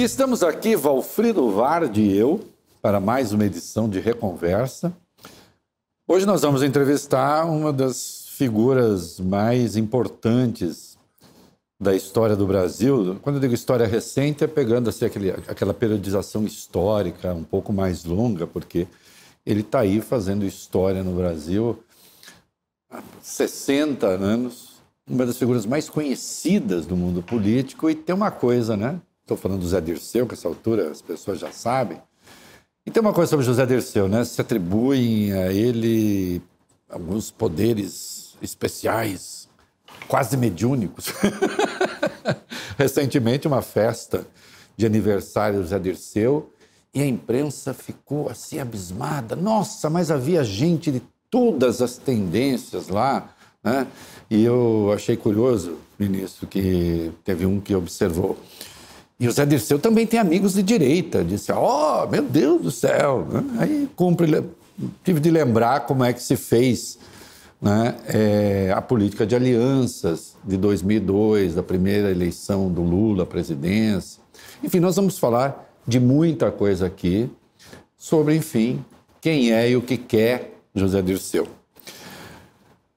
E estamos aqui, Valfrido Vardi e eu, para mais uma edição de Reconversa. Hoje nós vamos entrevistar uma das figuras mais importantes da história do Brasil. Quando eu digo história recente, é pegando assim, aquele, aquela periodização histórica um pouco mais longa, porque ele está aí fazendo história no Brasil há 60 anos, uma das figuras mais conhecidas do mundo político e tem uma coisa, né? Estou falando do Zé Dirceu, que essa altura as pessoas já sabem. E tem uma coisa sobre José Dirceu, né? Se atribuem a ele alguns poderes especiais, quase mediúnicos. Recentemente, uma festa de aniversário do José Dirceu, e a imprensa ficou assim abismada. Nossa, mas havia gente de todas as tendências lá, né? E eu achei curioso, ministro, que teve um que observou e o Zé Dirceu também tem amigos de direita. Disse, ó, oh, meu Deus do céu. Aí cumpre, tive de lembrar como é que se fez né, é, a política de alianças de 2002, da primeira eleição do Lula à presidência. Enfim, nós vamos falar de muita coisa aqui sobre, enfim, quem é e o que quer José Dirceu.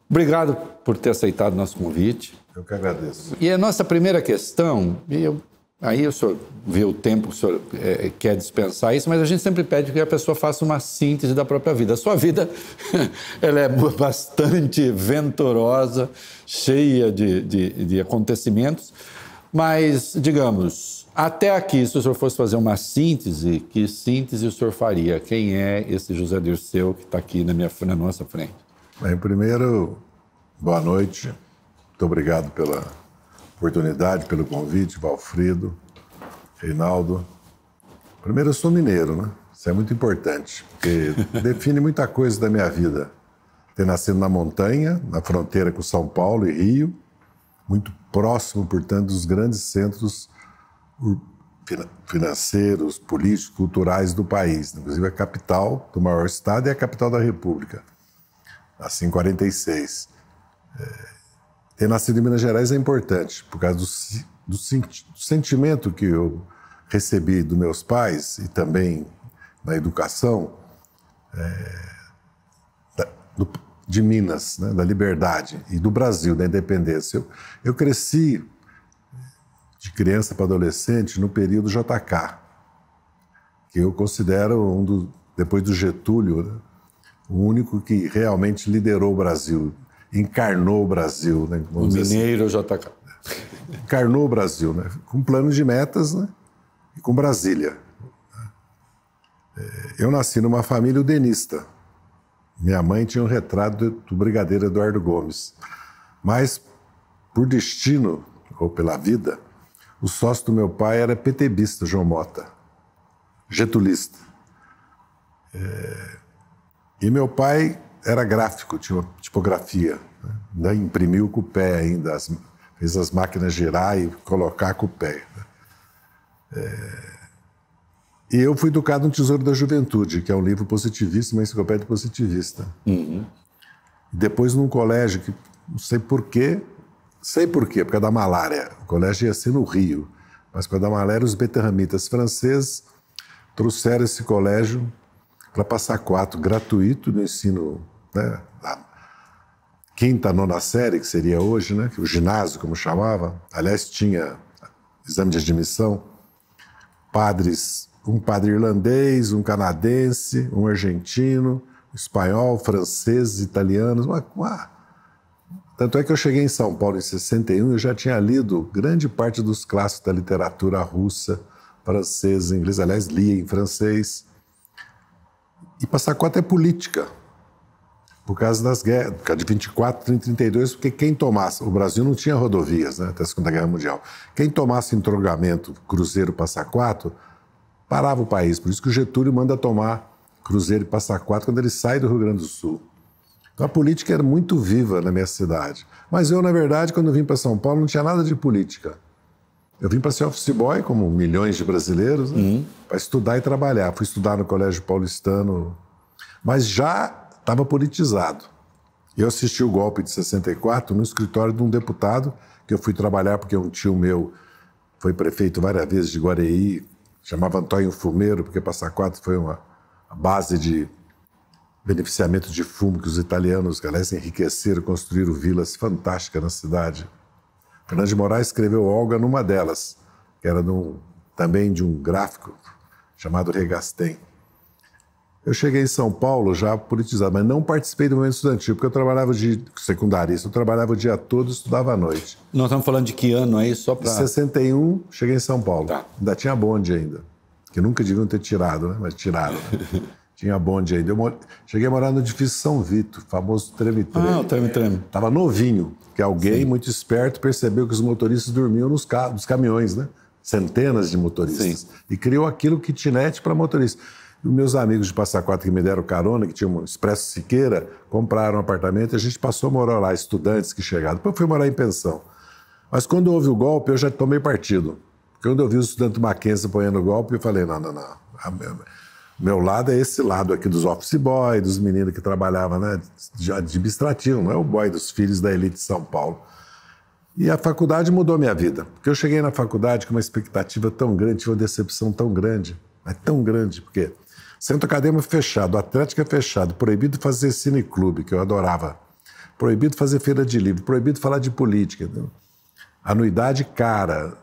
Obrigado por ter aceitado nosso convite. Eu que agradeço. E a é nossa primeira questão, e eu Aí o senhor vê o tempo que o senhor é, é, quer dispensar isso, mas a gente sempre pede que a pessoa faça uma síntese da própria vida. A sua vida ela é bastante venturosa, cheia de, de, de acontecimentos, mas, digamos, até aqui, se o senhor fosse fazer uma síntese, que síntese o senhor faria? Quem é esse José Dirceu que está aqui na, minha, na nossa frente? Bem, primeiro, boa noite. Muito obrigado pela oportunidade, pelo convite, Valfrido. Reinaldo. Primeiro, eu sou mineiro, né? Isso é muito importante, porque define muita coisa da minha vida. Ter nascido na montanha, na fronteira com São Paulo e Rio, muito próximo, portanto, dos grandes centros financeiros, políticos, culturais do país. Inclusive, a capital do maior estado é a capital da República, assim, 46. É, ter nascido em Minas Gerais é importante, por causa do, do, do sentimento que eu recebi dos meus pais e também na educação é, da, do, de Minas, né, da liberdade e do Brasil, da independência. Eu, eu cresci de criança para adolescente no período JK, que eu considero um dos depois do Getúlio, né, o único que realmente liderou o Brasil, encarnou o Brasil. Né, o assim. mineiro assim. JK. Encarnou o Brasil, né, com plano de metas, né? e com Brasília. É, eu nasci numa família udenista. Minha mãe tinha um retrato do brigadeiro Eduardo Gomes. Mas, por destino, ou pela vida, o sócio do meu pai era PTBista, João Mota, getulista. É, e meu pai era gráfico, tinha uma tipografia. Né? né? Imprimiu com o pé ainda, as, fez as máquinas girar e colocar com o pé. Né? E é, eu fui educado no Tesouro da Juventude, que é um livro positivista, uma enciclopédia positivista. Uhum. Depois, num colégio que não sei porquê, sei porquê, por causa é da malária. O colégio ia ser no Rio, mas por causa da malária, os beterramitas franceses trouxeram esse colégio para passar quatro, gratuito, no ensino né, da quinta, nona série, que seria hoje, né, que o ginásio, como chamava. Aliás, tinha exame de admissão padres, um padre irlandês, um canadense, um argentino, espanhol, franceses, italianos, uma, uma... Tanto é que eu cheguei em São Paulo em 61 e já tinha lido grande parte dos clássicos da literatura russa, francesa, inglesa, aliás, lia em francês. E Passacote é política por causa das guerras, por causa de 24, 32, porque quem tomasse, o Brasil não tinha rodovias né, até a Segunda Guerra Mundial, quem tomasse entroncamento Cruzeiro Passa Quatro, parava o país. Por isso que o Getúlio manda tomar Cruzeiro e Passa Quatro quando ele sai do Rio Grande do Sul. Então a política era muito viva na minha cidade. Mas eu, na verdade, quando vim para São Paulo, não tinha nada de política. Eu vim para ser office boy, como milhões de brasileiros, né, uhum. para estudar e trabalhar. Fui estudar no Colégio Paulistano, mas já estava politizado. Eu assisti o golpe de 64 no escritório de um deputado que eu fui trabalhar porque um tio meu foi prefeito várias vezes de Guareí, chamava Antônio Fumeiro, porque Passa Quatro foi uma base de beneficiamento de fumo que os italianos, galera, se enriqueceram, construíram vilas fantásticas na cidade. Fernando de Moraes escreveu Olga numa delas, que era num, também de um gráfico chamado Regastem. Eu cheguei em São Paulo já politizado, mas não participei do movimento estudantil, porque eu trabalhava de secundarista, então, eu trabalhava o dia todo e estudava à noite. Nós estamos falando de que ano aí, só para. 61, cheguei em São Paulo. Tá. Ainda tinha bonde ainda, que nunca deviam ter tirado, né? mas tiraram. Né? tinha bonde ainda. Eu mor... cheguei a morar no edifício São Vito, famoso treme-treme. Ah, o treme-treme. Estava novinho, que alguém Sim. muito esperto percebeu que os motoristas dormiam nos, ca... nos caminhões, né? Centenas de motoristas. Sim. E criou aquilo kitnet para motorista meus amigos de Passa Quatro que me deram carona, que tinham um Expresso Siqueira, compraram um apartamento e a gente passou a morar lá, estudantes que chegaram. Depois fui morar em pensão. Mas quando houve o golpe, eu já tomei partido. Quando eu vi o estudante Mackenzie apoiando o golpe, eu falei: não, não, não. Meu lado é esse lado aqui dos office boy, dos meninos que trabalhavam né, de administrativo, não é o boy dos filhos da elite de São Paulo. E a faculdade mudou minha vida, porque eu cheguei na faculdade com uma expectativa tão grande, tive uma decepção tão grande, mas tão grande, porque Centro acadêmico fechado, Atlética é fechado, proibido fazer cineclube, que eu adorava. Proibido fazer feira de livro, proibido falar de política. Entendeu? Anuidade cara.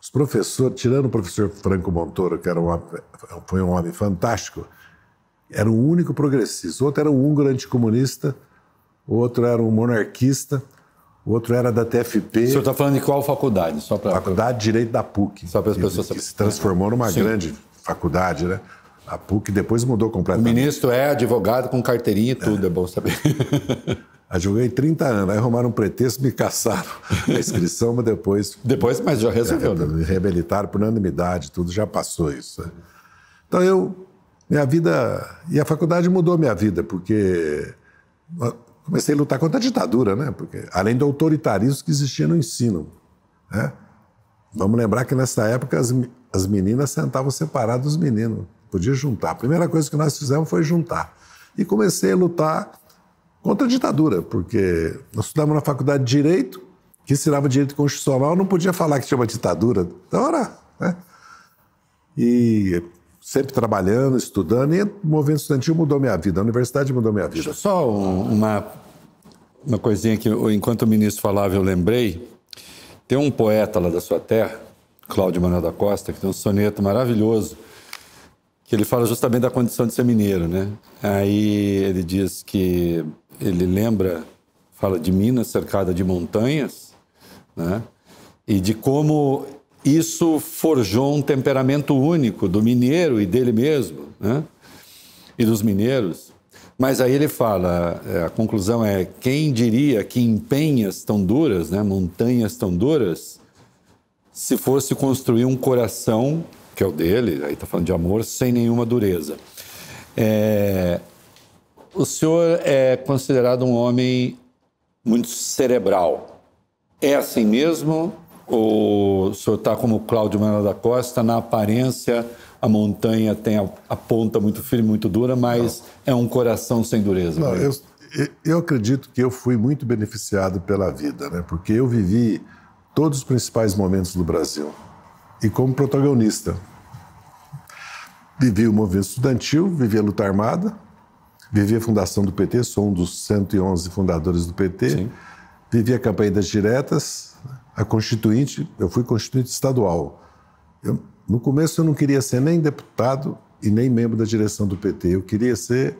Os professores, tirando o professor Franco Montoro, que era um, foi um homem fantástico, era o único progressista. O outro era um húngaro anticomunista, o outro era um monarquista, o outro era da TFP. O senhor está falando de qual faculdade? Só pra... Faculdade de Direito da PUC. Só para as pessoas saberem. Que se transformou numa Sim. grande faculdade, né? A PUC depois mudou completamente. O ministro é advogado com carteirinha e é. tudo, é, é bom saber. joguei 30 anos, aí arrumaram um pretexto, me caçaram a inscrição, mas depois. Depois, mas já é, resolveu, né? Me reabilitaram por unanimidade, tudo já passou isso. Né? Então eu. Minha vida. E a faculdade mudou minha vida, porque comecei a lutar contra a ditadura, né? Porque, além do autoritarismo que existia no ensino. Né? Vamos lembrar que nessa época as, as meninas sentavam separadas dos meninos. Podia juntar. A primeira coisa que nós fizemos foi juntar. E comecei a lutar contra a ditadura, porque nós estudávamos na faculdade de Direito, que ensinava Direito Constitucional, não podia falar que tinha uma ditadura. Então era... Né? E sempre trabalhando, estudando, e o movimento estudantil mudou minha vida, a universidade mudou minha vida. Só uma, uma coisinha que, enquanto o ministro falava, eu lembrei. Tem um poeta lá da sua terra, Cláudio Manuel da Costa, que tem um soneto maravilhoso que ele fala justamente da condição de ser mineiro, né? Aí ele diz que ele lembra, fala de Minas cercada de montanhas, né? E de como isso forjou um temperamento único do mineiro e dele mesmo, né? E dos mineiros. Mas aí ele fala, é, a conclusão é: quem diria que em penhas tão duras, né, montanhas tão duras, se fosse construir um coração que é o dele, aí está falando de amor, sem nenhuma dureza. É, o senhor é considerado um homem muito cerebral. É assim mesmo? Ou o senhor está como Cláudio Manuel da Costa, na aparência a montanha tem a, a ponta muito firme, muito dura, mas Não. é um coração sem dureza? Não, eu, eu acredito que eu fui muito beneficiado pela vida, né? porque eu vivi todos os principais momentos do Brasil e como protagonista. Vivi o movimento estudantil, vivi a luta armada, vivi a fundação do PT, sou um dos 111 fundadores do PT, Sim. vivi a campanha das diretas, a constituinte, eu fui constituinte estadual. Eu, no começo eu não queria ser nem deputado e nem membro da direção do PT, eu queria ser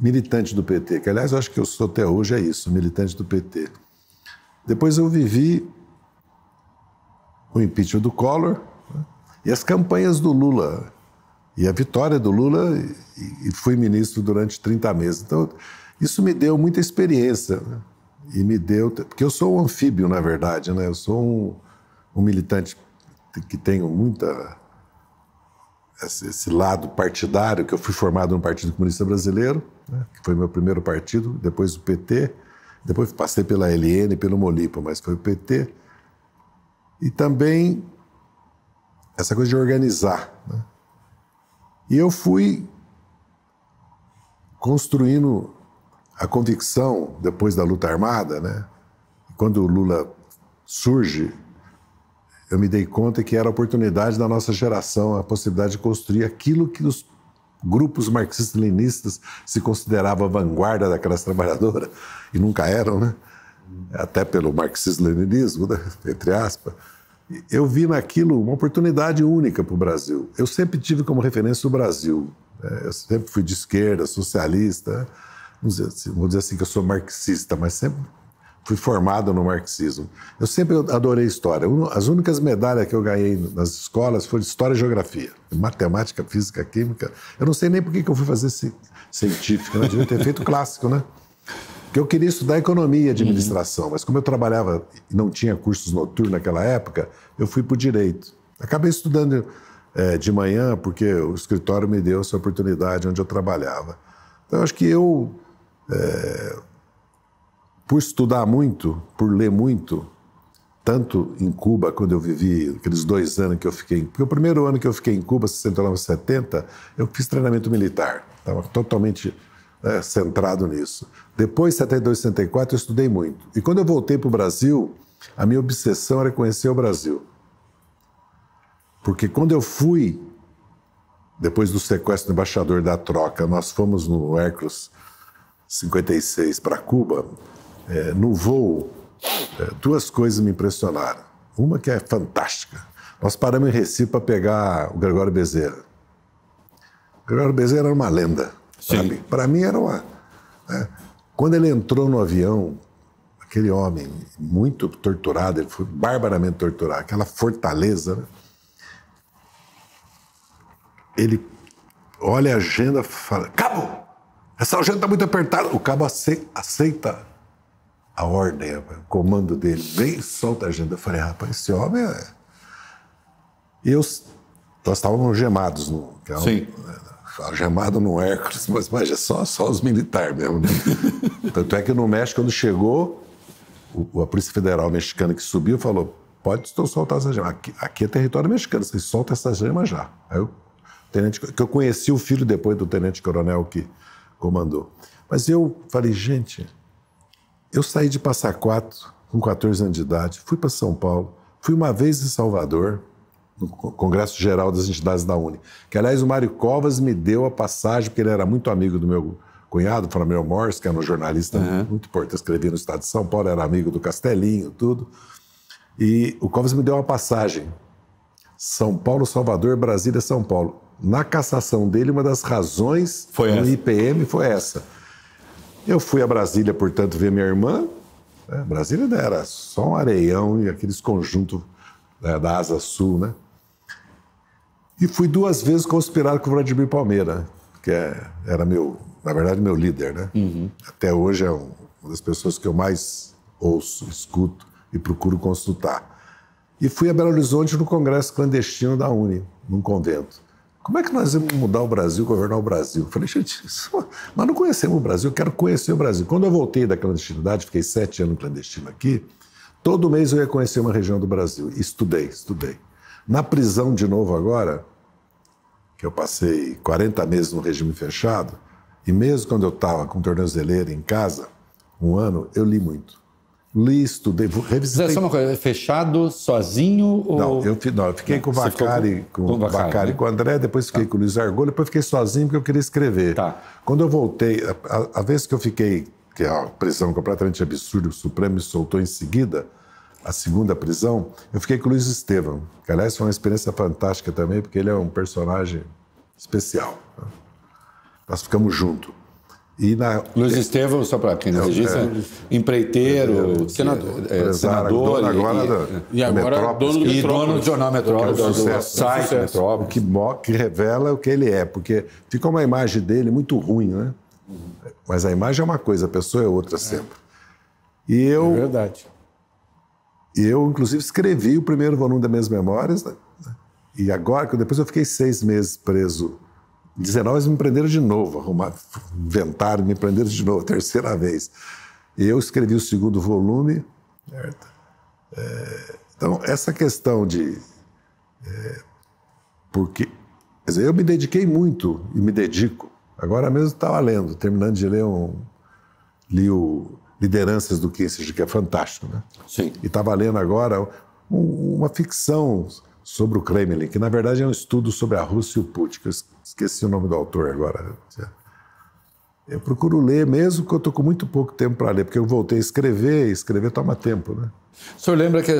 militante do PT, que aliás eu acho que eu sou até hoje é isso, militante do PT. Depois eu vivi o impeachment do Collor né, e as campanhas do Lula. E a vitória do Lula, e, fui ministro durante 30 meses. Então, isso me deu muita experiência. Né? E me deu. Porque eu sou um anfíbio, na verdade, né? Eu sou um, um militante que tenho muita. Esse, esse, lado partidário, que eu fui formado no Partido Comunista Brasileiro, né? que foi meu primeiro partido, depois o PT, depois passei pela LN, pelo Molipa, mas foi o PT. E também essa coisa de organizar. Né? E eu fui construindo a convicção, depois da luta armada, né? quando o Lula surge, eu me dei conta que era a oportunidade da nossa geração, a possibilidade de construir aquilo que os grupos marxistas-leninistas se consideravam vanguarda da classe trabalhadora, e nunca eram, né? até pelo marxismo-leninismo, né? entre aspas eu vi naquilo uma oportunidade única para o Brasil. Eu sempre tive como referência o Brasil. É, eu sempre fui de esquerda, socialista. Não né? dizer assim, vou dizer assim que eu sou marxista, mas sempre fui formado no marxismo. Eu sempre adorei história. As únicas medalhas que eu ganhei nas escolas foram de história e geografia, matemática, física, química. Eu não sei nem por que eu fui fazer científica. Né? Devia ter feito clássico, né? Porque eu queria estudar economia e uhum. administração, uhum. mas como eu trabalhava e não tinha cursos noturnos naquela época, eu fui para o direito. Acabei estudando é, de manhã, porque o escritório me deu essa oportunidade onde eu trabalhava. Então, acho que eu, é, por estudar muito, por ler muito, tanto em Cuba, quando eu vivi aqueles dois anos que eu fiquei. Porque o primeiro ano que eu fiquei em Cuba, 69, 70, eu fiz treinamento militar. Estava totalmente é, centrado nisso. Depois, 72, 74, eu estudei muito. E quando eu voltei para o Brasil, a minha obsessão era conhecer o Brasil. Porque quando eu fui, depois do sequestro do embaixador da troca, nós fomos no Hercules 56 para Cuba, é, no voo, é, duas coisas me impressionaram. Uma que é fantástica. Nós paramos em Recife para pegar o Gregório Bezerra. O Gregório Bezerra era uma lenda. Para mim era uma. Né? Quando ele entrou no avião, aquele homem muito torturado, ele foi barbaramente torturado, aquela fortaleza, né? ele olha a agenda e fala: Cabo, essa agenda está muito apertada. O cabo aceita a ordem, o comando dele, vem e solta a agenda. Eu falei: rapaz, esse homem é. E eu, nós estávamos gemados no. É Sim. Né, algemado não é, mas, mas é só, só os militares mesmo. Né? Tanto é que no México, quando chegou, o, a Polícia Federal Mexicana que subiu falou: pode soltar essa gema. Aqui, aqui é território mexicano, vocês soltam essa gema já. Aí eu, tenente, que eu conheci o filho depois do tenente-coronel que comandou. Mas eu falei: gente, eu saí de Passa Quatro com 14 anos de idade, fui para São Paulo, fui uma vez em Salvador no Congresso Geral das Entidades da Uni. Que, aliás, o Mário Covas me deu a passagem, porque ele era muito amigo do meu cunhado, Flamengo Morris, que era um jornalista uhum. muito importante, escrevia no Estado de São Paulo, era amigo do Castelinho, tudo. E o Covas me deu uma passagem. São Paulo, Salvador, Brasília, São Paulo. Na cassação dele, uma das razões foi do essa. IPM foi essa. Eu fui a Brasília, portanto, ver minha irmã. Né? Brasília era só um areião e aqueles conjuntos né, da Asa Sul, né? E fui duas vezes conspirado com o Vladimir Palmeira, que é, era meu, na verdade, meu líder, né? Uhum. Até hoje é um, uma das pessoas que eu mais ouço, escuto e procuro consultar. E fui a Belo Horizonte no congresso clandestino da Uni, num convento. Como é que nós vamos mudar o Brasil, governar o Brasil? falei, gente, mas não conhecemos o Brasil, eu quero conhecer o Brasil. Quando eu voltei da clandestinidade, fiquei sete anos clandestino aqui, Todo mês eu ia conhecer uma região do Brasil. Estudei, estudei. Na prisão de novo agora, que eu passei 40 meses no regime fechado, e mesmo quando eu estava com tornozeleira em casa, um ano, eu li muito. Li, estudei, revisitei. Mas é só uma coisa, é fechado, sozinho? Ou... Não, eu, não, eu fiquei não, né? com o Vacari, com, com, Bacari, Bacari, né? com o André, depois fiquei tá. com o Luiz Argolho, depois fiquei sozinho porque eu queria escrever. Tá. Quando eu voltei, a, a, a vez que eu fiquei que é a prisão completamente absurda, o Supremo soltou em seguida, a segunda prisão, eu fiquei com o Luiz Estevam, que aliás foi uma experiência fantástica também, porque ele é um personagem especial. Né? Nós ficamos juntos. E na... Luiz Estevam, só para quem não registra, é, é, empreiteiro, é, é, é. senador, é, senador agora e, e agora Metrópolis, dono do e dono do jornal Metrópolis, que é um sucesso, do site Metrópolis, que, que revela o que ele é, porque ficou uma imagem dele muito ruim, né? Mas a imagem é uma coisa, a pessoa é outra é. sempre. E eu. É verdade. E eu, inclusive, escrevi o primeiro volume das minhas memórias, né? E agora, depois eu fiquei seis meses preso. 19 me prenderam de novo, arrumaram, inventaram, me prenderam de novo, terceira vez. E eu escrevi o segundo volume. É, então, essa questão de. É, porque. Dizer, eu me dediquei muito e me dedico Agora mesmo estava tá lendo, terminando de ler um. Li o Lideranças do Kissinger, que é fantástico, né? Sim. E estava tá lendo agora um, uma ficção sobre o Kremlin, que na verdade é um estudo sobre a Rússia e o Putin, que eu esqueci o nome do autor agora. Eu procuro ler, mesmo que eu estou com muito pouco tempo para ler, porque eu voltei a escrever, e escrever toma tempo, né? O senhor lembra que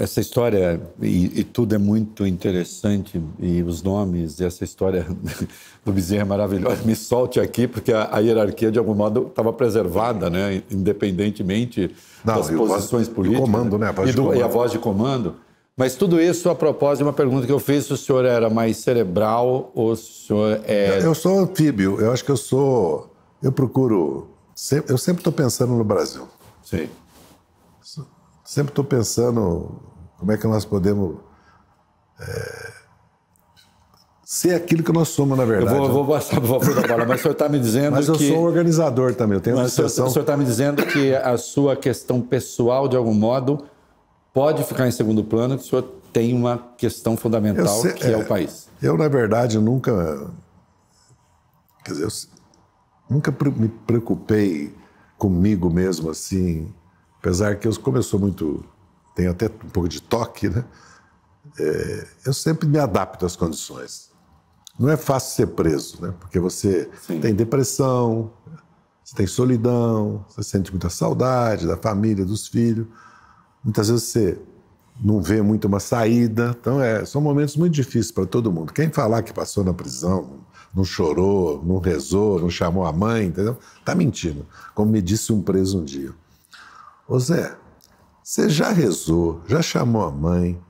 essa história e, e, tudo é muito interessante e os nomes e essa história do Bezerra é maravilhosa. Me solte aqui porque a, a hierarquia de algum modo estava preservada, né? Independentemente Não, das posições políticas. Comando, né? A e, do, e, a voz de comando. Mas tudo isso a propósito de uma pergunta que eu fiz: se o senhor era mais cerebral ou se o senhor é? Eu, sou anfíbio. Eu acho que eu sou. Eu procuro. eu sempre estou pensando no Brasil. Sim. Sempre estou pensando como é que nós podemos é, ser aquilo que nós somos, na verdade. Eu vou, vou passar por favor da bola, mas o senhor está me dizendo mas que... Mas eu sou um organizador também, eu tenho uma sessão... O senhor está me dizendo que a sua questão pessoal, de algum modo, pode ficar em segundo plano, que o senhor tem uma questão fundamental, sei, que é, é, o país. Eu, na verdade, nunca... Quer dizer, eu nunca me preocupei comigo mesmo, assim... Apesar que eu, começou muito. tenho até um pouco de toque, né? É, eu sempre me adapto às condições. Não é fácil ser preso, né? Porque você Sim. tem depressão, você tem solidão, você sente muita saudade da família, dos filhos. Muitas vezes você não vê muito uma saída. Então, é, são momentos muito difíceis para todo mundo. Quem falar que passou na prisão, não chorou, não rezou, não chamou a mãe, entendeu? Tá mentindo. Como me disse um preso um dia. Ô Zé, você já rezou, já chamou a mãe,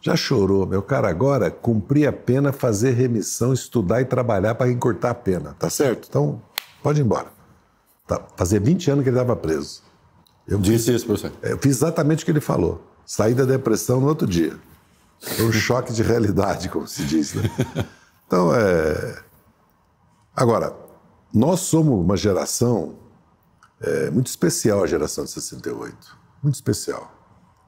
já chorou, meu cara, agora cumprir a pena, fazer remissão, estudar e trabalhar para encurtar a pena, tá certo? Então, pode ir embora. Tá, fazia 20 anos que ele estava preso. Eu disse fiz, isso para você. É, eu fiz exatamente o que ele falou. Saí da depressão no outro dia. Foi é um choque de realidade, como se diz. Né? Então, é. Agora, nós somos uma geração é muito especial a geração de 68. Muito especial.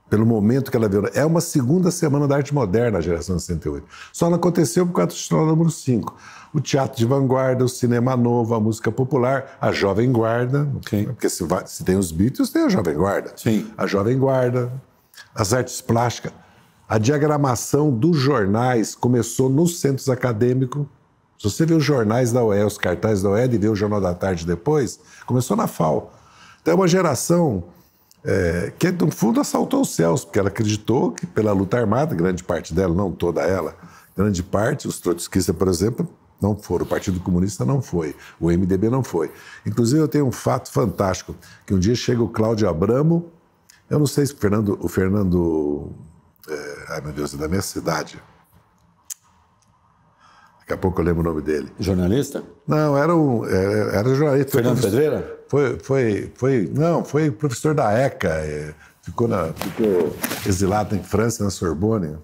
Pelo momento que ela veio. É uma segunda semana da arte moderna, a geração de 68. Só não aconteceu por causa do sinal número 5. O teatro de vanguarda, o cinema novo, a música popular, a Jovem Guarda. Okay. Porque se, vai, se, tem os Beatles, tem a Jovem Guarda. Sim. A Jovem Guarda, as artes plásticas. A diagramação dos jornais começou nos centros acadêmicos se você vê os jornais da OE, os cartazes da OE e vê o Jornal da Tarde depois, começou na FAO. Então é uma geração é, que, no fundo, assaltou os céus, porque ela acreditou que, pela luta armada, grande parte dela, não toda ela, grande parte, os trotskistas, por exemplo, não foram. O Partido Comunista não foi. O MDB não foi. Inclusive, eu tenho um fato fantástico, que um dia chega o Cláudio Abramo, eu não sei se o Fernando... O Fernando é, ai, meu Deus, é da minha cidade. Daqui a pouco eu lembro o nome dele. Jornalista? Não, era um era, era jornalista. Fernando Pedreira? Foi, foi, foi, não, foi professor da ECA. É, ficou, na, ficou exilado em França, na Sorbonne.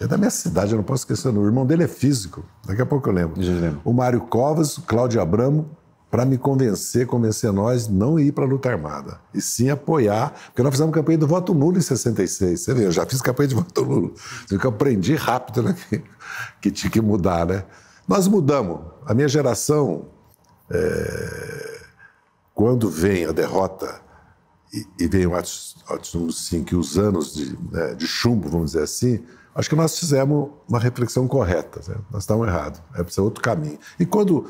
É da minha cidade, eu não posso esquecer o irmão dele é físico. Daqui a pouco eu lembro. Eu lembro. O Mário Covas, o Cláudio Abramo, para me convencer, convencer nós não ir para a luta armada, e sim apoiar, porque nós fizemos campanha do voto nulo em 66. Você vê, eu já fiz campanha de voto nulo, que eu aprendi rápido né, que, que, tinha que mudar. Né? Nós mudamos. A minha geração, é, quando vem a derrota e, e vem o Atos, 5 os anos de, né, de chumbo, vamos dizer assim, acho que nós fizemos uma reflexão correta. Né? Nós estávamos errados, é para ser é outro caminho. E quando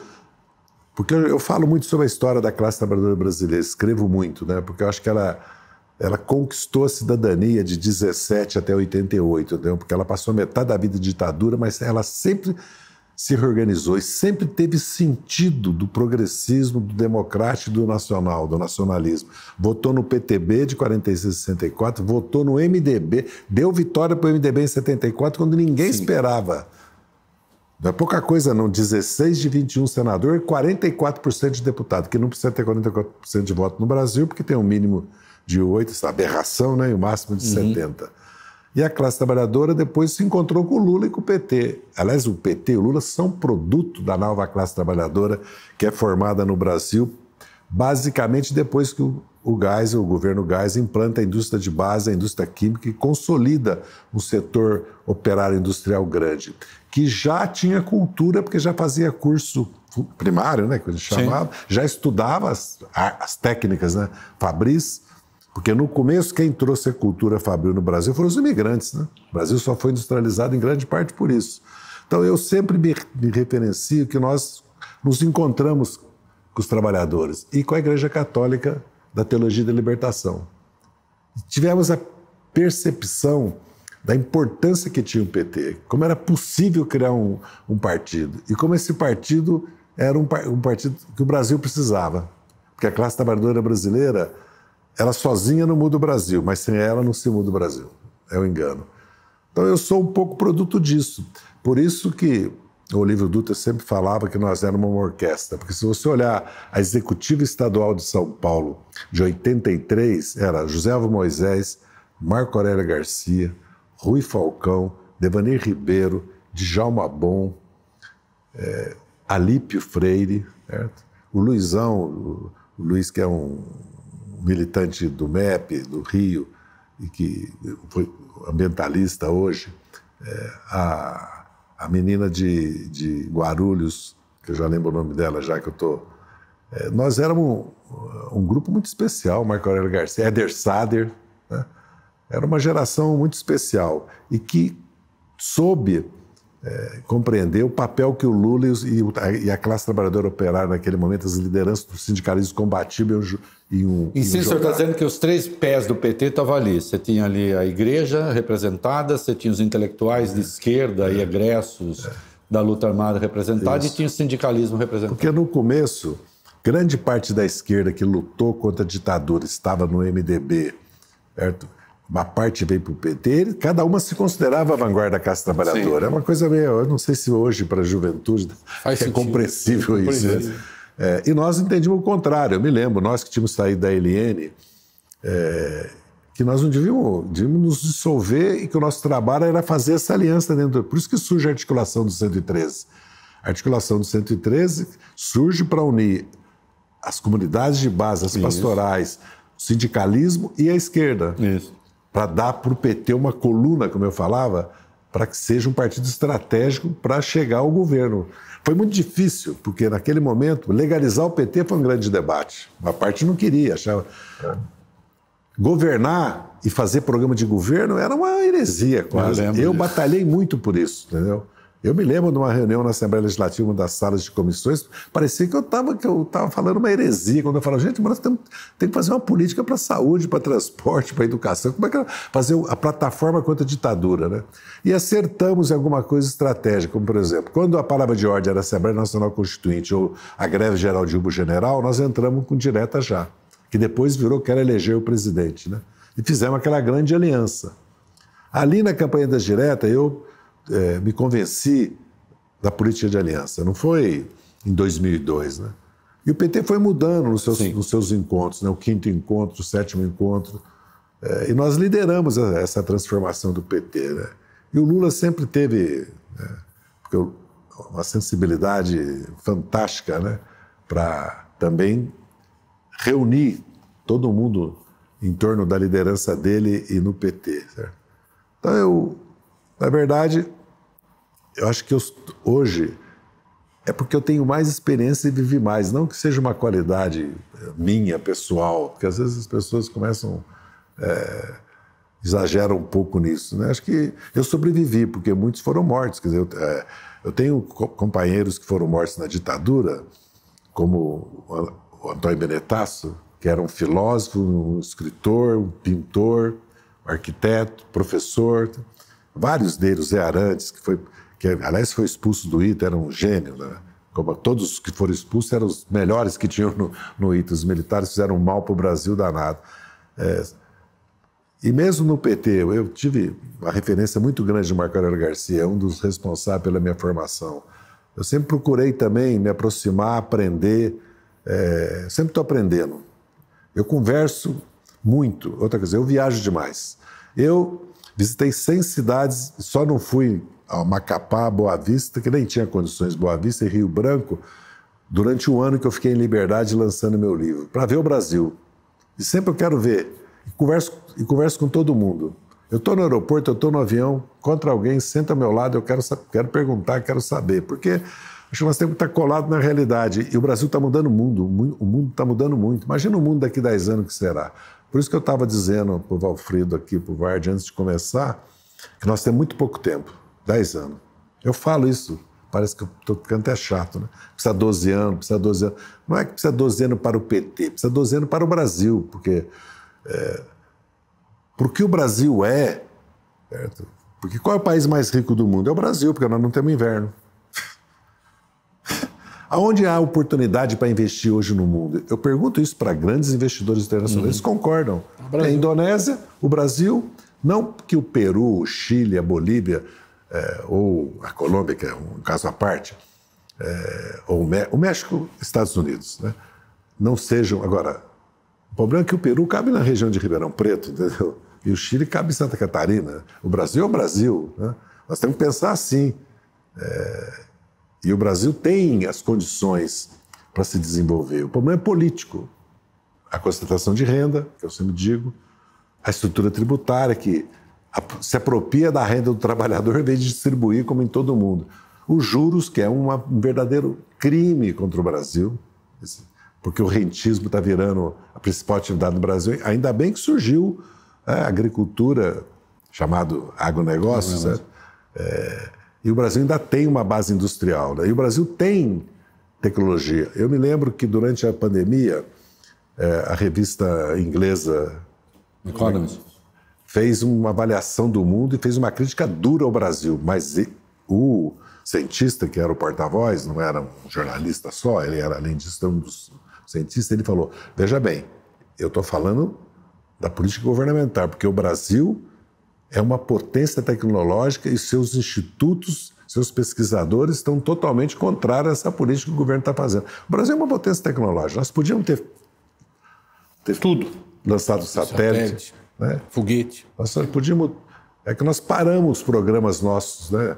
porque eu, eu falo muito sobre a história da classe trabalhadora brasileira, escrevo muito, né? Porque eu acho que ela, ela conquistou a cidadania de 17 até 88, entendeu? Porque ela passou metade da vida em ditadura, mas ela sempre se reorganizou e sempre teve sentido do progressismo, do democrático e do nacional, do nacionalismo. Votou no PTB de 46 a 64, votou no MDB, deu vitória para o MDB em 74, quando ninguém Sim. esperava. Não é pouca coisa, não. 16 de 21 senador e 44% de deputado, que não precisa ter 44% de voto no Brasil, porque tem um mínimo de 8, essa aberração, né? e o um máximo de uhum. 70%. E a classe trabalhadora depois se encontrou com o Lula e com o PT. Aliás, o PT e o Lula são produto da nova classe trabalhadora, que é formada no Brasil, basicamente depois que o, o gás, o governo gás, implanta a indústria de base, a indústria química e consolida um setor operário industrial grande que já tinha cultura, porque já fazia curso primário, né, que a gente chamava, Sim. já estudava as, as técnicas, né? Fabris, porque no começo quem trouxe a cultura fabril no Brasil foram os imigrantes, né? O Brasil só foi industrializado em grande parte por isso. Então eu sempre me, me referencio que nós nos encontramos com os trabalhadores e com a Igreja Católica da Teologia da Libertação. Tivemos a percepção da importância que tinha o PT, como era possível criar um, um partido e como esse partido era um, um, partido que o Brasil precisava. Porque a classe trabalhadora brasileira, ela sozinha não muda o Brasil, mas sem ela não se muda o Brasil. É um engano. Então eu sou um pouco produto disso. Por isso que o Olívio Dutra sempre falava que nós éramos uma orquestra, porque se você olhar a executiva estadual de São Paulo de 83, era José Alvo Moisés, Marco Aurélio Garcia, Rui Falcão, Devanir Ribeiro, Djalma Bom, é, Alípio Freire, certo? o Luizão, o, Luiz que é um militante do MEP, do Rio, e que foi ambientalista hoje, é, a, a menina de, de Guarulhos, que eu já lembro o nome dela, já que eu estou. É, nós éramos um, um, grupo muito especial, Marco Aurélio Garcia, Eder Sader, né? Era uma geração muito especial e que soube é, compreender o papel que o Lula e, a, classe trabalhadora operaram naquele momento, as lideranças do sindicalismo combatiam em um. Em si, o senhor está dizendo que os três pés do PT estavam ali. Você tinha ali a igreja representada, você tinha os intelectuais é. de esquerda é. e egressos é. da luta armada representada Isso. e tinha o sindicalismo representado. Porque no começo, grande parte da esquerda que lutou contra a ditadura estava no MDB, certo? uma parte veio para o PT, cada uma se considerava a vanguarda da classe trabalhadora. Sim. É uma coisa meio, eu não sei se hoje para a juventude Faz é sentido. compreensível é isso. Né? É, e nós entendíamos o contrário. Eu me lembro, nós que tínhamos saído da LN, é, que nós não devíamos, devíamos nos dissolver e que o nosso trabalho era fazer essa aliança dentro. Por isso que surge a articulação do 113. A articulação do 113 surge para unir as comunidades de base, as pastorais, isso. o sindicalismo e a esquerda. Isso para dar para o PT uma coluna, como eu falava, para que seja um partido estratégico para chegar ao governo. Foi muito difícil, porque naquele momento legalizar o PT foi um grande debate. Uma parte não queria, achava. É. Governar e fazer programa de governo era uma heresia quase. Eu, eu batalhei muito por isso, entendeu? Eu me lembro de uma reunião na Assembleia Legislativa, uma das salas de comissões, parecia que eu estava que eu falando uma heresia, quando eu falava, gente, mas tem, tem que fazer uma política para saúde, para transporte, para educação, como é que é? fazer a plataforma contra a ditadura, né? E acertamos em alguma coisa estratégica, como por exemplo, quando a palavra de ordem era Assembleia Nacional Constituinte ou a greve geral de Ubo General, nós entramos com direta já, que depois virou que era eleger o presidente, né? E fizemos aquela grande aliança. Ali na campanha das diretas, eu é, me convenci da política de aliança. Não foi em 2002, né? E o PT foi mudando nos seus, nos seus encontros, né? o quinto encontro, o sétimo encontro. É, e nós lideramos a, essa transformação do PT. Né? E o Lula sempre teve né? uma sensibilidade fantástica né? para também reunir todo mundo em torno da liderança dele e no PT. Certo? Então eu na verdade, eu acho que eu, hoje é porque eu tenho mais experiência e vivi mais. Não que seja uma qualidade eh, minha, pessoal, porque às vezes as pessoas começam. É, exageram um pouco nisso. Né? Acho que eu sobrevivi, porque muitos foram mortos. Quer dizer, eu, é, eu tenho companheiros que foram mortos na ditadura, como o Antônio Benetasso, que era um filósofo, um escritor, um pintor, um arquiteto, professor vários deles, Zé Arantes, que foi, que aliás foi expulso do ITA, era um gênio, né? Como todos que foram expulsos eram os melhores que tinham no, no ITA. Os militares fizeram mal para o Brasil danado. É, e mesmo no PT, eu tive uma referência muito grande de Marco Aurélio Garcia, é um dos responsáveis pela minha formação. Eu sempre procurei também me aproximar, aprender. É, sempre estou aprendendo. Eu converso muito. Outra coisa, eu viajo demais. Eu Visitei 100 cidades, só não fui a Macapá, Boa Vista, que nem tinha condições, Boa Vista e Rio Branco, durante um ano que eu fiquei em liberdade lançando meu livro, para ver o Brasil. E sempre eu quero ver, e converso, e converso com todo mundo. Eu estou no aeroporto, eu estou no avião, contra alguém, senta ao meu lado, eu quero, quero perguntar, quero saber. Porque acho que nós temos que tá estar colado na realidade. E o Brasil está mudando o mundo, o mundo está mudando muito. Imagina o mundo daqui a 10 anos que será. Por isso que eu estava dizendo para o Valfrido aqui, para o Vard, antes de começar, que nós temos muito pouco tempo 10 anos. Eu falo isso, parece que eu estou ficando até chato, né? Precisa 12 anos, precisa 12 anos. Não é que precisa 12 anos para o PT, precisa 12 anos para o Brasil, porque. É, porque o Brasil é. Certo? Porque qual é o país mais rico do mundo? É o Brasil, porque nós não temos inverno. Aonde há oportunidade para investir hoje no mundo? Eu pergunto isso para grandes investidores internacionais. Uhum. Eles concordam. É a Indonésia, o Brasil, não que o Peru, o Chile, a Bolívia é, ou a Colômbia, que é um caso à parte, é, ou o México, Estados Unidos, né? não sejam. Agora, o problema é que o Peru cabe na região de Ribeirão Preto, entendeu? E o Chile cabe em Santa Catarina. O Brasil é o Brasil. Né? Nós temos que pensar assim. É, e o Brasil tem as condições para se desenvolver. O problema é político. A concentração de renda, que eu sempre digo, a estrutura tributária que se apropria da renda do trabalhador em vez de distribuir como em todo mundo. Os juros, que é uma, um verdadeiro crime contra o Brasil, porque o rentismo está virando a principal atividade do Brasil. Ainda bem que surgiu é, a agricultura, chamado agronegócio, é, né? é e o Brasil ainda tem uma base industrial, né? e o Brasil tem tecnologia. Eu me lembro que durante a pandemia, é, a revista inglesa Economist fez uma avaliação do mundo e fez uma crítica dura ao Brasil, mas o cientista, que era o porta-voz, não era um jornalista só, ele era, além disso, um dos cientistas, ele falou: Veja bem, eu estou falando da política governamental, porque o Brasil é uma potência tecnológica e seus institutos, seus pesquisadores estão totalmente contrários a essa política que o governo está fazendo. O Brasil é uma potência tecnológica. Nós podíamos ter, ter Tudo. lançado satélite, satélite né? foguete. Nós podíamos. É que nós paramos os programas nossos, né?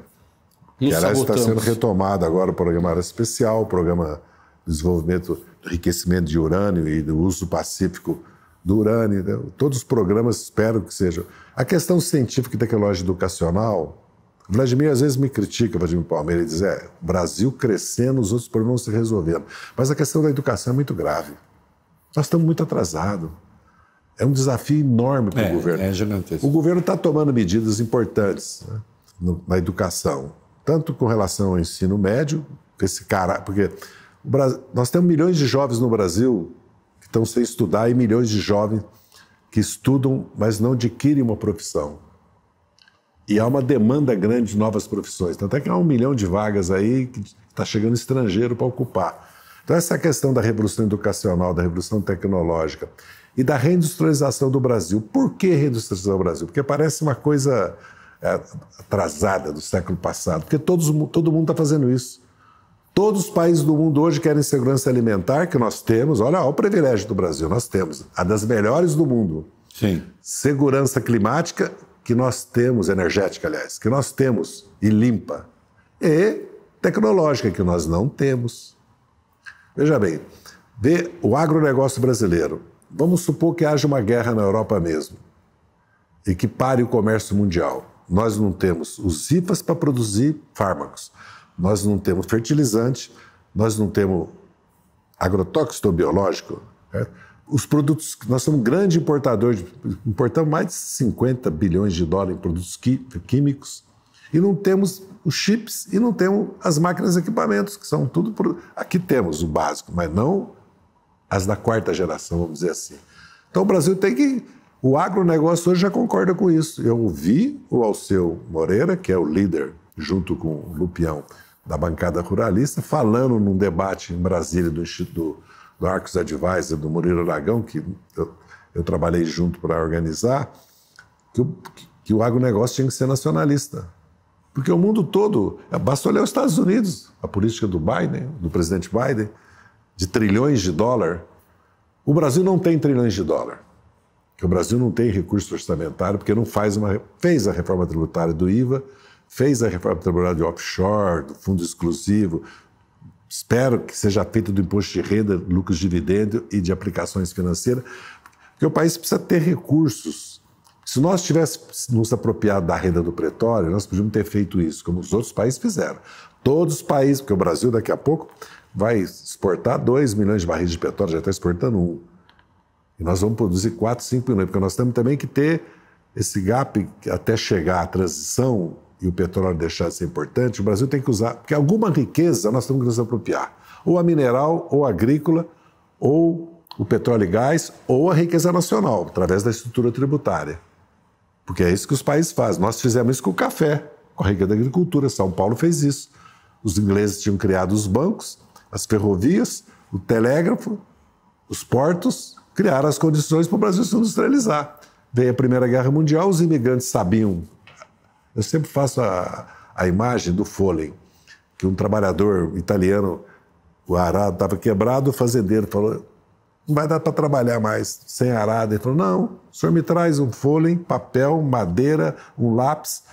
Nos que, aliás, sabotamos. está sendo retomado agora o programa Área Especial, o programa de desenvolvimento do enriquecimento de urânio e do uso pacífico do urânio. Né? Todos os programas espero que sejam a questão científica e tecnológica educacional, Vladimir às vezes me critica, Vladimir Palmeira, e diz: é, o Brasil crescendo, os outros problemas se resolvendo. Mas a questão da educação é muito grave. Nós estamos muito atrasados. É um desafio enorme para o é, governo. É gigantesco. O governo está tomando medidas importantes né, na educação, tanto com relação ao ensino médio, esse cara, porque Brasil, nós temos milhões de jovens no Brasil que estão sem estudar e milhões de jovens que estudam, mas não adquirem uma profissão. E há uma demanda grande de novas profissões. Tanto é que há um milhão de vagas aí que está chegando estrangeiro para ocupar. Então, essa questão da revolução educacional, da revolução tecnológica e da reindustrialização do Brasil. Por que reindustrialização do Brasil? Porque parece uma coisa é, atrasada do século passado, porque todos, todo mundo está fazendo isso. Todos os países do mundo hoje querem segurança alimentar, que nós temos. Olha, olha o privilégio do Brasil, nós temos. A das melhores do mundo. Sim. Segurança climática, que nós temos, energética, aliás, que nós temos, e limpa. E tecnológica, que nós não temos. Veja bem, vê o agronegócio brasileiro. Vamos supor que haja uma guerra na Europa mesmo e que pare o comércio mundial. Nós não temos os IFAs para produzir fármacos. Nós não temos fertilizante, nós não temos agrotóxico biológico. Né? Os produtos, nós somos um grande importador, importamos mais de 50 bilhões de dólares em produtos químicos e não temos os chips e não temos as máquinas e equipamentos, que são tudo. Aqui temos o básico, mas não as da quarta geração, vamos dizer assim. Então o Brasil tem que. O agronegócio hoje já concorda com isso. Eu ouvi o Alceu Moreira, que é o líder, junto com o Lupião, da bancada ruralista, falando num debate em Brasília do Instituto do Arcos Advisor, do Murilo Aragão, que eu, eu trabalhei junto para organizar, que o, que o agronegócio tinha que ser nacionalista. Porque o mundo todo, basta olhar os Estados Unidos, a política do Biden, do presidente Biden, de trilhões de dólar. O Brasil não tem trilhões de dólar. Porque o Brasil não tem recurso orçamentário, porque não faz uma, fez a reforma tributária do IVA, fez a reforma tributária de offshore, do fundo exclusivo. Espero que seja feito do imposto de renda, lucros de dividendo e de aplicações financeiras, porque o país precisa ter recursos. Se nós tivéssemos nos apropriado da renda do pretório, nós podíamos ter feito isso, como os outros países fizeram. Todos os países, porque o Brasil daqui a pouco vai exportar 2 milhões de barris de petróleo, já está exportando um. E nós vamos produzir 4, 5 milhões, porque nós temos também que ter esse gap até chegar à transição e o petróleo deixar de ser importante, o Brasil tem que usar, porque alguma riqueza nós temos que nos apropriar, ou a mineral, ou a agrícola, ou o petróleo e gás, ou a riqueza nacional, através da estrutura tributária. Porque é isso que os países fazem. Nós fizemos isso com o café, com a riqueza da agricultura. São Paulo fez isso. Os ingleses tinham criado os bancos, as ferrovias, o telégrafo, os portos, criaram as condições para o Brasil se industrializar. Veio a Primeira Guerra Mundial, os imigrantes sabiam eu sempre faço a, a imagem do Foley, que um trabalhador italiano, o arado estava quebrado, o fazendeiro falou: não vai dar para trabalhar mais sem arado. Ele falou: não, o senhor me traz um Foley, papel, madeira, um lápis.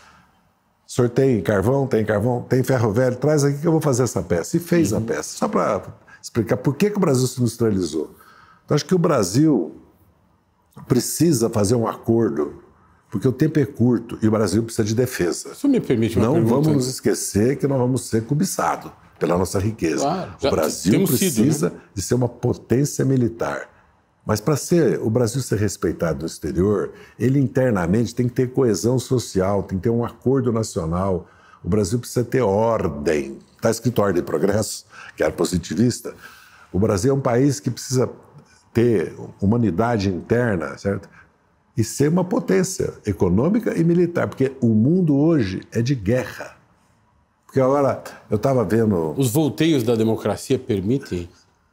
O senhor tem carvão, tem carvão, tem ferro velho, traz aqui que eu vou fazer essa peça. E fez uhum. a peça. Só para explicar por que, que o Brasil se industrializou. Então, acho que o Brasil precisa fazer um acordo porque o tempo é curto e o Brasil precisa de defesa. Isso me permite uma Não pergunta. vamos esquecer que nós vamos ser cobiçados pela nossa riqueza. Claro, o Brasil precisa sido, né? de ser uma potência militar. Mas para ser o Brasil ser respeitado no exterior, ele internamente tem que ter coesão social, tem que ter um acordo nacional. O Brasil precisa ter ordem. Está escrito ordem e progresso, que era positivista. O Brasil é um país que precisa ter humanidade interna, certo? e ser uma potência econômica e militar, porque o mundo hoje é de guerra. Porque agora eu estava vendo. Os volteios da democracia permitem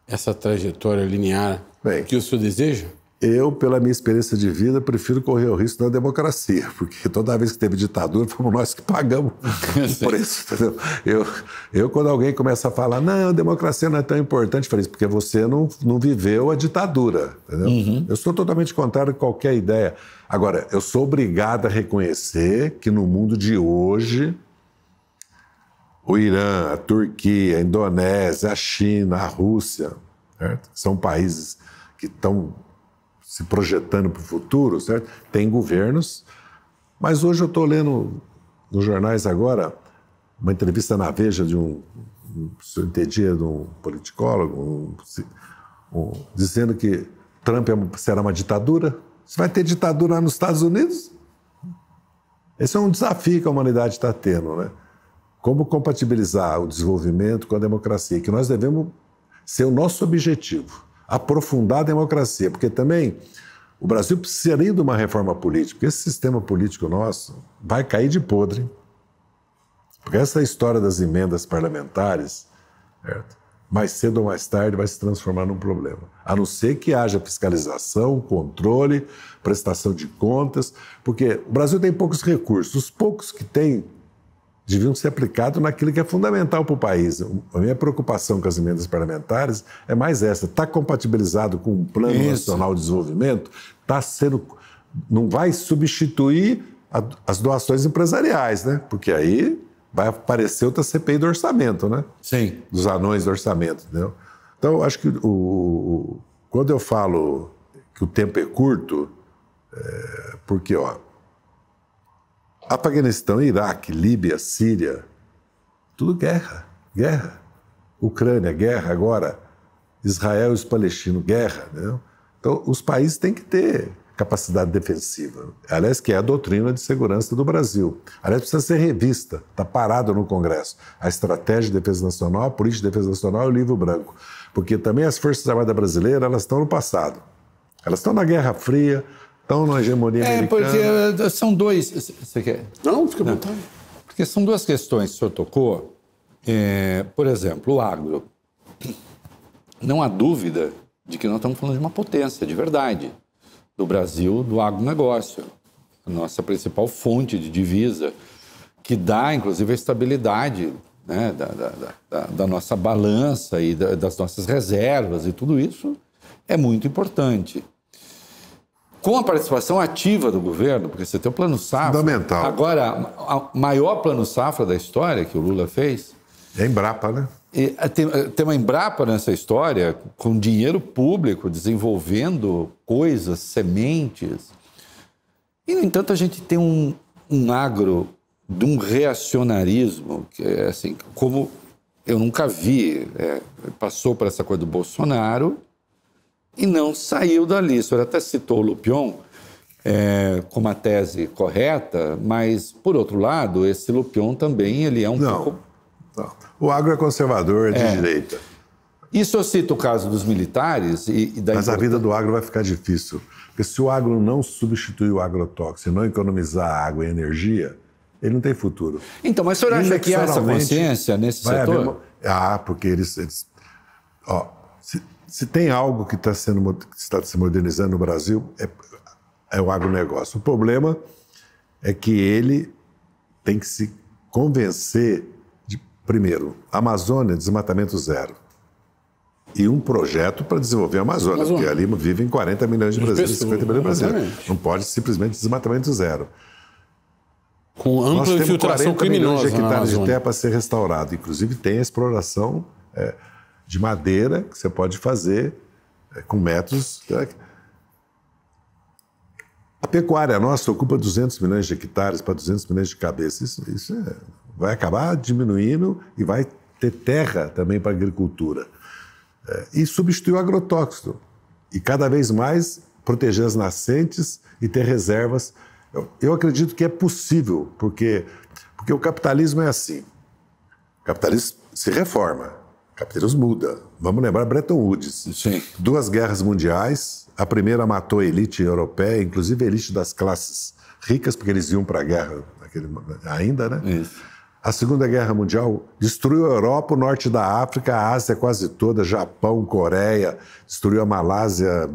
essa trajetória linear Bem, que o senhor deseja? Eu, pela minha experiência de vida, prefiro correr o risco da democracia, porque toda vez que teve ditadura, fomos nós que pagamos o preço. Entendeu? Eu, eu, quando alguém começa a falar, não, a democracia não é tão importante, eu falei isso, porque você não, não viveu a ditadura. Uhum. Eu sou totalmente contrário a qualquer ideia. Agora, eu sou obrigado a reconhecer que no mundo de hoje, o Irã, a Turquia, a Indonésia, a China, a Rússia, certo? são países que estão se projetando para o futuro, certo? Tem governos, mas hoje eu estou lendo nos jornais agora uma entrevista na Veja de um, se eu entendi, de um politicólogo, um, um, dizendo que Trump é será uma ditadura. Você vai ter ditadura nos Estados Unidos? Esse é um desafio que a humanidade está tendo, né? Como compatibilizar o desenvolvimento com a democracia, que nós devemos ser o nosso objetivo aprofundar a democracia, porque também o Brasil precisaria de uma reforma política, porque esse sistema político nosso vai cair de podre. Porque essa história das emendas parlamentares, certo? mais cedo ou mais tarde vai se transformar num problema. A não ser que haja fiscalização, controle, prestação de contas, porque o Brasil tem poucos recursos. Os poucos que tem deviam ser aplicados naquilo que é fundamental para o país. A minha preocupação com as emendas parlamentares é mais essa: está compatibilizado com o Plano Isso. Nacional de Desenvolvimento? Está sendo. Não vai substituir a, as doações empresariais, né? Porque aí vai aparecer outra CPI do orçamento, né? Sim. Dos anões do orçamento, entendeu? Então, acho que o, quando eu falo que o tempo é curto, é porque, ó, Afeganistão, Iraque, Líbia, Síria, tudo guerra, guerra. Ucrânia, guerra agora. Israel e os palestinos, guerra. Né? Então, os países têm que ter capacidade defensiva. Aliás, que é a doutrina de segurança do Brasil. Aliás, precisa ser revista, está parado no Congresso. A Estratégia de Defesa Nacional, a Política de Defesa Nacional e o Livro Branco. Porque também as Forças Armadas Brasileiras, elas estão no passado. Elas estão na Guerra Fria, estão na hegemonia é, é americana. É, porque é, são dois. Você quer? Não, fica à vontade. Porque são duas questões que o senhor tocou. É, por exemplo, o agro. Não há dúvida de que nós estamos falando de uma potência, de verdade, do Brasil, do agronegócio. A nossa principal fonte de divisa, que dá, inclusive, a estabilidade né, da, da, da, da, nossa balança e das nossas reservas e tudo isso, é muito importante com a participação ativa do governo, porque você tem o plano safra. Fundamental. Agora, o maior plano safra da história que o Lula fez. É Embrapa, né? E, eh, tem, eh, tem uma Embrapa nessa história, com dinheiro público, desenvolvendo coisas, sementes. E, no entanto, a gente tem um, um agro de um reacionarismo, que é assim, como eu nunca vi. É, passou por essa coisa do Bolsonaro, e não saiu dali. O senhor até citou o Lupion é, como uma tese correta, mas, por outro lado, esse Lupion também ele é um não, pouco... Não. O agro é conservador de é. direita. Isso eu cito o caso dos militares e, e da Mas a vida do agro vai ficar difícil. Porque se o agro não substituir o agrotóxico, não economizar água e energia, ele não tem futuro. Então, mas o senhor acha que há essa consciência nesse setor? Uma... Ah, porque eles. eles... Ó, se... Se tem algo que está sendo que está se modernizando no Brasil, é, é o agronegócio. O problema é que ele tem que se convencer de, primeiro, Amazônia, desmatamento zero. E um projeto para desenvolver a Amazônia, Amazônia, porque ali vivem 40 milhões de brasileiros, 50 milhões de brasileiros. Não pode simplesmente desmatamento zero. Com ampla Nós temos infiltração 40 criminosa. milhões de hectares de terra para ser restaurado. Inclusive, tem a exploração é, de madeira que você pode fazer é, com métodos. A pecuária nossa ocupa 200 milhões de hectares para 200 milhões de cabeças. Isso, isso é, vai acabar diminuindo e vai ter terra também para agricultura. É, e substituir o agrotóxico. E cada vez mais proteger as nascentes e ter reservas. Eu, eu acredito que é possível, porque, porque o capitalismo é assim. O capitalismo se reforma. Capitalismo muda. Vamos lembrar Bretton Woods. Sim. Duas guerras mundiais. A primeira matou a elite europeia, inclusive a elite das classes ricas, porque eles iam para a guerra naquele, ainda, né? Isso. A Segunda Guerra Mundial destruiu a Europa, o norte da África, a Ásia quase toda, Japão, Coreia, destruiu a Malásia,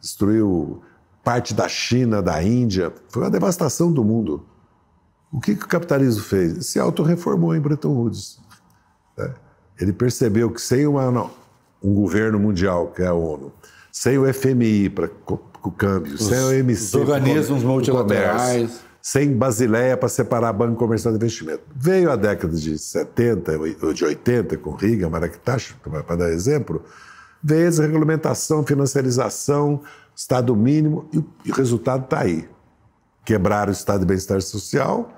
destruiu parte da China, da Índia. Foi uma devastação do mundo. O que, que o capitalismo fez? Se autorreformou em Bretton Woods ele percebeu que sem uma, um governo mundial, que é a ONU, sem o FMI para o câmbio, os, sem o MC, os organismos multilaterais, sem Basileia para separar Banco Comercial de Investimento. Veio a década de 70, ou de 80, com Riga, Maractacho, para dar exemplo, veio a regulamentação, financiarização, Estado mínimo, e, e o resultado está aí. Quebraram o Estado de Bem-Estar Social,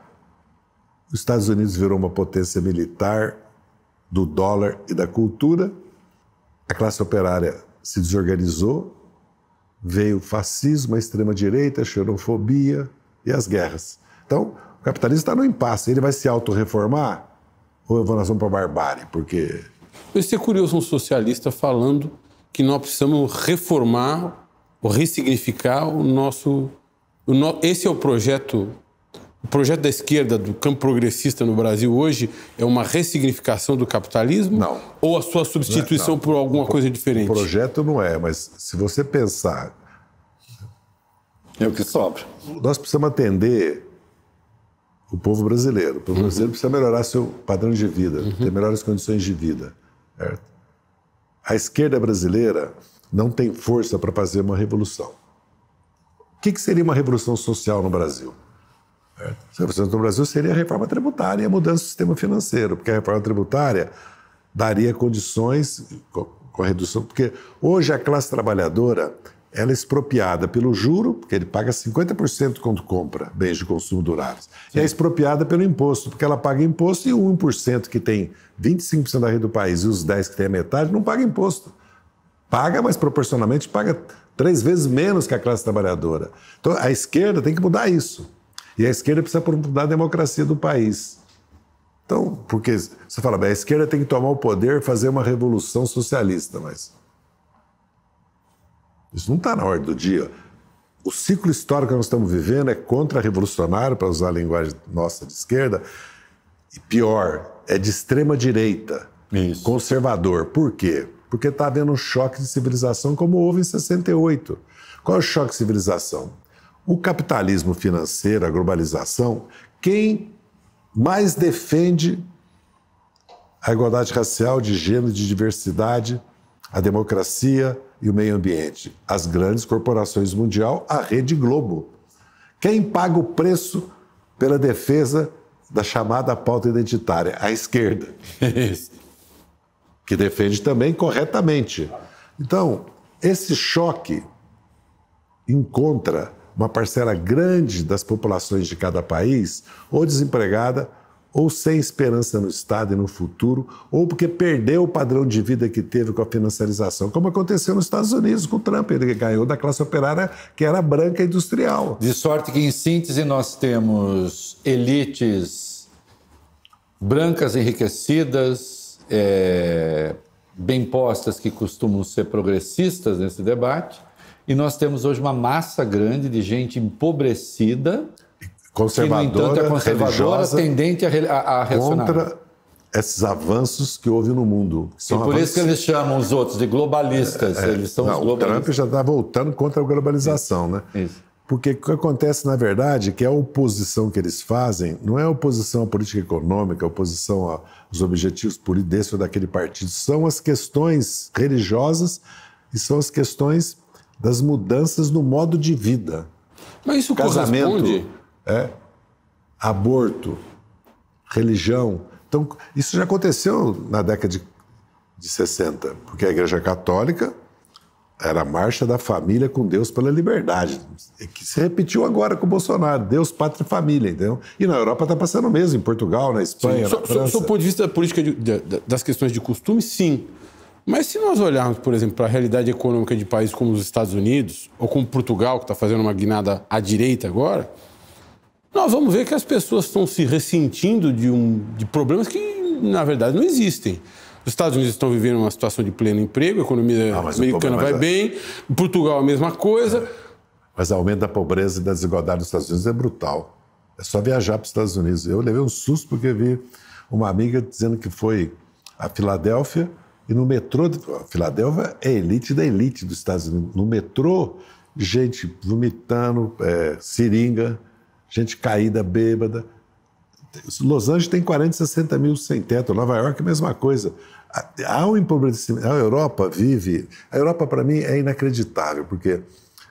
os Estados Unidos virou uma potência militar do dólar e da cultura, a classe operária se desorganizou, veio o fascismo, a extrema-direita, a xenofobia e as guerras. Então, o capitalismo está no impasse. Ele vai se autorreformar ou nós vamos para a barbárie? Porque... Vai é curioso um socialista falando que nós precisamos reformar ou ressignificar o nosso... O no... Esse é o projeto o projeto da esquerda, do campo progressista no Brasil hoje, é uma ressignificação do capitalismo? Não. Ou a sua é, substituição não, não. por alguma o, coisa diferente? O projeto não é, mas se você pensar. É o que sobra. Nós precisamos atender o povo brasileiro. O povo uhum. brasileiro precisa melhorar seu padrão de vida, uhum. ter melhores condições de vida. Certo? A esquerda brasileira não tem força para fazer uma revolução. O que, que seria uma revolução social no Brasil? se fosse no Brasil seria a reforma tributária e a mudança do sistema financeiro, porque a reforma tributária daria condições com a redução, porque hoje a classe trabalhadora ela é expropriada pelo juro, porque ele paga 50% quando compra bens de consumo duráveis, Sim. e é expropriada pelo imposto, porque ela paga imposto e o 1% que tem 25% da rede do país e os 10% que tem a metade não paga imposto. Paga, mas proporcionalmente paga três vezes menos que a classe trabalhadora. Então a esquerda tem que mudar isso. E a esquerda precisa aprofundar a democracia do país. Então, porque você fala, bem, a esquerda tem que tomar o poder, fazer uma revolução socialista, mas isso não está na ordem do dia. O ciclo histórico que nós estamos vivendo é contra-revolucionário, para usar a linguagem nossa de esquerda, e pior, é de extrema direita, conservador. Por quê? Porque está havendo um choque de civilização como houve em 68. Qual é o choque de civilização? O capitalismo financeiro, a globalização, quem mais defende a igualdade racial, de gênero, de diversidade, a democracia e o meio ambiente? As grandes corporações mundial, a Rede Globo. Quem paga o preço pela defesa da chamada pauta identitária? A esquerda. que defende também corretamente. Então, esse choque encontra uma parcela grande das populações de cada país ou desempregada ou sem esperança no Estado e no futuro, ou porque perdeu o padrão de vida que teve com a financiarização, como aconteceu nos Estados Unidos com o Trump. Ele ganhou da classe operária que era branca industrial. De sorte que, em síntese, nós temos elites brancas enriquecidas, é, bem postas, que costumam ser progressistas nesse debate, e nós temos hoje uma massa grande de gente empobrecida, conservadora, que, no entanto, é conservadora, tendente a, a, a Contra esses avanços que houve no mundo. e por avanços... isso que eles chamam os outros de globalistas. É, é. eles são Não, globalistas. O Trump já está voltando contra a globalização, isso, né? Isso. Porque o que acontece, na verdade, é que a oposição que eles fazem não é oposição à política econômica, oposição aos objetivos desse ou daquele partido, são as questões religiosas e são as questões das mudanças no modo de vida. Mas isso Casamento, corresponde? É, aborto, religião. Então, isso já aconteceu na década de, de 60, porque a Igreja Católica era a marcha da família com Deus pela liberdade, que se repetiu agora com o Bolsonaro, Deus, pátria e família, entendeu? E na Europa está passando o mesmo, em Portugal, na Espanha, sim, na so, França. So, so, do ponto de vista da política de, de, das questões de costume, sim. Mas se nós olharmos, por exemplo, para a realidade econômica de países como os Estados Unidos, ou como Portugal, que está fazendo uma guinada à direita agora, nós vamos ver que as pessoas estão se ressentindo de, um, de problemas que, na verdade, não existem. Os Estados Unidos estão vivendo uma situação de pleno emprego, a economia não, ah, americana vai é... bem, Portugal a mesma coisa. É. Mas o aumento da pobreza e da desigualdade nos Estados Unidos é brutal. É só viajar para os Estados Unidos. Eu levei um susto porque vi uma amiga dizendo que foi a Filadélfia e no metrô, Filadélfia é elite da elite dos Estados Unidos. No metrô, gente vomitando, é, seringa, gente caída, bêbada. Los Angeles tem 40, 60 mil sem teto. Nova York, a mesma coisa. Há um empobrecimento. A Europa vive. A Europa, para mim, é inacreditável, porque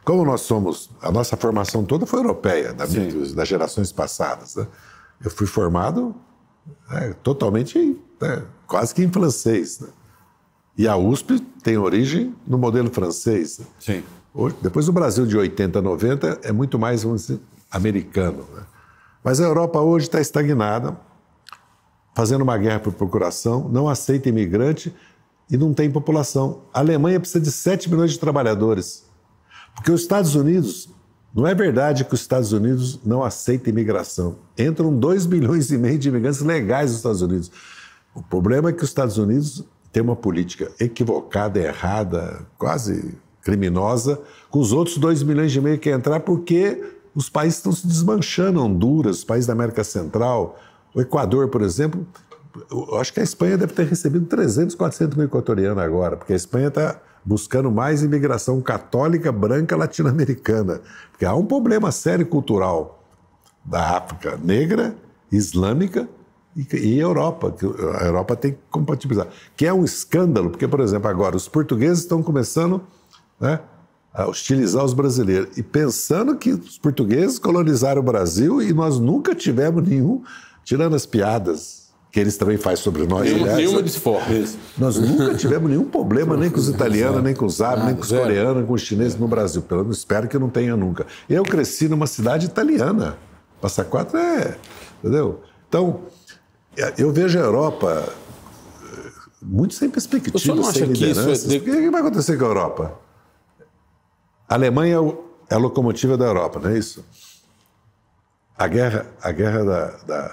como nós somos, a nossa formação toda foi europeia, da minha, das gerações passadas. Né? Eu fui formado né, totalmente, né, quase que em francês. Né? E a USP tem origem no modelo francês. Sim. Depois o Brasil de 80, 90 é muito mais, vamos dizer, americano. Né? Mas a Europa hoje está estagnada, fazendo uma guerra por procuração, não aceita imigrante e não tem população. A Alemanha precisa de 7 milhões de trabalhadores. Porque os Estados Unidos, não é verdade que os Estados Unidos não aceita imigração. Entram 2 milhões e meio de imigrantes legais nos Estados Unidos. O problema é que os Estados Unidos ter uma política equivocada, errada, quase criminosa, com os outros 2 milhões e meio que entrar, porque os países estão se desmanchando Honduras, países da América Central. O Equador, por exemplo, eu acho que a Espanha deve ter recebido 300, 400 mil equatorianos agora, porque a Espanha está buscando mais imigração católica, branca, latino-americana. Porque há um problema sério cultural da África negra, islâmica e, Europa, que a Europa tem que compatibilizar. Que é um escândalo, porque, por exemplo, agora os portugueses estão começando né, a hostilizar os brasileiros e pensando que os portugueses colonizaram o Brasil e nós nunca tivemos nenhum, tirando as piadas que eles também fazem sobre nós. Nenhum, aliás, nenhuma disforme. Nós nunca tivemos nenhum problema, nem com os italianos, nem com os árabes, nem com os coreanos, nem com os chineses no Brasil. Pelo menos espero que não tenha nunca. Eu cresci numa cidade italiana. Passa quatro é. Entendeu? Então, é, eu vejo a Europa eh, muito sem perspectiva, sem acha lideranças. É de... O é que vai acontecer com a Europa? A Alemanha é, é a locomotiva da Europa, não é isso? A guerra, a guerra da, da,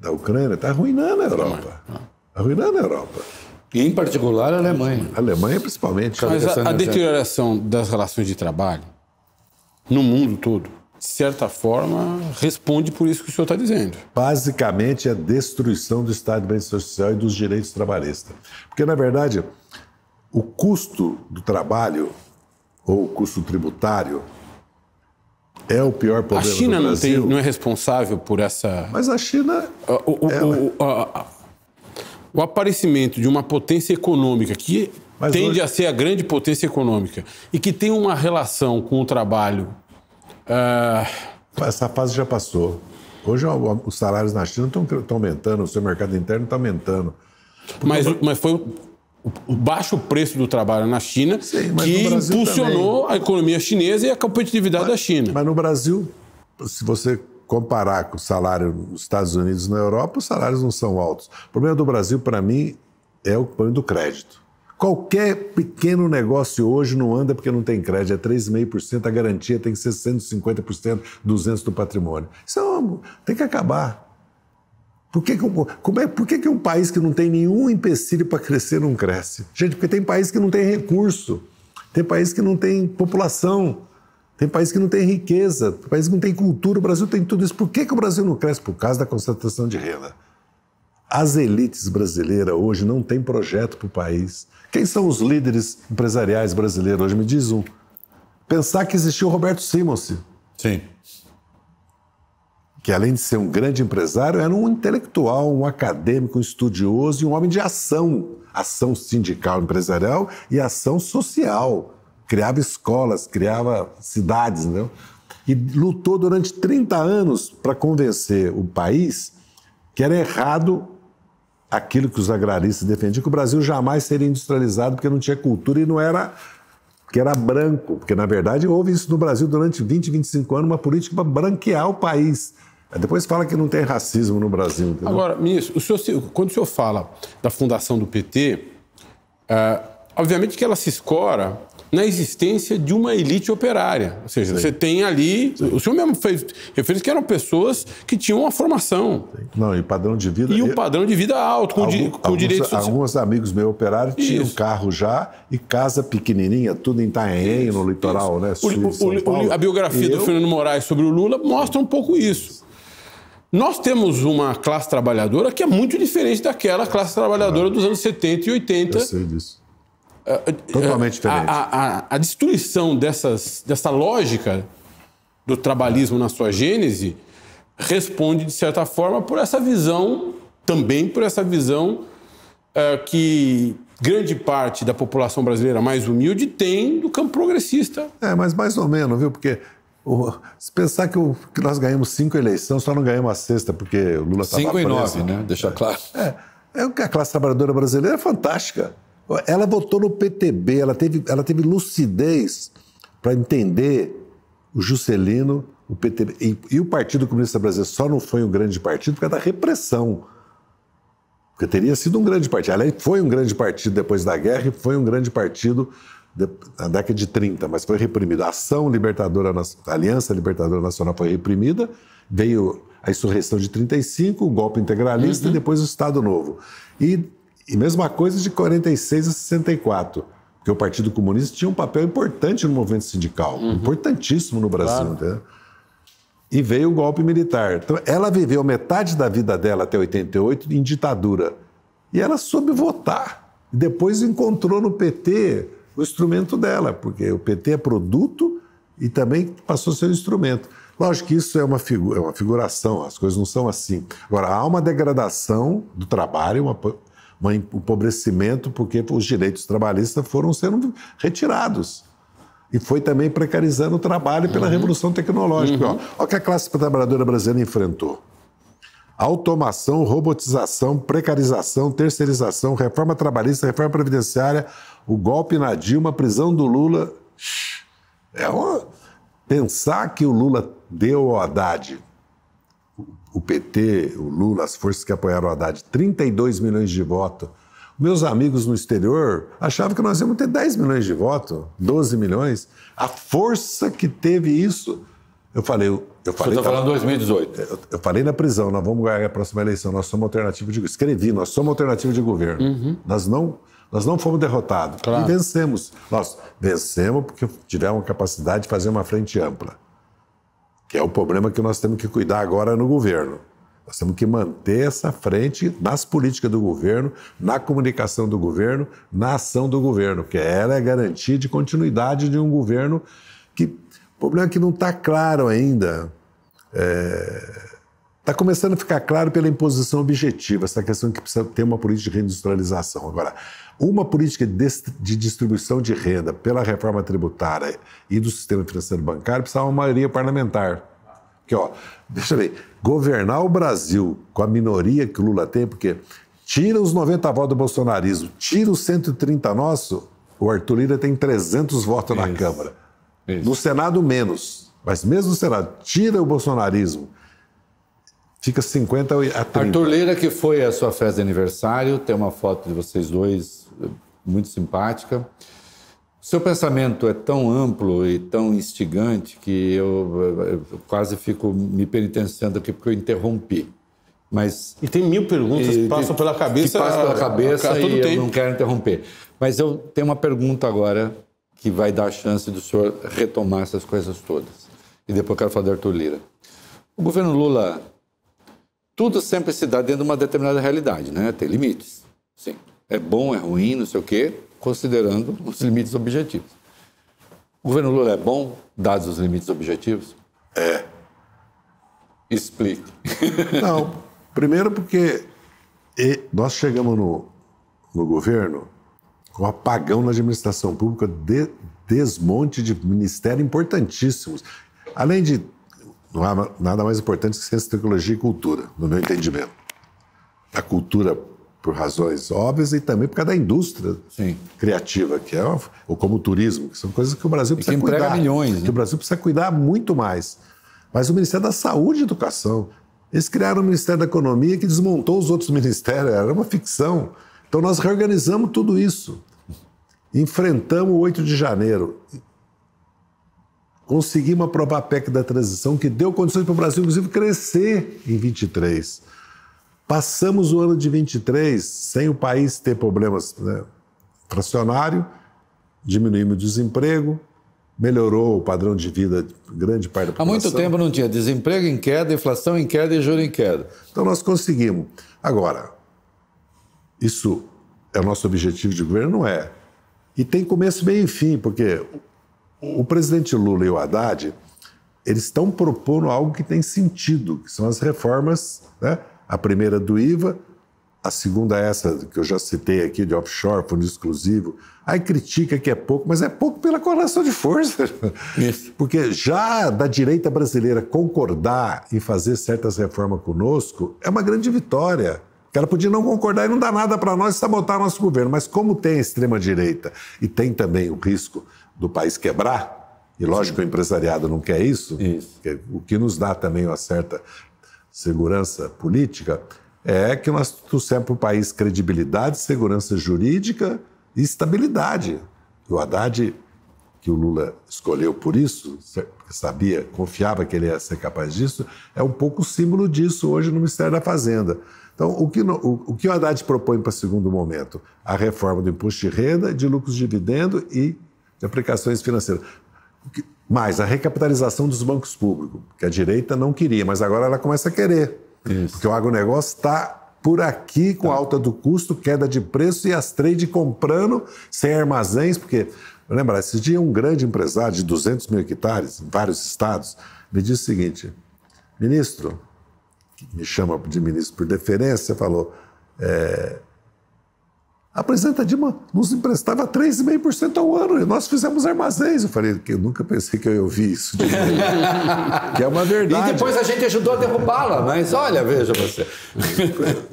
da Ucrânia está arruinando a Europa. Ah. Tá arruinando a Europa. E, em particular, a Alemanha. A Alemanha, principalmente. Mas a, a deterioração das relações de trabalho no mundo todo de certa forma, responde por isso que o senhor está dizendo. Basicamente, é a destruição do Estado de Bem-Estar Social e dos direitos trabalhistas. Porque, na verdade, o custo do trabalho ou o custo tributário é o pior problema a China do Brasil. Não, tem, não é responsável por essa. Mas a China. Ah, o, o, ela... É o, o aparecimento de uma potência econômica que mas tende hoje... a ser a grande potência econômica e que tem uma relação com o trabalho Uh... Essa fase já passou. Hoje os salários na China estão aumentando, o seu mercado interno está aumentando. mas, mas foi o baixo preço do trabalho na China Sim, que impulsionou também. a economia chinesa e a competitividade mas, da China. Mas no Brasil, se você comparar com o salário nos Estados Unidos e na Europa, os salários não são altos. O problema do Brasil, para mim, é o problema do crédito. Qualquer pequeno negócio hoje não anda porque não tem crédito, é 3,5%, a garantia tem que ser 150%, 200% do patrimônio. Isso é, tem que acabar. Por que, como é, por que, que um país que não tem nenhum empecilho para crescer não cresce? Gente, porque tem país que não tem recurso, tem país que não tem população, tem país que não tem riqueza, tem país que não tem cultura. O Brasil tem tudo isso. Por que, que o Brasil não cresce? Por causa da concentração de renda. As elites brasileiras hoje não têm projeto para o país. Quem são os líderes empresariais brasileiros hoje? Me diz um. Pensar que existiu o Roberto Simonsi. Sim. Que além de ser um grande empresário, era um intelectual, um acadêmico, um estudioso e um homem de ação. Ação sindical empresarial e ação social. Criava escolas, criava cidades, entendeu? E lutou durante 30 anos para convencer o país que era errado aquilo que os agraristas defendiam, que o Brasil jamais seria industrializado porque não tinha cultura e não era que era branco, porque na verdade houve isso no Brasil durante 20, 25 anos, uma política para branquear o país. Depois fala que não tem racismo no Brasil. Entendeu? Agora, ministro, o senhor, quando o senhor fala da fundação do PT, é, obviamente que ela se escora na existência de uma elite operária. Ou seja, Sim. você tem ali. O senhor mesmo fez referência que eram pessoas que tinham uma formação. Não, e padrão de vida. E um padrão de vida alto, com, algum, com alguns, direitos sociais. Alguns amigos meus operários tinham carro já e casa pequenininha, tudo em Itanhaém, no litoral, isso. né? Sul, o, São Paulo. a biografia e do eu... Fernando Moraes sobre o Lula mostra um pouco isso. Nós temos uma classe trabalhadora que é muito diferente daquela classe trabalhadora dos anos 70 e 80. Eu sei disso Totalmente é, é, diferente. A, a, a destruição dessas, dessa lógica do trabalhismo na sua gênese responde, de certa forma, por essa visão, também por essa visão é, que grande parte da população brasileira mais humilde tem do campo progressista. É, mas mais ou menos, viu? Porque o, se pensar que, o, que, nós ganhamos cinco eleições, só não ganhamos a sexta, porque o Lula estava preso. Cinco e nove, né? Deixa claro. É, é, a classe trabalhadora brasileira é fantástica. Ela votou no PTB, ela teve, ela teve lucidez para entender o Juscelino, o PTB. E, e, o Partido Comunista Brasileiro só não foi um grande partido por causa da repressão. Porque teria sido um grande partido. Aliás, foi um grande partido depois da guerra e foi um grande partido de, na década de 30, mas foi reprimido. A Ação Libertadora, a Aliança Libertadora Nacional foi reprimida, veio a insurreição de 35, o golpe integralista uhum. e depois o Estado Novo. E e mesma coisa de 46 a 64, porque o Partido Comunista tinha um papel importante no movimento sindical, uhum. importantíssimo no Brasil. Claro. E veio o golpe militar. Então, ela viveu metade da vida dela até 88 em ditadura. E ela soube votar. Depois encontrou no PT o instrumento dela, porque o PT é produto e também passou a ser um instrumento. Lógico que isso é uma, figu é uma figuração, as coisas não são assim. Agora, há uma degradação do trabalho, uma um empobrecimento, porque os direitos trabalhistas foram sendo retirados. E foi também precarizando o trabalho pela uhum. revolução tecnológica. Uhum. Olha o que a classe trabalhadora brasileira enfrentou. Automação, robotização, precarização, terceirização, reforma trabalhista, reforma previdenciária, o golpe na Dilma, prisão do Lula. É uma... Pensar que o Lula deu ao Haddad o PT, o Lula, as forças que apoiaram o Haddad, 32 milhões de votos. Meus amigos no exterior achavam que nós íamos ter 10 milhões de votos, 12 milhões. A força que teve isso. Eu falei. Eu falei Você está falando de 2018. Eu, eu, falei na prisão, nós vamos ganhar a próxima eleição, nós somos alternativa de. Escrevi, nós somos alternativa de governo. Uhum. Nós não. Nós não fomos derrotados claro. e vencemos. Nós vencemos porque tivemos capacidade de fazer uma frente ampla que é o problema que nós temos que cuidar agora no governo. Nós temos que manter essa frente nas políticas do governo, na comunicação do governo, na ação do governo, porque ela é garantia de continuidade de um governo que. O problema é que não está claro ainda. Está é, tá começando a ficar claro pela imposição objetiva, essa questão que precisa ter uma política de reindustrialização. Agora, uma política de distribuição de renda pela reforma tributária e do sistema financeiro bancário precisava uma maioria parlamentar. Porque, ó, deixa eu ver, governar o Brasil com a minoria que o Lula tem, porque tira os 90 votos do bolsonarismo, tira os 130 nosso, o Arthur Lira tem 300 votos Isso. na Câmara. Isso. No Senado, menos. Mas mesmo no Senado, tira o bolsonarismo, fica 50 a 30. Arthur Lira, que foi a sua festa de aniversário, tem uma foto de vocês dois muito simpática. Seu pensamento é tão amplo e tão instigante que eu, eu quase fico me penitenciando aqui porque eu interrompi. Mas, e tem mil perguntas que passam pela cabeça. Que passam pela cabeça a, a, a, e tempo. eu não quero interromper. Mas eu tenho uma pergunta agora que vai dar a chance do senhor retomar essas coisas todas. E depois eu quero falar do Arthur Lira. O governo Lula, tudo sempre se dá dentro de uma determinada realidade, né? Tem limites, sim é bom, é ruim, não sei o quê, considerando os limites objetivos. O governo Lula é bom, dados os limites objetivos? É. Explique. Não, primeiro porque nós chegamos no, no governo com apagão na administração pública, de, desmonte de ministérios importantíssimos. Além de não há nada mais importante que ciência, tecnologia e cultura, no meu entendimento. A cultura por razões óbvias e também por causa da indústria Sim. criativa, que é, ou como o turismo, que são coisas que o Brasil precisa que cuidar. milhões. Né? Que o né? Brasil precisa cuidar muito mais. Mas o Ministério da Saúde e Educação, eles criaram o Ministério da Economia que desmontou os outros ministérios, era uma ficção. Então nós reorganizamos tudo isso. Enfrentamos o 8 de janeiro. Conseguimos aprovar a PEC da transição, que deu condições para o Brasil, inclusive, crescer em 23 Passamos o ano de 23 sem o país ter problemas né? fracionário, diminuímos o desemprego, melhorou o padrão de vida de grande parte da população. Há muito tempo não tinha desemprego em queda, inflação em queda e juro em queda. Então nós conseguimos. Agora, isso é o nosso objetivo de governo? Não é. E tem começo, meio e fim, porque o presidente Lula e o Haddad, eles estão propondo algo que tem sentido, que são as reformas, né? A primeira do IVA, a segunda é essa que eu já citei aqui, de offshore, fundo exclusivo. Aí critica que é pouco, mas é pouco pela correlação de forças. Isso. Porque já da direita brasileira concordar em fazer certas reformas conosco é uma grande vitória. Que ela podia não concordar e não dar nada para nós sabotar nosso governo. Mas como tem a extrema-direita e tem também o risco do país quebrar, e lógico Sim. o empresariado não quer isso, isso. É o que nos dá também uma certa segurança política, é que nós trouxemos para o país credibilidade, segurança jurídica e estabilidade. o Haddad, que o Lula escolheu por isso, sabia, confiava que ele ia ser capaz disso, é um pouco símbolo disso hoje no Ministério da Fazenda. Então, o que, o, o que o Haddad propõe para o segundo momento? A reforma do imposto de renda, de lucros de dividendo e de aplicações financeiras. Mais a recapitalização dos bancos públicos, que a direita não queria, mas agora ela começa a querer. Isso. Porque o agronegócio está por aqui com tá. alta do custo, queda de preço e as trade comprando sem armazéns, porque lembra, esse dia um grande empresário de 200 mil hectares em vários estados me disse o seguinte, ministro, me chama de ministro por deferência, falou, é, a presidenta Dilma nos emprestava 3,5% ao ano e nós fizemos armazéns. Eu falei que eu nunca pensei que eu ouvir isso. De que é uma verdade. E depois a gente ajudou a derrubá-la, mas olha, veja você.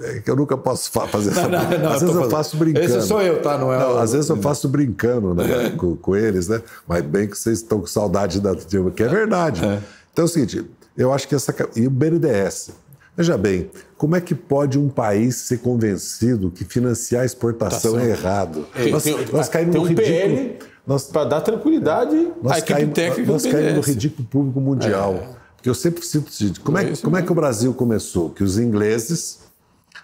É, é que eu nunca posso fazer essa. Não, não, às vezes eu, eu faço brincando. Esse sou eu, tá? Não é? Não, às vezes eu faço brincando né, é. com, com, eles, né? Mas bem que vocês estão com saudade da Dilma, que é verdade. É. Então é o seguinte, eu acho que essa. E o BNDES. Veja bem, como é que pode um país ser convencido que financiar a exportação tá é errado? É, nós, tem, nós caímos tem no ridículo. nós para dar tranquilidade nós à equipe caímos, técnica. Nós caímos no ridículo público mundial. É. Porque eu sempre sinto como é, é como é que o Brasil começou? Que os ingleses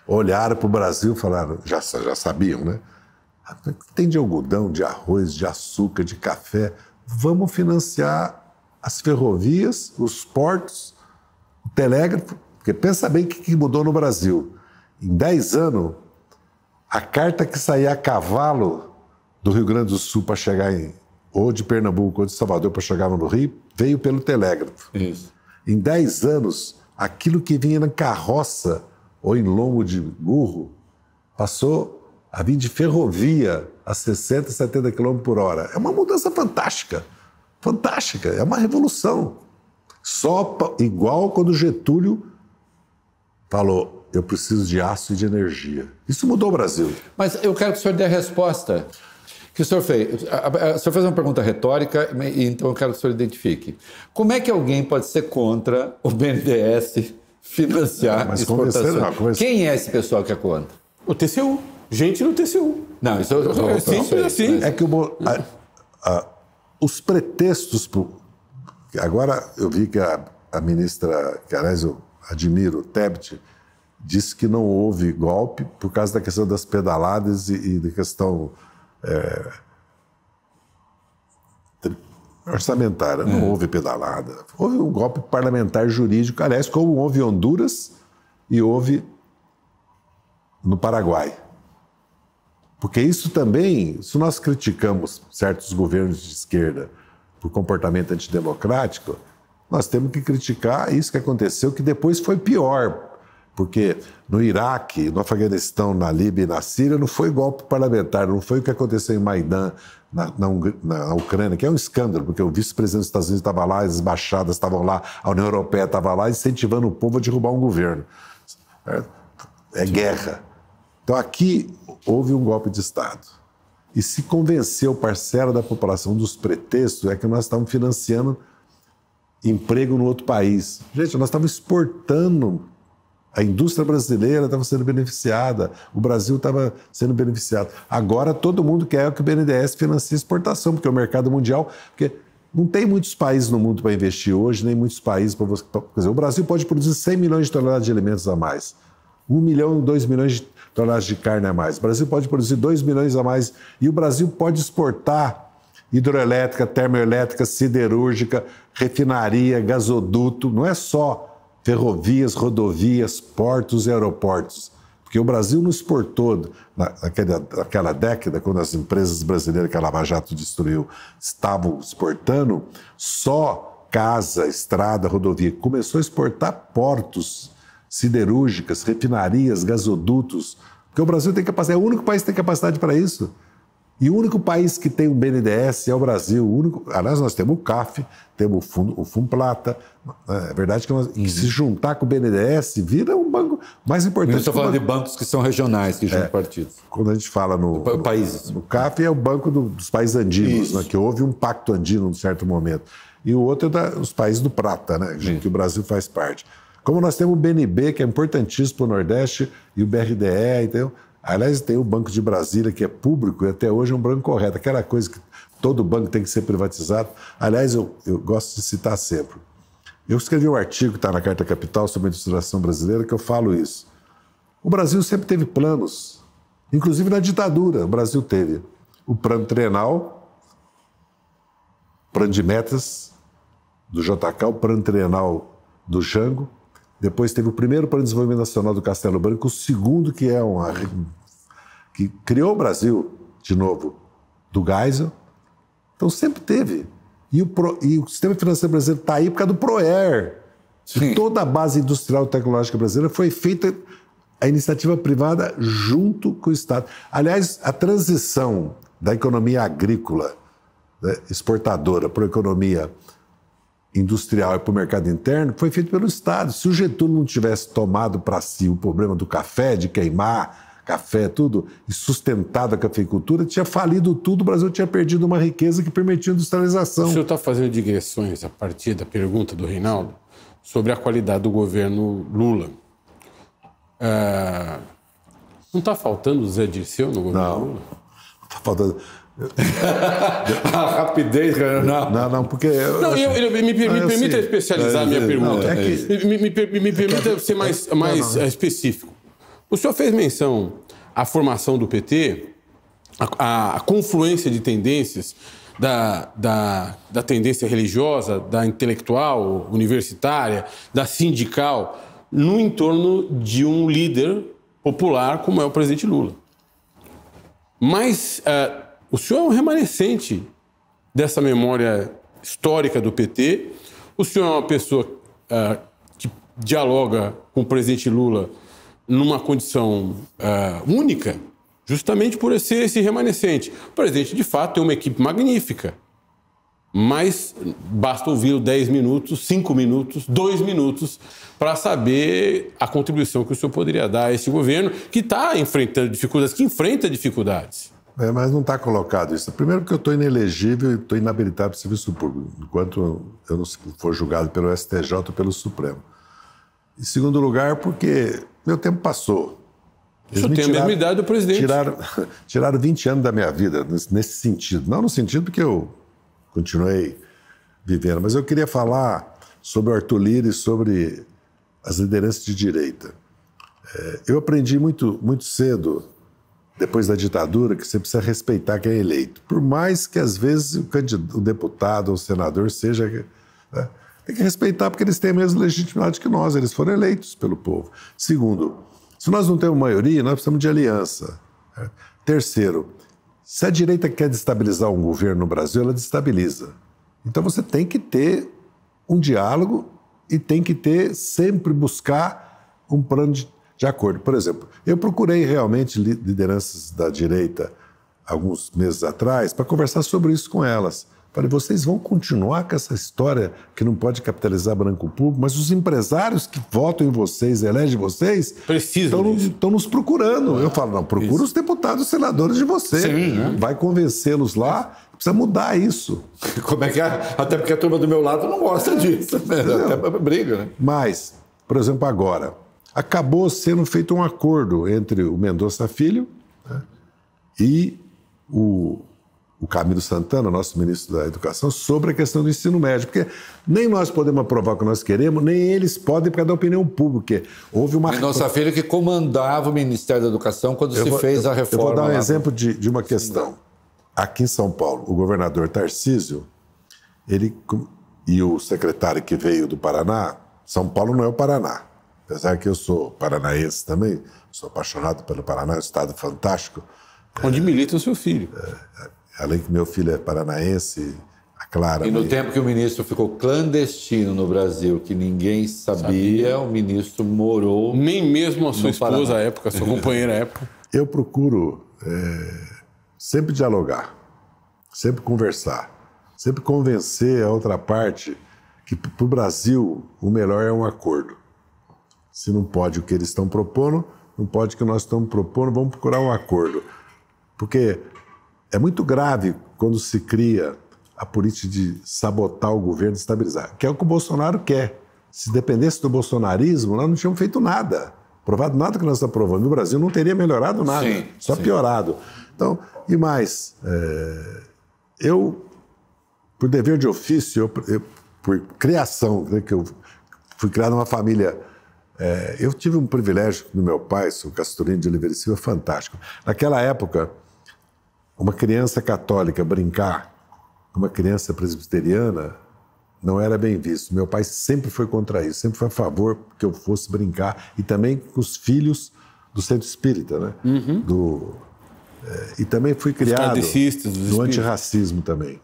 olharam para o Brasil e falaram, já, já sabiam, né? Ah, tem de algodão, de arroz, de açúcar, de café. Vamos financiar as ferrovias, os portos, o telégrafo porque pensa bem o que mudou no Brasil. Em 10 anos, a carta que saía a cavalo do Rio Grande do Sul para chegar em. ou de Pernambuco ou de Salvador para chegar no Rio, veio pelo telégrafo. Isso. Em 10 anos, aquilo que vinha na carroça ou em lombo de burro passou a vir de ferrovia a 60, 70 km por hora. É uma mudança fantástica. Fantástica. É uma revolução. Só igual quando Getúlio falou: eu preciso de aço e de energia. Isso mudou o Brasil. Mas eu quero que o senhor dê a resposta. Que o senhor fez. O senhor fez uma pergunta retórica, então eu quero que o senhor identifique. Como é que alguém pode ser contra o BNDES financiar não, mas exportação? Não, Quem é esse pessoal que é contra? O TCU. Gente no TCU. Não, isso eu, é simples assim. É que o, a, a, os pretextos. Pro... Agora eu vi que a, a ministra Carésio admiro, Tebet, disse que não houve golpe por causa da questão das pedaladas e, e da questão é, orçamentária. Não é. houve pedalada. Houve um golpe parlamentar jurídico, aliás, como houve em Honduras e houve no Paraguai. Porque isso também, se nós criticamos certos governos de esquerda por comportamento antidemocrático, nós temos que criticar isso que aconteceu, que depois foi pior, porque no Iraque, no Afeganistão, na Líbia e na Síria não foi golpe parlamentar, não foi o que aconteceu em Maidan, na, na, na Ucrânia, que é um escândalo, porque o vice-presidente dos Estados Unidos estava lá, as embaixadas estavam lá, a União Europeia estava lá, incentivando o povo a derrubar um governo. É, é guerra. Então aqui houve um golpe de Estado. E se convenceu parcela da população dos pretextos, é que nós estamos financiando emprego no outro país. Gente, nós estávamos exportando. A indústria brasileira estava sendo beneficiada, o Brasil estava sendo beneficiado. Agora todo mundo quer que o BNDES financie exportação, porque é o mercado mundial. Porque não tem muitos países no mundo para investir hoje, nem muitos países para você. quer dizer, o Brasil pode produzir 100 milhões de toneladas de alimentos a mais, 1 milhão, 2 milhões de toneladas de carne a mais. O Brasil pode produzir 2 milhões a mais. E o Brasil pode exportar hidroelétrica, termoelétrica, siderúrgica, refinaria, gasoduto, não é só ferrovias, rodovias, portos e aeroportos. Porque o Brasil não exportou, naquela, naquela década, quando as empresas brasileiras que a Lava Jato destruiu estavam exportando, só casa, estrada, rodovia. Começou a exportar portos, siderúrgicas, refinarias, gasodutos. Porque o Brasil tem capacidade, é o único país que tem capacidade para isso. E o único país que tem o BNDES é o Brasil. O único, aliás, nós temos o CAF, temos o Fundo, o Fundo Plata. É, é verdade que, nós, se uhum. juntar com o BNDES vira um banco mais importante. Eu estou falando banco. de bancos que são regionais, que juntam é, partidos. Quando a gente fala no, países. o CAF é o banco do, dos países andinos, né, que houve um pacto andino em certo momento. E o outro é da, os países do Prata, né, que o Brasil faz parte. Como nós temos o BNB, que é importantíssimo para o Nordeste, e o BRDE, entendeu? Aliás, tem o Banco de Brasília, que é público e até hoje é um banco correto. Aquela coisa que todo banco tem que ser privatizado. Aliás, eu, eu gosto de citar sempre. Eu escrevi um artigo que está na Carta Capital sobre a industrialização brasileira que eu falo isso. O Brasil sempre teve planos, inclusive na ditadura, o Brasil teve o plano trienal, plano de metas do JK, o plano trienal do Jango, depois teve o primeiro Plano de Desenvolvimento Nacional do Castelo Branco, o segundo que é uma que criou o Brasil de novo do Geisel. Então sempre teve. E o, Pro, e o sistema financeiro brasileiro está aí por causa do Proer. Sim. toda a base industrial e tecnológica brasileira foi feita a iniciativa privada junto com o Estado. Aliás, a transição da economia agrícola né, exportadora para a economia industrial e para o mercado interno foi feito pelo Estado. Se o Getúlio não tivesse tomado para si o problema do café, de queimar café, tudo, e sustentado a cafeicultura, tinha falido tudo, o Brasil tinha perdido uma riqueza que permitia industrialização. O senhor está fazendo digressões a partir da pergunta do Reinaldo sobre a qualidade do governo Lula. É... Não está faltando Zé Dirceu no governo não. Lula? Não, está faltando... a rapidez, Não, não, não porque. Eu, não, eu, eu, me, é não, me permita especializar a minha pergunta. É que... me, me, me, é permita é, ser mais, é, mais eh, específico. O senhor fez menção à formação do PT, à, à confluência de tendências da, da, da tendência religiosa, da intelectual, universitária, da sindical, no entorno de um líder popular como é o presidente Lula. Mas. Uh, o senhor é um remanescente dessa memória histórica do PT. O senhor é uma pessoa ah, que dialoga com o presidente Lula numa condição ah, única, justamente por ser esse remanescente. O presidente, de fato, tem uma equipe magnífica, mas basta ouvir 10 minutos, 5 minutos, 2 minutos para saber a contribuição que o senhor poderia dar a esse governo que está enfrentando dificuldades, que enfrenta dificuldades. É, mas não está colocado isso. Primeiro porque eu estou inelegível e estou inabilitado para o serviço público, enquanto eu não for julgado pelo STJ ou pelo Supremo. Em segundo lugar, porque meu tempo passou. Eles Isso me tem tiraram, a mesma idade do presidente. Tiraram, tiraram 20 anos da minha vida nesse sentido. Não no sentido que eu continuei vivendo, mas eu queria falar sobre o Arthur Lira e sobre as lideranças de direita. É, eu aprendi muito, muito cedo depois da ditadura que você precisa respeitar quem é eleito. Por mais que, às vezes, o, o deputado ou o senador seja. Né, tem que respeitar porque eles têm a mesma legitimidade que nós, eles foram eleitos pelo povo. Segundo, se nós não temos maioria, nós precisamos de aliança. Né. Terceiro, se a direita quer destabilizar um governo no Brasil, ela destabiliza. Então você tem que ter um diálogo e tem que ter sempre buscar um plano de de acordo. Por exemplo, eu procurei realmente lideranças da direita alguns meses atrás para conversar sobre isso com elas. Falei, vocês vão continuar com essa história que não pode capitalizar branco público, mas os empresários que votam em vocês, elegem vocês, precisam estão nos procurando. Eu falo, não, procura isso. os deputados os senadores de vocês. Sim, né? né? Vai convencê-los lá, precisa mudar isso. Como é que é? Até porque a turma do meu lado não gosta disso. Né? Até briga, né? Mas, por exemplo, agora, acabou sendo feito um acordo entre o Mendonça Filho né, e o, o Camilo Santana, nosso ministro da Educação, sobre a questão do ensino médio. Porque nem nós podemos aprovar o que nós queremos, nem eles podem para é dar opinião pública. Houve uma. Mendonça Filho que comandava o Ministério da Educação quando eu se vou, fez a reforma. Eu vou dar um lá. exemplo de, de uma questão. Sim. Aqui em São Paulo, o governador Tarcísio ele, e o secretário que veio do Paraná, São Paulo não é o Paraná. Apesar que eu sou paranaense também, sou apaixonado pelo Paraná, é um estado fantástico. Onde é, milita o seu filho. É, é, além que meu filho é paranaense, a Clara. E no tempo que o ministro ficou clandestino no Brasil, que ninguém sabia, sabia. o ministro morou. Nem mesmo a sua esposa Paraná. à época, a sua companheira à época. Eu procuro é, sempre dialogar, sempre conversar, sempre convencer a outra parte que para o Brasil o melhor é um acordo. Se não pode o que eles estão propondo, não pode o que nós estamos propondo, vamos procurar um acordo. Porque é muito grave quando se cria a política de sabotar o governo, e estabilizar, que é o que o Bolsonaro quer. Se dependesse do bolsonarismo, nós não tínhamos feito nada, aprovado nada que nós aprovando, No Brasil não teria melhorado nada, sim, só sim. piorado. Então, e mais, é, eu, por dever de ofício, eu, eu, por criação, né, que eu fui criado numa família é, eu tive um privilégio do meu pai, o Castorino de Oliveira Silva, fantástico. Naquela época, uma criança católica brincar, com uma criança presbiteriana, não era bem visto. Meu pai sempre foi contra isso, sempre foi a favor que eu fosse brincar e também com os filhos do centro espírita, né? Uhum. Do, é, e também fui criado os do antirracismo também.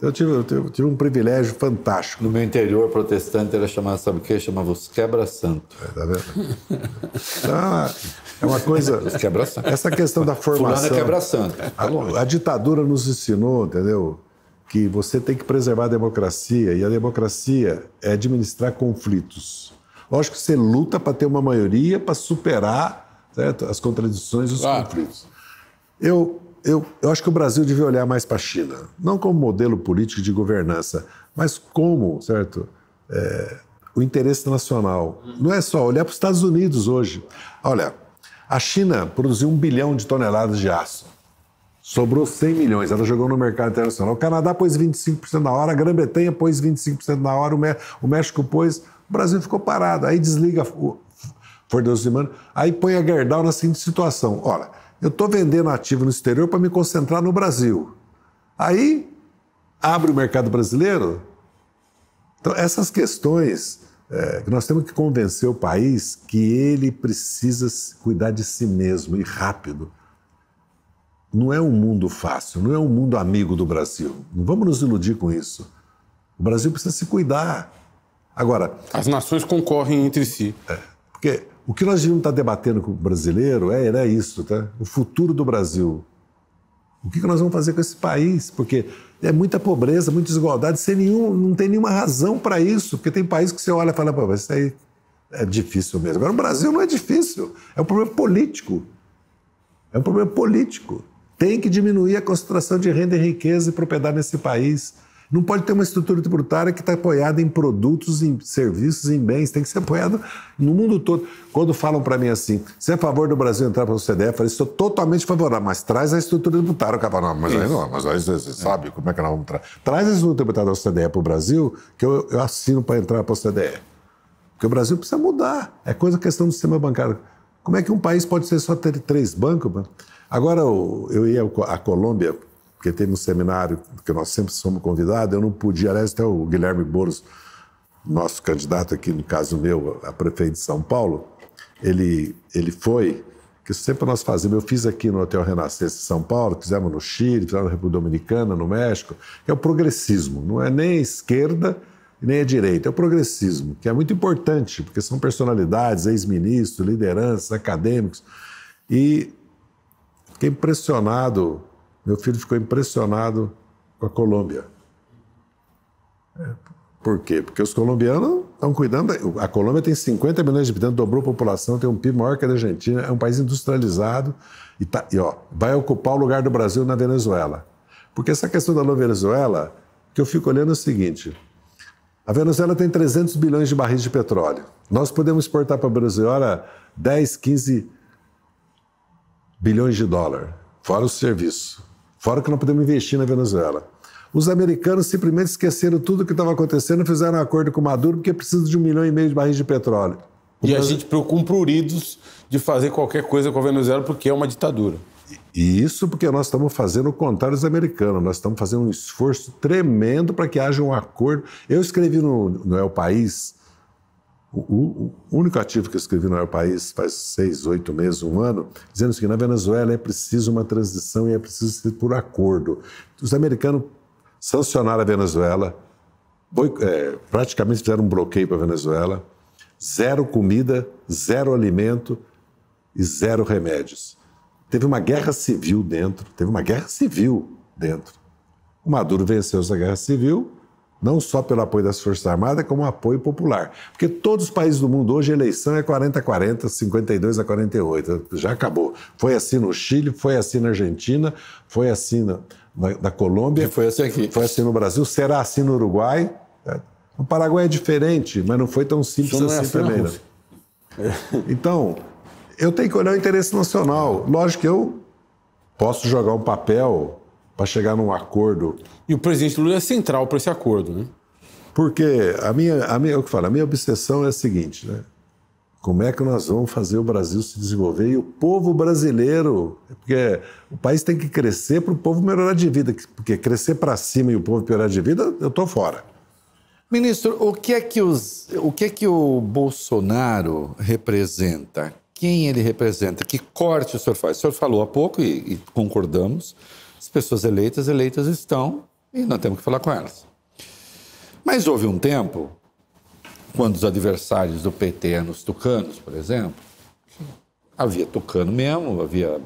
Eu tive, eu tive, um privilégio fantástico. No meu interior protestante era chamado, sabe o quê Chamava os quebra-santo. É, tá vendo? ah, é uma coisa. Os quebra-santo. Essa questão da é formação. é quebra-santo. A, a, ditadura nos ensinou, entendeu? Que você tem que preservar a democracia e a democracia é administrar conflitos. Lógico que você luta para ter uma maioria, para superar certo? as contradições e os claro. conflitos. Eu eu, eu acho que o Brasil devia olhar mais para a China, não como modelo político de governança, mas como, certo? É, o interesse nacional. Não é só olhar para os Estados Unidos hoje. Olha, a China produziu um bilhão de toneladas de aço. Sobrou 100 milhões, ela jogou no mercado internacional. O Canadá pôs 25% na hora, a Grã-Bretanha pôs 25% na hora, o, México pôs, o Brasil ficou parado. Aí desliga o fornecimento, aí põe a Gerdau na seguinte situação. Olha, eu estou vendendo ativo no exterior para me concentrar no Brasil. Aí abre o mercado brasileiro. Então, essas questões é, nós temos que convencer o país que ele precisa cuidar de si mesmo e rápido. Não é um mundo fácil, não é um mundo amigo do Brasil. Não vamos nos iludir com isso. O Brasil precisa se cuidar. Agora. As nações concorrem entre si. É, porque o que nós devíamos estar debatendo com o brasileiro é, era é isso, tá? O futuro do Brasil. O que nós vamos fazer com esse país? Porque é muita pobreza, muita desigualdade, sem nenhum, não tem nenhuma razão para isso. Porque tem país que você olha e fala, pô, mas isso aí é difícil mesmo. Agora, o Brasil não é difícil, é um problema político. É um problema político. Tem que diminuir a concentração de renda e riqueza e propriedade nesse país não pode ter uma estrutura tributária que está apoiada em produtos, em serviços, em bens. Tem que ser apoiada no mundo todo. Quando falam para mim assim, você é a favor do Brasil entrar para o CDE? Eu falei, estou totalmente favorável, ah, mas traz a estrutura tributária. O cara não, mas aí não, mas aí você sabe como é que nós vamos entrar. Traz a estrutura tributária do CDE para o Brasil, que eu, eu assino para entrar para o CDE. Porque o Brasil precisa mudar. É coisa questão do sistema bancário. Como é que um país pode ser só ter três bancos? Agora eu ia à Colômbia porque teve um seminário que nós sempre somos convidados, eu não podia, aliás, até o Guilherme Boros, nosso candidato aqui, no caso meu, a prefeito de São Paulo, ele, ele foi, que sempre nós fazemos, eu fiz aqui no Hotel Renascença de São Paulo, fizemos no Chile, fizemos na República Dominicana, no México, é o progressismo, não é nem esquerda nem a direita, é o progressismo, que é muito importante, porque são personalidades, ex-ministros, lideranças, acadêmicos, e fiquei impressionado meu filho ficou impressionado com a Colômbia. É, por quê? Porque os colombianos estão cuidando. Da... A Colômbia tem 50 milhões de habitantes, dobrou a população, tem um PIB maior que a da Argentina, é um país industrializado e, tá... e ó, vai ocupar o lugar do Brasil na Venezuela. Porque essa questão da Venezuela, que eu fico olhando é o seguinte: a Venezuela tem 300 bilhões de barris de petróleo. Nós podemos exportar para a Venezuela 10, 15 bilhões de dólar, fora o serviço. Fora que não podemos investir na Venezuela. Os americanos simplesmente esqueceram tudo o que estava acontecendo e fizeram um acordo com Maduro porque precisa de um milhão e meio de barris de petróleo. E a gente preocupa pruridos de fazer qualquer coisa com a Venezuela porque é uma ditadura. E isso porque nós estamos fazendo o contrário dos americanos, nós estamos fazendo um esforço tremendo para que haja um acordo. Eu escrevi no, no El País o, único ativo que eu escrevi no meu país faz seis, oito meses, um ano, dizendo que na Venezuela é preciso uma transição e é preciso ser por acordo. Os americanos sancionaram a Venezuela, foi, é, praticamente fizeram um bloqueio para a Venezuela, zero comida, zero alimento e zero remédios. Teve uma guerra civil dentro, teve uma guerra civil dentro. O Maduro venceu essa guerra civil, não só pelo apoio das Forças Armadas, como apoio popular. Porque todos os países do mundo hoje a eleição é 40 a 40, 52 a 48, já acabou. Foi assim no Chile, foi assim na Argentina, foi assim na, na Colômbia, e foi assim aqui. Foi assim no Brasil, será assim no Uruguai. É. O Paraguai é diferente, mas não foi tão simples é assim é também. Né? Então, eu tenho que olhar o interesse nacional. Lógico que eu posso jogar um papel para chegar num acordo. E o presidente Lula é central para esse acordo, né? Porque a minha, a minha, é eu que falo, a minha obsessão é a seguinte, né? Como é que nós vamos fazer o Brasil se desenvolver e o povo brasileiro, é porque o país tem que crescer para o povo melhorar de vida, porque crescer para cima e o povo melhorar de vida, eu estou fora. Ministro, o que é que os, o que é que o Bolsonaro representa? Quem ele representa? Que corte o senhor faz? O senhor falou há pouco e, e concordamos as pessoas eleitas, eleitas estão e nós temos que falar com elas. Mas houve um tempo, quando os adversários do PT eram os tucanos, por exemplo, havia tucano mesmo, havia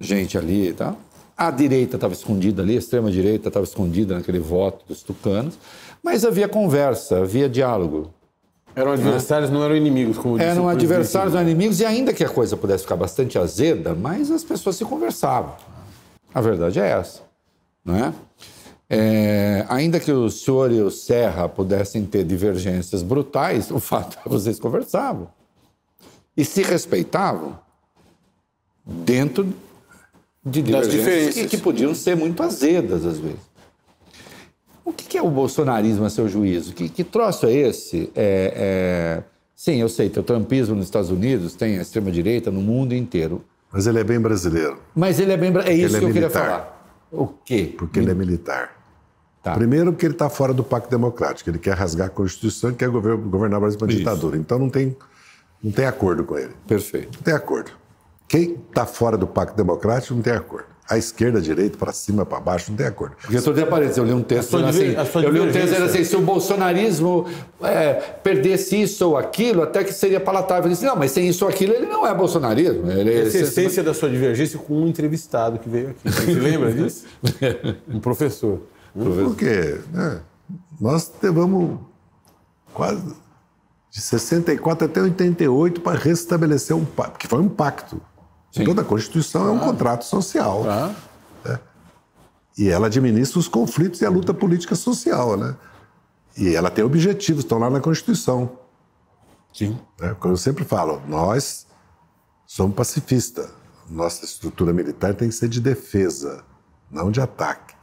gente ali e tá? tal. A direita estava escondida ali, a extrema-direita estava escondida naquele voto dos tucanos, mas havia conversa, havia diálogo. Eram né? adversários, não eram inimigos, como disse Eram adversários, não né? eram inimigos, e ainda que a coisa pudesse ficar bastante azeda, mas as pessoas se conversavam. A verdade é essa, não é? É, ainda que o senhor e o Serra pudessem ter divergências brutais, o fato é que vocês conversavam e se respeitavam dentro de divergências que, podiam ser muito azedas às vezes. O que é o bolsonarismo a seu juízo? Que, que troço é esse? É, é... Sim, eu sei, tem o trumpismo nos Estados Unidos, tem a extrema-direita no mundo inteiro. Mas ele é bem brasileiro. Mas ele é bem É isso é que é eu militar. queria falar. O quê? Porque Min... ele é militar. Tá. Primeiro, porque ele está fora do Pacto Democrático. Ele quer rasgar a Constituição e quer governar o Brasil para ditadura. Então não tem, não tem acordo com ele. Perfeito. Não tem acordo. Quem está fora do Pacto Democrático não tem acordo à esquerda, à direita, para cima, para baixo, não tem acordo. Porque todo dia eu li um texto assim, eu li um texto era assim, se o bolsonarismo é, perdesse isso ou aquilo, até que seria palatável. Eu disse, não, mas sem isso ou aquilo, ele não é bolsonarismo. Ele, é Essa é, essência da sua divergência com um entrevistado que veio aqui. Você lembra disso? um professor. Porque professor. Por quê? É, nós levamos quase de 64 até 88 para restabelecer um pacto, que foi um pacto. Sim. Toda a Constituição claro. é um ah. contrato social. Claro. Ah. Né? E ela administra os conflitos e a luta política social. Né? E ela tem objetivos, estão lá na Constituição. Sim. É, como eu sempre falo, nós somos pacifistas. Nossa estrutura militar tem que ser de defesa, não de ataque.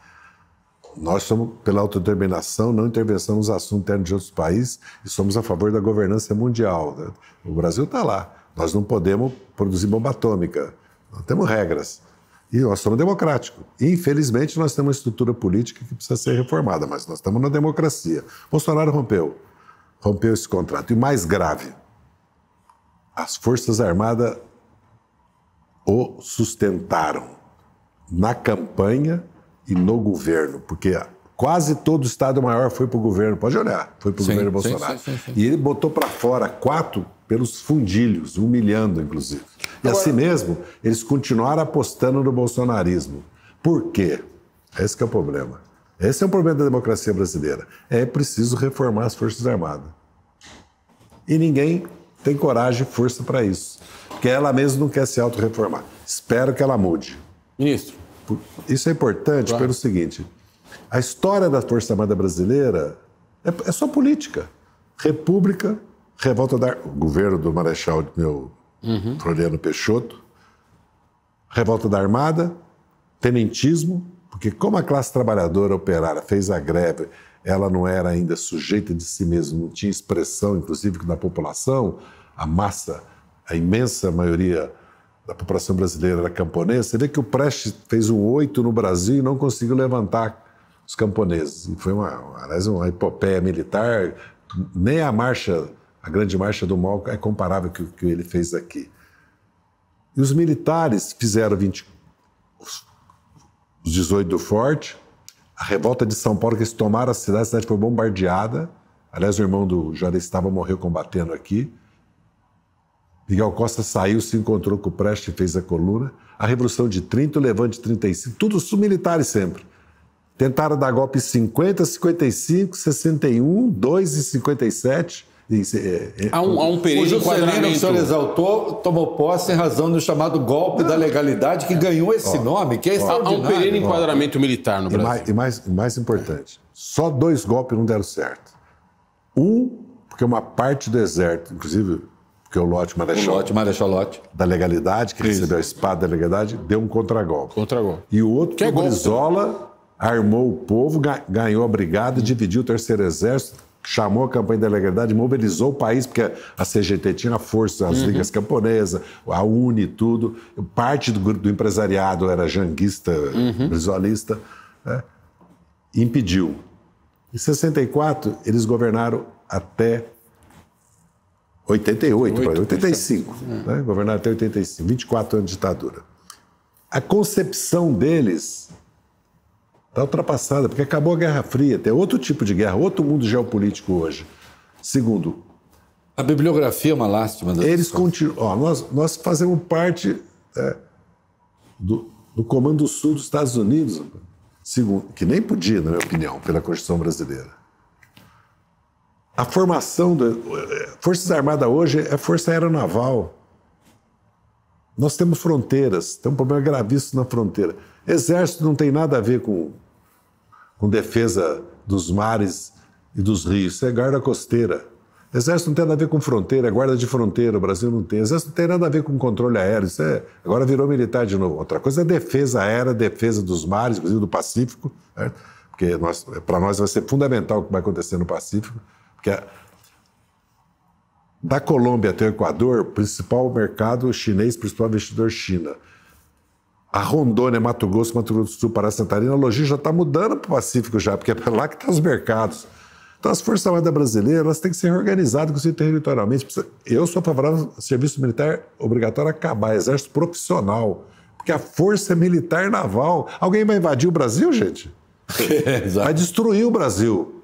Nós somos pela autodeterminação, não intervenção nos assuntos internos de outros países e somos a favor da governança mundial. Né? O Brasil está lá. Nós não podemos produzir bomba atômica. Nós temos regras. E nós somos democráticos. infelizmente, nós temos uma estrutura política que precisa ser reformada, mas nós estamos na democracia. Bolsonaro rompeu. Rompeu esse contrato. E o mais grave, as Forças Armadas o sustentaram na campanha e no governo, porque Quase todo Estado-Maior foi para o governo, pode olhar, foi para o governo Bolsonaro. Sim, sim, sim, e ele botou para fora quatro pelos fundilhos, humilhando, inclusive. E Agora... assim mesmo, eles continuaram apostando no bolsonarismo. Por quê? Esse é o problema. Esse é o problema da democracia brasileira. É preciso reformar as Forças Armadas. E ninguém tem coragem e força para isso. Porque ela mesma não quer se reformar. Espero que ela mude. Ministro. Isso é importante claro. pelo seguinte: a história da Força Armada Brasileira é, é só política. República, revolta da. governo do Marechal meu uhum. Floriano Peixoto, revolta da Armada, tenentismo, porque como a classe trabalhadora operária fez a greve, ela não era ainda sujeita de si mesma, não tinha expressão, inclusive na população, a massa, a imensa maioria da população brasileira era camponesa. Você vê que o Prestes fez um oito no Brasil e não conseguiu levantar os camponeses. E foi uma, aliás, uma epopeia militar, nem a marcha, a grande marcha do mal é comparável com o que ele fez aqui. E os militares fizeram 20, os 18 do Forte, a revolta de São Paulo, que eles tomaram a cidade, a cidade foi bombardeada. Aliás, o irmão do Jardim estava morreu combatendo aqui. Miguel Costa saiu, se encontrou com o Preste e fez a coluna. A Revolução de 30, o Levante de 35, tudo os militares sempre. Tentaram dar golpe 50, 55, 61, 2 e 57. É, é, há um, há um período o Juscelino, que o senhor exaltou, tomou posse em razão do chamado golpe da legalidade, que ganhou esse ó, nome, que é extraordinário. Há um período de enquadramento ó, militar no Brasil. E mais, e mais, mais importante, só dois golpes não deram certo. Um, porque uma parte do exército, inclusive porque o Lote Marechal, o Lote, Marechal Lote. da legalidade, que Isso. recebeu a espada da legalidade, deu um contragolpe. Contragolpe. E o outro, que, é o Brizola armou o povo, ganhou a brigada, dividiu o terceiro exército, chamou a campanha da legalidade, mobilizou o país, porque a CGT tinha força, as uhum. ligas camponesas, a UNE, tudo. Parte do grupo do empresariado era janguista, uhum. visualista, né? impediu. Em 64, eles governaram até 88, 8, 85. Né? Governaram até 85, 24 anos de ditadura. A concepção deles Está ultrapassada, porque acabou a Guerra Fria, tem outro tipo de guerra, outro mundo geopolítico hoje. Segundo, a bibliografia é uma lástima. Eles continuam. Nós, nós fazemos parte é, do, do, Comando Sul dos Estados Unidos, segundo, que nem podia, na minha opinião, pela Constituição brasileira. A formação das é, Forças Armadas hoje é Força Aeronaval. Nós temos fronteiras, tem um problema gravíssimo na fronteira. Exército não tem nada a ver com com defesa dos mares e dos rios. Isso é guarda costeira. Exército não tem nada a ver com fronteira, é guarda de fronteira, o Brasil não tem. Exército não tem nada a ver com controle aéreo, isso é, agora virou militar de novo. Outra coisa é defesa aérea, defesa dos mares, inclusive do Pacífico, porque é, para nós vai ser fundamental o que vai acontecer no Pacífico, porque a, da Colômbia até o Equador, principal mercado chinês, principal investidor China a Rondônia, Mato Grosso, Mato Grosso do Sul, Pará, Catarina, a logística já está mudando para o Pacífico já, porque é lá que estão tá os mercados. Então, as Forças Armadas Brasileiras elas têm que ser organizadas, inclusive territorialmente. Eu sou favorável ao serviço militar obrigatório acabar, exército profissional. Porque a força é militar naval. Alguém vai invadir o Brasil, gente? vai destruir o Brasil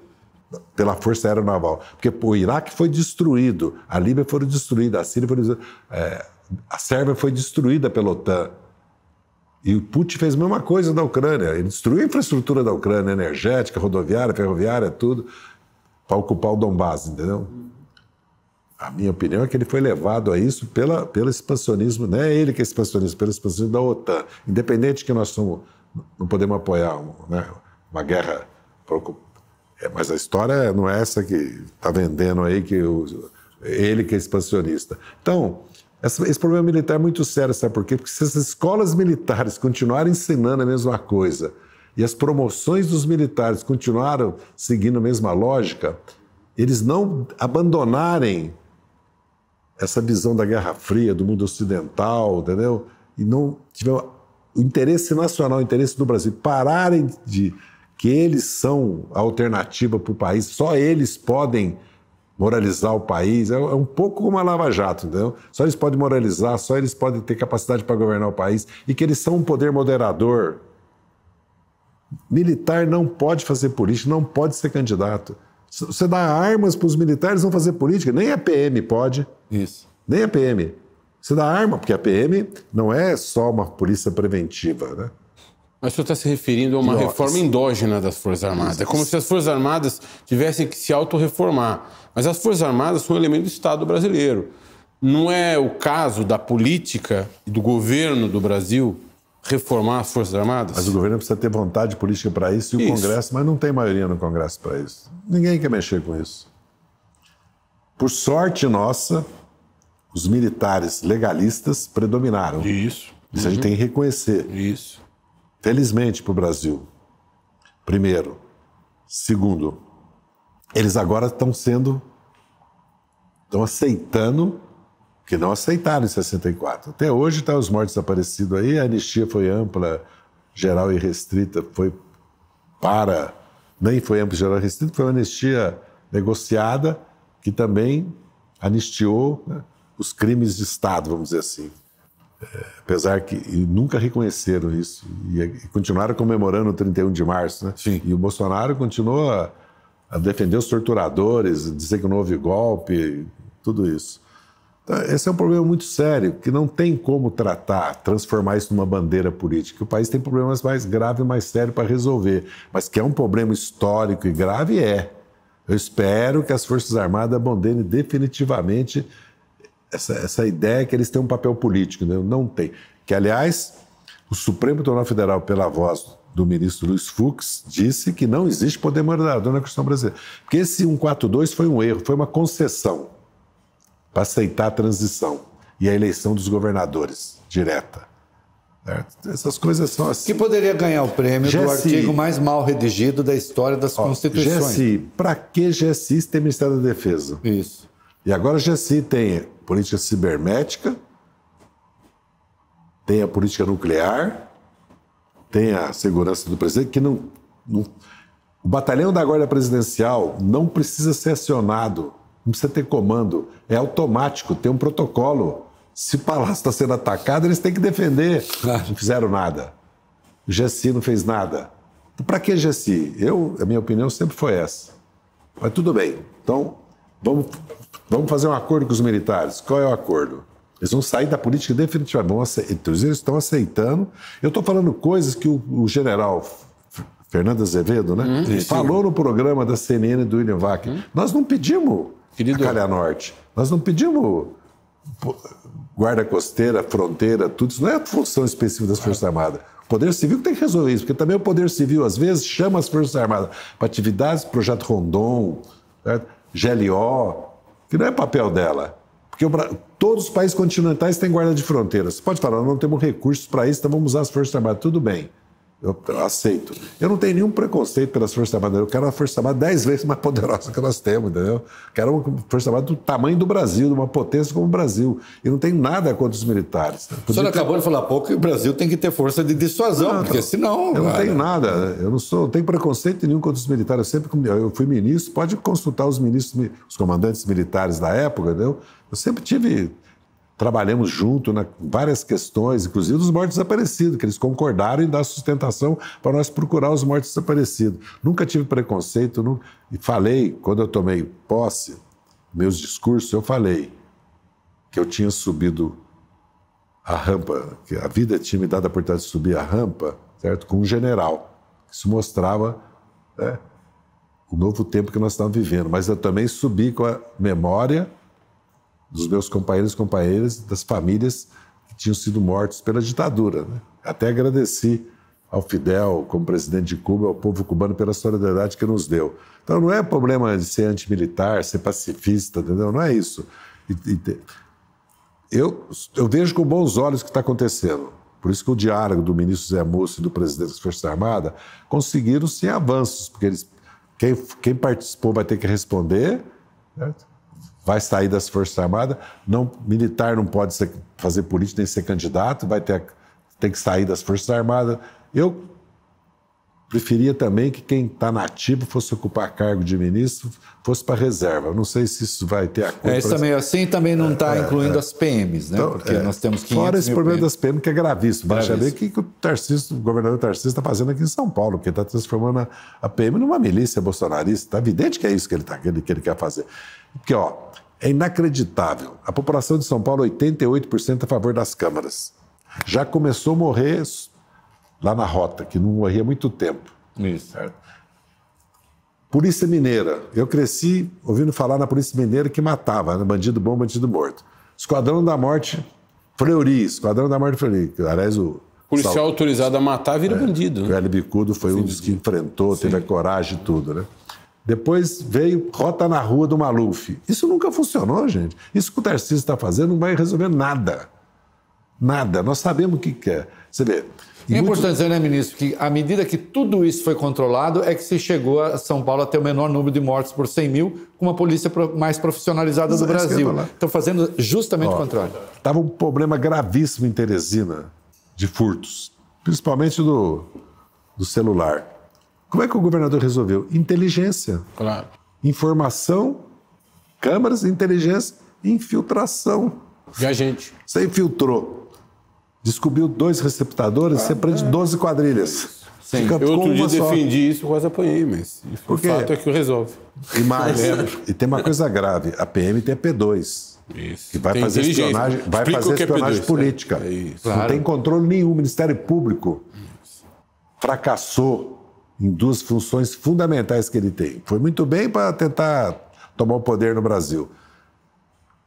pela Força Aeronaval. Porque o Iraque foi destruído, a Líbia foi destruída, a Síria foi destruída, é, a Sérvia foi destruída pela OTAN. E o Putin fez a mesma coisa da Ucrânia. Ele destruiu a infraestrutura da Ucrânia, energética, rodoviária, ferroviária, tudo, para ocupar o Donbass, entendeu? A minha opinião é que ele foi levado a isso pela, pelo expansionismo, não é ele que é expansionista, pelo expansionismo da OTAN. Independente que nós somos, não podemos apoiar uma, né, uma guerra É, mas a história não é essa que está vendendo aí, que o, ele que é expansionista. Então, esse problema militar é muito sério, sabe por quê? Porque se as escolas militares continuarem ensinando a mesma coisa e as promoções dos militares continuaram seguindo a mesma lógica, eles não abandonarem essa visão da Guerra Fria, do mundo ocidental, entendeu? E não tiver o interesse nacional, o interesse do Brasil, pararem de que eles são a alternativa para o país, só eles podem moralizar o país. É, é, um pouco como a Lava Jato, entendeu? Só eles podem moralizar, só eles podem ter capacidade para governar o país e que eles são um poder moderador. Militar não pode fazer política, não pode ser candidato. Você dá armas para os militares, vão fazer política. Nem a PM pode. Isso. Nem a PM. Você dá arma, porque a PM não é só uma polícia preventiva, né? Mas senhor está se referindo a uma reforma endógena das Forças Armadas. É como se as Forças Armadas tivessem que se autorreformar. Mas as Forças Armadas são um elemento do Estado brasileiro. Não é o caso da política e do governo do Brasil reformar as Forças Armadas? Mas o governo precisa ter vontade política para isso e isso. o Congresso, mas não tem maioria no Congresso para isso. Ninguém quer mexer com isso. Por sorte nossa, os militares legalistas predominaram. Isso. Isso uhum. a gente uhum. tem que reconhecer. Isso. Felizmente para o Brasil. Primeiro. Segundo, eles agora estão sendo. estão aceitando que não aceitaram em 64. Até hoje tá os mortos desaparecidos aí, a anistia foi ampla, geral e restrita, foi para. nem foi ampla, geral e restrita, foi uma anistia negociada que também anistiou né, os crimes de Estado, vamos dizer assim apesar que nunca reconheceram isso e, continuaram comemorando o 31 de março, né? Sim. E o Bolsonaro continua a defender os torturadores, dizer que não houve golpe, tudo isso. Então, esse é um problema muito sério que não tem como tratar, transformar isso numa bandeira política. O país tem problemas mais graves e mais sérios para resolver, mas que é um problema histórico e grave é. Eu espero que as Forças Armadas abandonem definitivamente essa, essa ideia é que eles têm um papel político, né? não tem. Que, aliás, o Supremo Tribunal Federal, pela voz do ministro Luiz Fux, disse que não existe poder moderador na questão brasileira. Porque esse 142 foi um erro, foi uma concessão para aceitar a transição e a eleição dos governadores direta. Essas coisas são assim. Que poderia ganhar o prêmio GSI. do artigo mais mal redigido da história das Ó, constituições. GSI. Para que GSI se tem Ministério da Defesa? Isso. E agora a GSI tem política cibernética, tem a política nuclear, tem a segurança do presidente, que não, não o batalhão da Guarda Presidencial não precisa ser acionado, não precisa ter comando, é automático, tem um protocolo. Se o palácio está sendo atacado, eles têm que defender. Não fizeram nada. O GSI não fez nada. Então, para que GSI? Eu, a minha opinião sempre foi essa. Mas tudo bem. Então, vamos Vamos fazer um acordo com os militares. Qual é o acordo? Eles vão sair da política definitivamente. Então, eles estão aceitando. Eu estou falando coisas que o, o general Fernando Azevedo né, hum, falou no programa da CNN do William Vac. Hum. Nós não pedimos Querido. a Calha Norte. Nós não pedimos guarda costeira, fronteira, tudo isso não é função específica das Forças Armadas. O Poder Civil tem que resolver isso, porque também o Poder Civil, às vezes, chama as Forças Armadas para atividades, projeto Rondon, certo? GLO, que não é papel dela. Porque todos os países continentais têm guarda de fronteiras. Você pode falar, não temos recursos para isso, então vamos usar as forças trabalho. Tudo bem. Eu, eu, aceito. Eu não tenho nenhum preconceito pelas Forças Armadas. Eu quero uma Força Armada dez vezes mais poderosa que nós temos, entendeu? Quero uma Força Armada do tamanho do Brasil, de uma potência como o Brasil. E não tenho nada contra os militares. Né? o senhor ter... acabou de falar pouco que o Brasil tem que ter força de dissuasão, não, porque senão. Eu cara... não tenho nada. Eu não, sou, não tenho preconceito nenhum contra os militares. Eu sempre eu fui ministro, pode consultar os ministros, os comandantes militares da época, entendeu? Eu sempre tive trabalhamos junto na várias questões, inclusive dos mortos desaparecidos, que eles concordaram em dar sustentação para nós procurar os mortos desaparecidos. Nunca tive preconceito, nunca... e falei, quando eu tomei posse, meus discursos, eu falei que eu tinha subido a rampa, que a vida tinha me dado a oportunidade de subir a rampa, certo? Com um general. Isso mostrava né, o novo tempo que nós estávamos vivendo. Mas eu também subi com a memória dos meus companheiros e companheiras, das famílias que tinham sido mortos pela ditadura. Né? Até agradeci ao Fidel, como presidente de Cuba, ao povo cubano pela solidariedade que nos deu. Então não é problema de ser antimilitar, ser pacifista, entendeu? Não é isso. eu, eu vejo com bons olhos o que está acontecendo. Por isso que o diálogo do ministro Zé Múcio e do presidente das Forças Armadas conseguiram sem avanços, porque eles, quem, quem participou vai ter que responder, certo? vai sair das Forças Armadas. Não, militar não pode ser, fazer política nem ser candidato, vai ter, tem que sair das Forças Armadas. Eu preferia também que quem está nativo fosse ocupar cargo de ministro, fosse para reserva. não sei se isso vai ter acordo. É, isso também, assim também não está é, é, incluindo é, as PMs, né? Então, Porque é. nós temos que. Fora esse problema PM. das PMs, que é gravíssimo. Baixa ver o que, o, Tarcísio, o governador Tarcísio está fazendo aqui em São Paulo, que está transformando a, PM numa milícia bolsonarista. Está evidente que é isso que ele, tá, que ele, que ele quer fazer. Porque, ó, é inacreditável. A população de São Paulo, 88% a favor das câmaras. Já começou a morrer lá na rota, que não morria há muito tempo. Isso. Certo? Polícia Mineira. Eu cresci ouvindo falar na Polícia Mineira que matava, né? bandido bom, bandido morto. Esquadrão da Morte, Freuri. Esquadrão da Morte, Freuri. Aliás, o... Policial sal... autorizado a matar vira é, bandido. Né? O L. Bicudo foi Sim. um dos que enfrentou, Sim. teve a coragem e tudo, né? Depois veio Rota na Rua do Maluf. Isso nunca funcionou, gente. Isso que o Tarcísio está fazendo não vai resolver nada. Nada. Nós sabemos o que quer. É. Você vê. É importante dizer, né, ministro, que à medida que tudo isso foi controlado, é que se chegou a São Paulo a ter o menor número de mortes por 100 mil, com uma polícia mais profissionalizada do é Brasil. Estão fazendo justamente Ó, o contrário. Estava um problema gravíssimo em Teresina de furtos, principalmente do, do celular. Como é que o governador resolveu? Inteligência. Claro. Informação, câmaras, inteligência, infiltração. E a gente? Você infiltrou. Descobriu dois receptadores, claro. você prende 12 ah, é. quadrilhas. Sim. Eu outro dia defendi isso, quase apanhei, mas o fato é que resolve. E mais, e tem uma coisa grave, a PM tem a P2. Isso. Que vai tem fazer espionagem, vai fazer é espionagem é né? P2, política. É, é Não claro. tem controle nenhum, o Ministério Público isso. fracassou em duas funções fundamentais que ele tem. Foi muito bem para tentar tomar o poder no Brasil.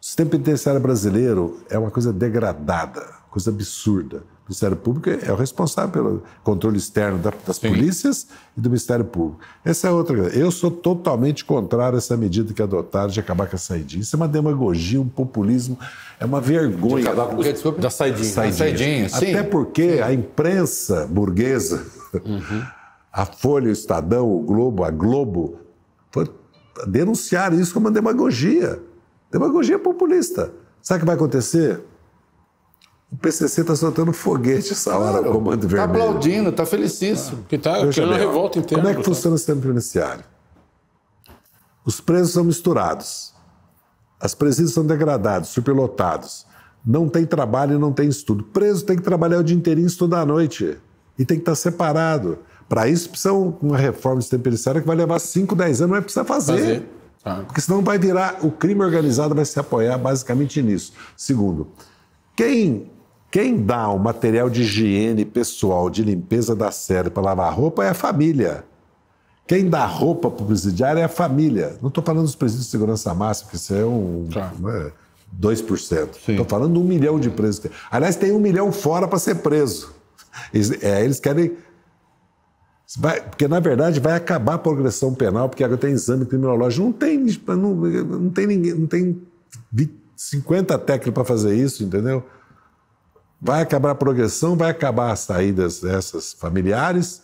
O sistema penitenciário brasileiro é uma coisa degradada, coisa absurda. O Ministério Público é o responsável pelo controle externo das Sim. polícias e do Ministério Público. Essa é outra coisa. Eu sou totalmente contrário a essa medida que adotaram de acabar com a saidinha. Isso é uma demagogia, um populismo, é uma vergonha. De acabar com o quê? Desculpa. Da saidinha. Da saidinha. Da saidinha. Até porque a imprensa burguesa... Uhum a Folha, o Estadão, o Globo, a Globo, denunciaram isso como uma demagogia. Demagogia populista. Sabe o que vai acontecer? O PCC está soltando foguete essa claro, hora, Comando tá Vermelho. Está aplaudindo, está felicíssimo. Ah, que está criando revolta inteira. Como é que funciona o sistema penitenciário? Os presos são misturados. As presídios são degradados, superlotados. Não tem trabalho e não tem estudo. Preso tem que trabalhar o dia inteirinho e estudar à noite. E tem que estar separado. Para isso precisa uma reforma de sistema penitenciário que vai levar 5, 10 anos, mas precisa fazer. fazer. Ah. Porque senão vai virar. O crime organizado vai se apoiar basicamente nisso. Segundo, quem, quem dá o material de higiene pessoal, de limpeza da sede para lavar roupa é a família. Quem dá roupa para o presidiário é a família. Não estou falando dos presídios de segurança máxima, que isso é um. Claro. 2%. Estou falando de um milhão de presos. Aliás, tem um milhão fora para ser preso. Eles, é, eles querem Vai, porque, na verdade, vai acabar a progressão penal, porque agora tem exame criminológico. Não tem, não, não tem ninguém, não tem 50 técnicos para fazer isso, entendeu? Vai acabar a progressão, vai acabar as saídas dessas familiares.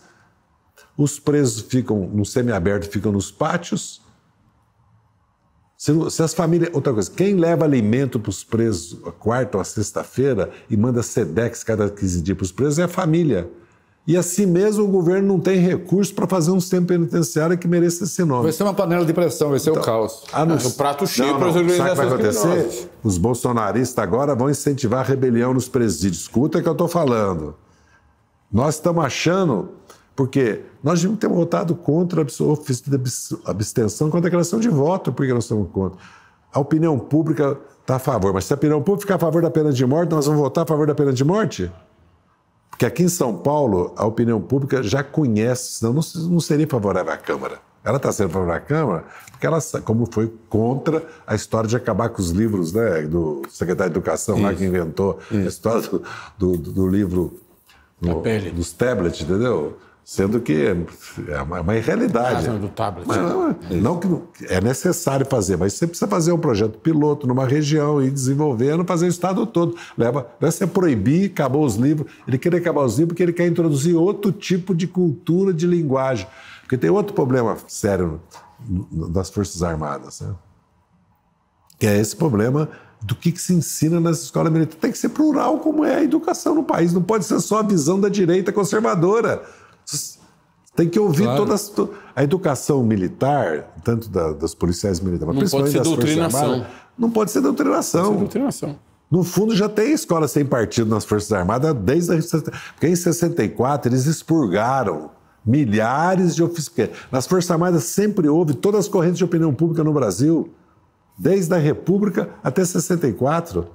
Os presos ficam no semiaberto, ficam nos pátios. Se, se as famílias. Outra coisa, quem leva alimento para os presos a quarta ou a sexta-feira e manda SEDEX cada 15 dias para os presos é a família e assim mesmo o governo não tem recurso para fazer um sistema penitenciário que mereça esse nome. Vai ser uma panela de pressão, vai ser então, o caos. Ah, no... O prato cheio para os organizações Sabe vai acontecer? Os bolsonaristas agora vão incentivar a rebelião nos presídios. Escuta o que eu estou falando. Nós estamos achando, porque nós devíamos ter votado contra a abstenção com a declaração de voto, porque nós estamos contra. A opinião pública está a favor, mas se a opinião pública ficar a favor da pena de morte, nós vamos votar a favor da pena de morte? Porque aqui em São Paulo, a opinião pública já conhece, senão não, não seria favorável à Câmara. Ela está sendo favorável à Câmara porque ela, como foi contra a história de acabar com os livros né, do secretário de Educação Isso. lá que inventou Isso. a história do, do, do livro no, dos tablets, entendeu? Sendo que é, é uma, é irrealidade. do tablet. Mas, não, é, não que é necessário fazer, mas você precisa fazer um projeto piloto numa região e desenvolvendo, fazer o estado todo. Leva, não é você proibir, acabou os livros. Ele quer acabar os livros porque ele quer introduzir outro tipo de cultura, de linguagem. Porque tem outro problema sério das Forças Armadas, né? que é esse problema do que, que, se ensina nas escolas militares. Tem que ser plural, como é a educação no país. Não pode ser só a visão da direita conservadora. Tem que ouvir claro. toda a, a educação militar, tanto da, das policiais militares, mas não principalmente pode ser das doutrinação. Forças Armadas. Não pode ser doutrinação. Pode ser doutrinação. No fundo, já tem escola sem partido nas Forças Armadas desde a... Porque em 64 eles expurgaram milhares de oficiais. Nas Forças Armadas sempre houve todas as correntes de opinião pública no Brasil, desde a República até 64.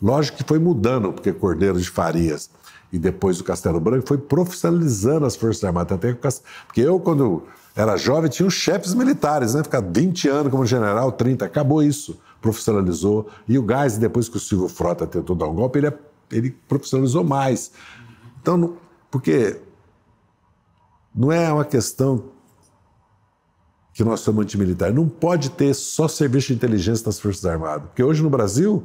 Lógico que foi mudando, porque Cordeiro de Farias e depois do Castelo Branco, foi profissionalizando as Forças Armadas. Até que, porque eu, quando era jovem, tinha os chefes militares, né? Ficar 20 anos como general, 30, acabou isso. Profissionalizou. E o Gás, depois que o Silvio Frota tentou dar um golpe, ele, é, ele profissionalizou mais. Então, não, porque não é uma questão que nós somos antimilitares. Não pode ter só serviço de inteligência nas Forças Armadas. Porque hoje no Brasil,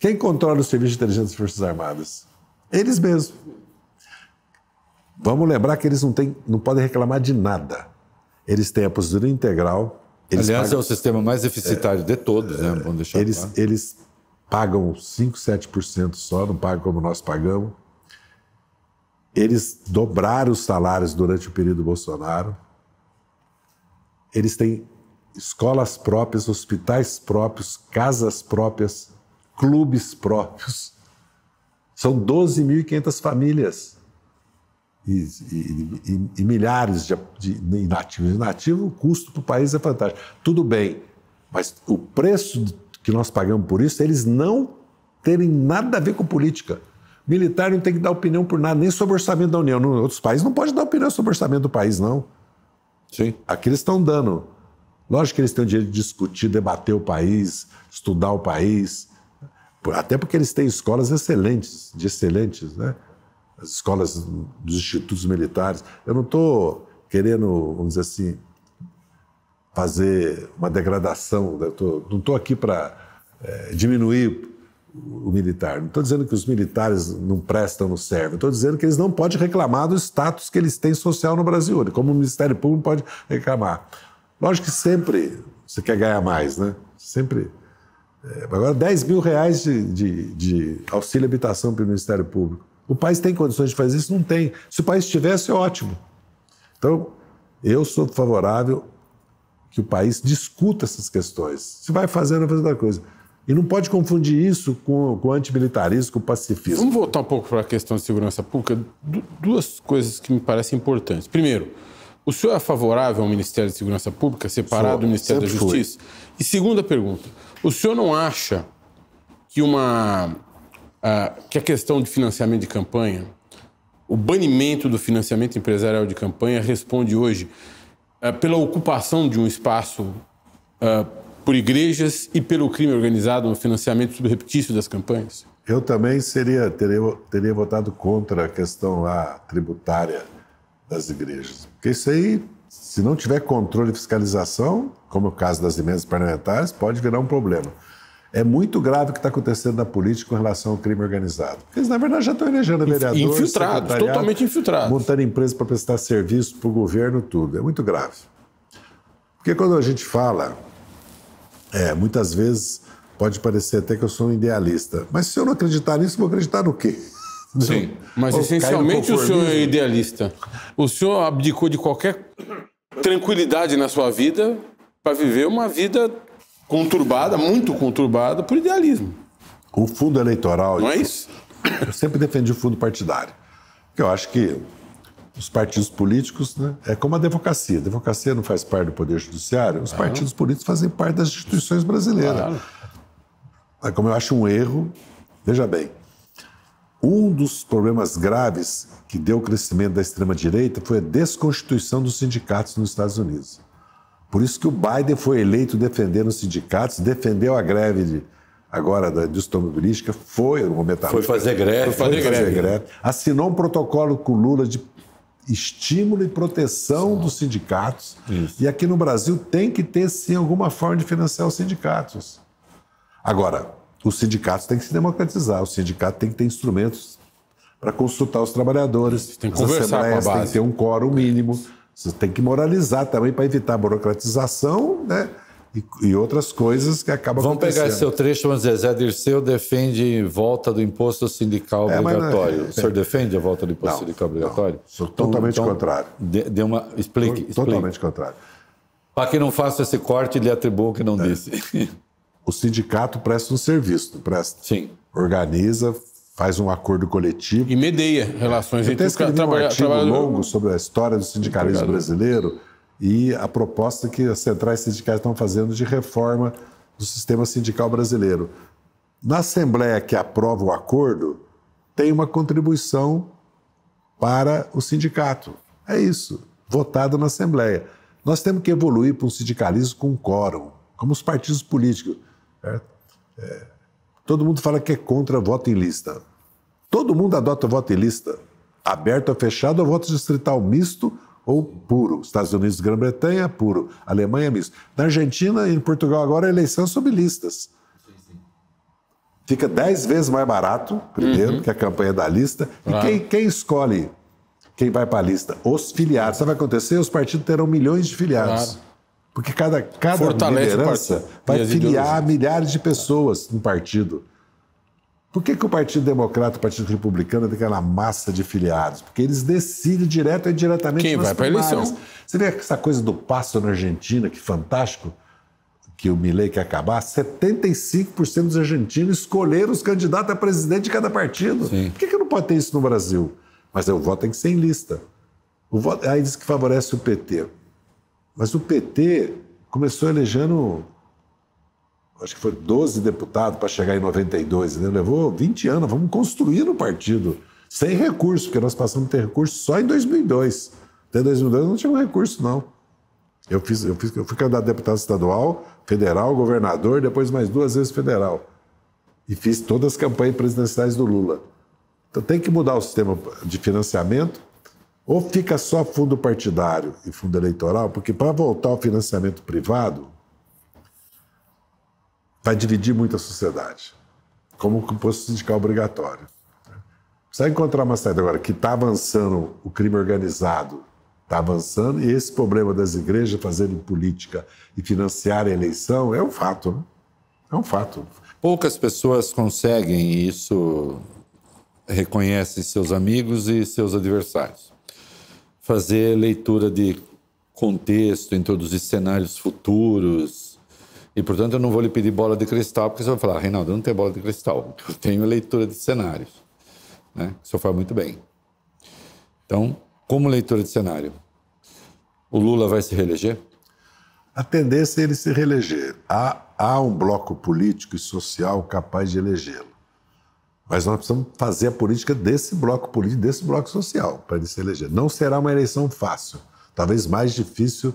quem controla o serviço de inteligência das Forças Armadas? Eles mesmos. Vamos lembrar que eles não, têm, não podem reclamar de nada. Eles têm a postura integral. Aliás, pagam, é o sistema mais deficitário é, de todos, né? Vamos deixar eles, claro. eles pagam 5, 7% só, não pagam como nós pagamos. Eles dobraram os salários durante o período Bolsonaro. Eles têm escolas próprias, hospitais próprios, casas próprias, clubes próprios. São 12.500 famílias e, e, e, e, milhares de, de inativos. Inativo, o custo para o país é fantástico. Tudo bem, mas o preço que nós pagamos por isso, eles não terem nada a ver com política. Militar não tem que dar opinião por nada, nem sobre o orçamento da União. Nos outros países não pode dar opinião sobre o orçamento do país, não. Sim. Aqui eles estão dando. Lógico que eles têm o direito de discutir, debater o país, estudar o país, até porque eles têm escolas excelentes, de excelentes, né? As escolas dos institutos militares. Eu não estou querendo, vamos dizer assim, fazer uma degradação, né? tô, não estou aqui para é, diminuir o militar. Não estou dizendo que os militares não prestam, não servem. Estou dizendo que eles não podem reclamar do status que eles têm social no Brasil, né? como o Ministério Público pode reclamar. Lógico que sempre você quer ganhar mais, né? Sempre é, agora, 10 mil reais de, de, de auxílio habitação para o Ministério Público. O país tem condições de fazer isso? Não tem. Se o país tivesse, é ótimo. Então, eu sou favorável que o país discuta essas questões. Se vai fazendo, vai fazer outra coisa. E não pode confundir isso com, com antimilitarismo, com pacifismo. Vamos voltar um pouco para a questão de segurança pública. Du duas coisas que me parecem importantes. Primeiro, o senhor é favorável ao Ministério de Segurança Pública, separado Sou, do Ministério da Justiça? Fui. E segunda pergunta, o senhor não acha que uma a, ah, que a questão de financiamento de campanha, o banimento do financiamento empresarial de campanha responde hoje ah, pela ocupação de um espaço ah, por igrejas e pelo crime organizado no financiamento subreptício das campanhas? Eu também seria teria, teria votado contra a questão lá tributária das igrejas, porque isso aí se não tiver controle e fiscalização, como é o caso das emendas parlamentares, pode virar um problema. É muito grave o que está acontecendo na política com relação ao crime organizado. Porque eles, na verdade, já estão elegendo vereadores. Infiltrados, totalmente infiltrados. Montando empresas para prestar serviço para o governo, tudo. É muito grave. Porque quando a gente fala, é, muitas vezes pode parecer até que eu sou um idealista. Mas se eu não acreditar nisso, vou acreditar no quê? Sim, mas Ou essencialmente o senhor é idealista. O senhor abdicou de qualquer tranquilidade na sua vida para viver uma vida conturbada, muito conturbada, por idealismo. O fundo eleitoral. Não é isso? Eu sempre defendi o fundo partidário. Porque eu acho que os partidos políticos, né? É como a advocacia. A advocacia não faz parte do Poder Judiciário, os ah. partidos políticos fazem parte das instituições brasileiras. Claro. É como eu acho um erro, veja bem, um dos problemas graves que deu o crescimento da extrema-direita foi a desconstituição dos sindicatos nos Estados Unidos. Por isso que o Biden foi eleito defendendo os sindicatos, defendeu a greve de, agora da automobilística, foi no momento Foi fazer greve. Foi fazer, fazer greve. greve. Assinou um protocolo com o Lula de estímulo e proteção Sim. dos sindicatos. Isso. E aqui no Brasil tem que ter, sim, alguma forma de financiar os sindicatos. Agora, os sindicatos têm que se democratizar, o sindicato tem que ter instrumentos para consultar os trabalhadores, tem que a assembleias Tem que ter um quórum mínimo, você tem que moralizar também para evitar a burocratização, né? e, outras coisas que acabam Vamos acontecendo. Vamos pegar seu trecho, mas Zé Dirceu defende volta do imposto sindical é, é- obrigatório. o senhor é- defende a volta do imposto não, sindical obrigatório? Não, sou totalmente então, então contrário. De, de uma, explique, explique. Totalmente contrário. Para que não faça esse corte, lhe atribuo o que não é. disse. o sindicato presta um serviço, não presta? Sim. Organiza, faz um acordo coletivo. E medeia relações entre os trabalhadores. um artigo trabalha... longo sobre a história do sindicalismo Obrigado. brasileiro e a proposta que as centrais sindicais estão fazendo de reforma do sistema sindical brasileiro. Na Assembleia que aprova o acordo, tem uma contribuição para o sindicato. É isso, votado na Assembleia. Nós temos que evoluir para um sindicalismo com quórum, como os partidos políticos. É, é, todo mundo fala que é contra voto em lista. Todo mundo adota voto em lista, aberto ou fechado, ou voto distrital misto ou puro. Estados Unidos e Grã-Bretanha, puro. Alemanha, misto. Na Argentina e em Portugal agora, a eleição é sob listas. Fica dez vezes mais barato, primeiro, uhum. que a campanha da lista. Claro. E quem, quem escolhe quem vai para a lista? Os filiados. Sabe o que vai acontecer? Os partidos terão milhões de filiados. Claro. Porque cada, cada liderança vai filiar milhares de pessoas no partido. Por que, que o Partido Democrata e o Partido Republicano tem aquela massa de filiados? Porque eles decidem direto e diretamente Quem vai para a eleição? Você vê essa coisa do passo na Argentina, que fantástico, que o Milei quer acabar. 75% dos argentinos escolheram os candidatos a presidente de cada partido. Sim. Por que, que não pode ter isso no Brasil? Mas o voto tem que ser em lista. O voto, aí diz que favorece o PT. Mas o PT começou elegendo, acho que foi 12 deputados para chegar em 92, né? levou 20 anos, vamos construir o partido, sem recurso, porque nós passamos a ter recurso só em 2002. Até 2002 não tinha um recurso, não. Eu, fiz, eu, fiz, eu fui candidato a deputado estadual, federal, governador, depois mais duas vezes federal. E fiz todas as campanhas presidenciais do Lula. Então tem que mudar o sistema de financiamento ou fica só fundo partidário e fundo eleitoral, porque para voltar ao financiamento privado, vai dividir muito a sociedade, como o posto sindical obrigatório. Precisa encontrar uma saída agora que está avançando o crime organizado, está avançando, e esse problema das igrejas fazerem política e financiar a eleição é um fato, né? É um fato. Poucas pessoas conseguem isso, reconhecem seus amigos e seus adversários fazer leitura de contexto, introduzir cenários futuros. E, portanto, eu não vou lhe pedir bola de cristal, porque você vai falar, Reinaldo, eu não tenho bola de cristal, eu tenho leitura de cenários. Né? O senhor faz muito bem. Então, como leitura de cenário, o Lula vai se reeleger? A tendência é ele se reeleger. Há, há um bloco político e social capaz de elegê-lo. Mas nós precisamos fazer a política desse bloco político, desse bloco social, para ele se eleger. Não será uma eleição fácil, talvez mais difícil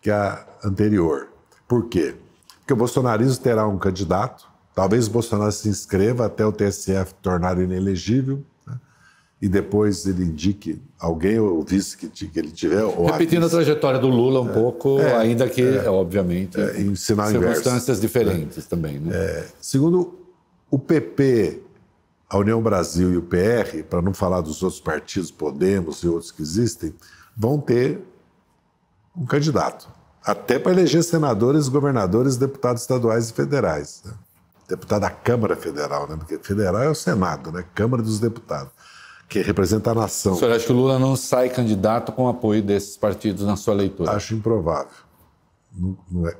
que a anterior. Por quê? Porque o bolsonarismo terá um candidato, talvez o Bolsonaro se inscreva até o TSF tornar ele elegível, né? e depois ele indique alguém ou o vice que, ele tiver. Repetindo a, a, trajetória do Lula um é, pouco, é, ainda que, é, obviamente, é, em circunstâncias inverso, né? diferentes também. Né? É, segundo o PP a União Brasil e o PR, para não falar dos outros partidos, Podemos e outros que existem, vão ter um candidato. Até para eleger senadores, governadores, deputados estaduais e federais. Né? Deputado da Câmara Federal, né? porque federal é o Senado, né? Câmara dos Deputados, que representa a nação. O senhor acha que o Lula não sai candidato com apoio desses partidos na sua leitura? Acho improvável. Não, não é.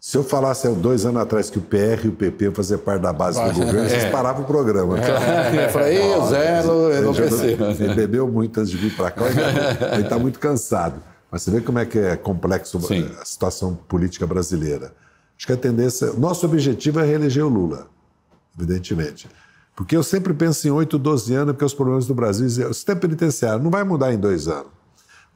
Se eu falasse há dois anos atrás que o PR e o PP fazer parte da base do governo, é. vocês paravam o programa. É. Eu falei, eu zero, eu não pensei. Ele bebeu muito antes de vir para cá, ele está muito cansado. Mas você vê como é que é complexo eh, Sim. a situação política brasileira. Acho que a tendência. Nosso objetivo é reeleger o Lula, evidentemente. Porque eu sempre penso em 8, 12 anos, porque os problemas do Brasil. É, o sistema penitenciário não vai mudar em dois anos.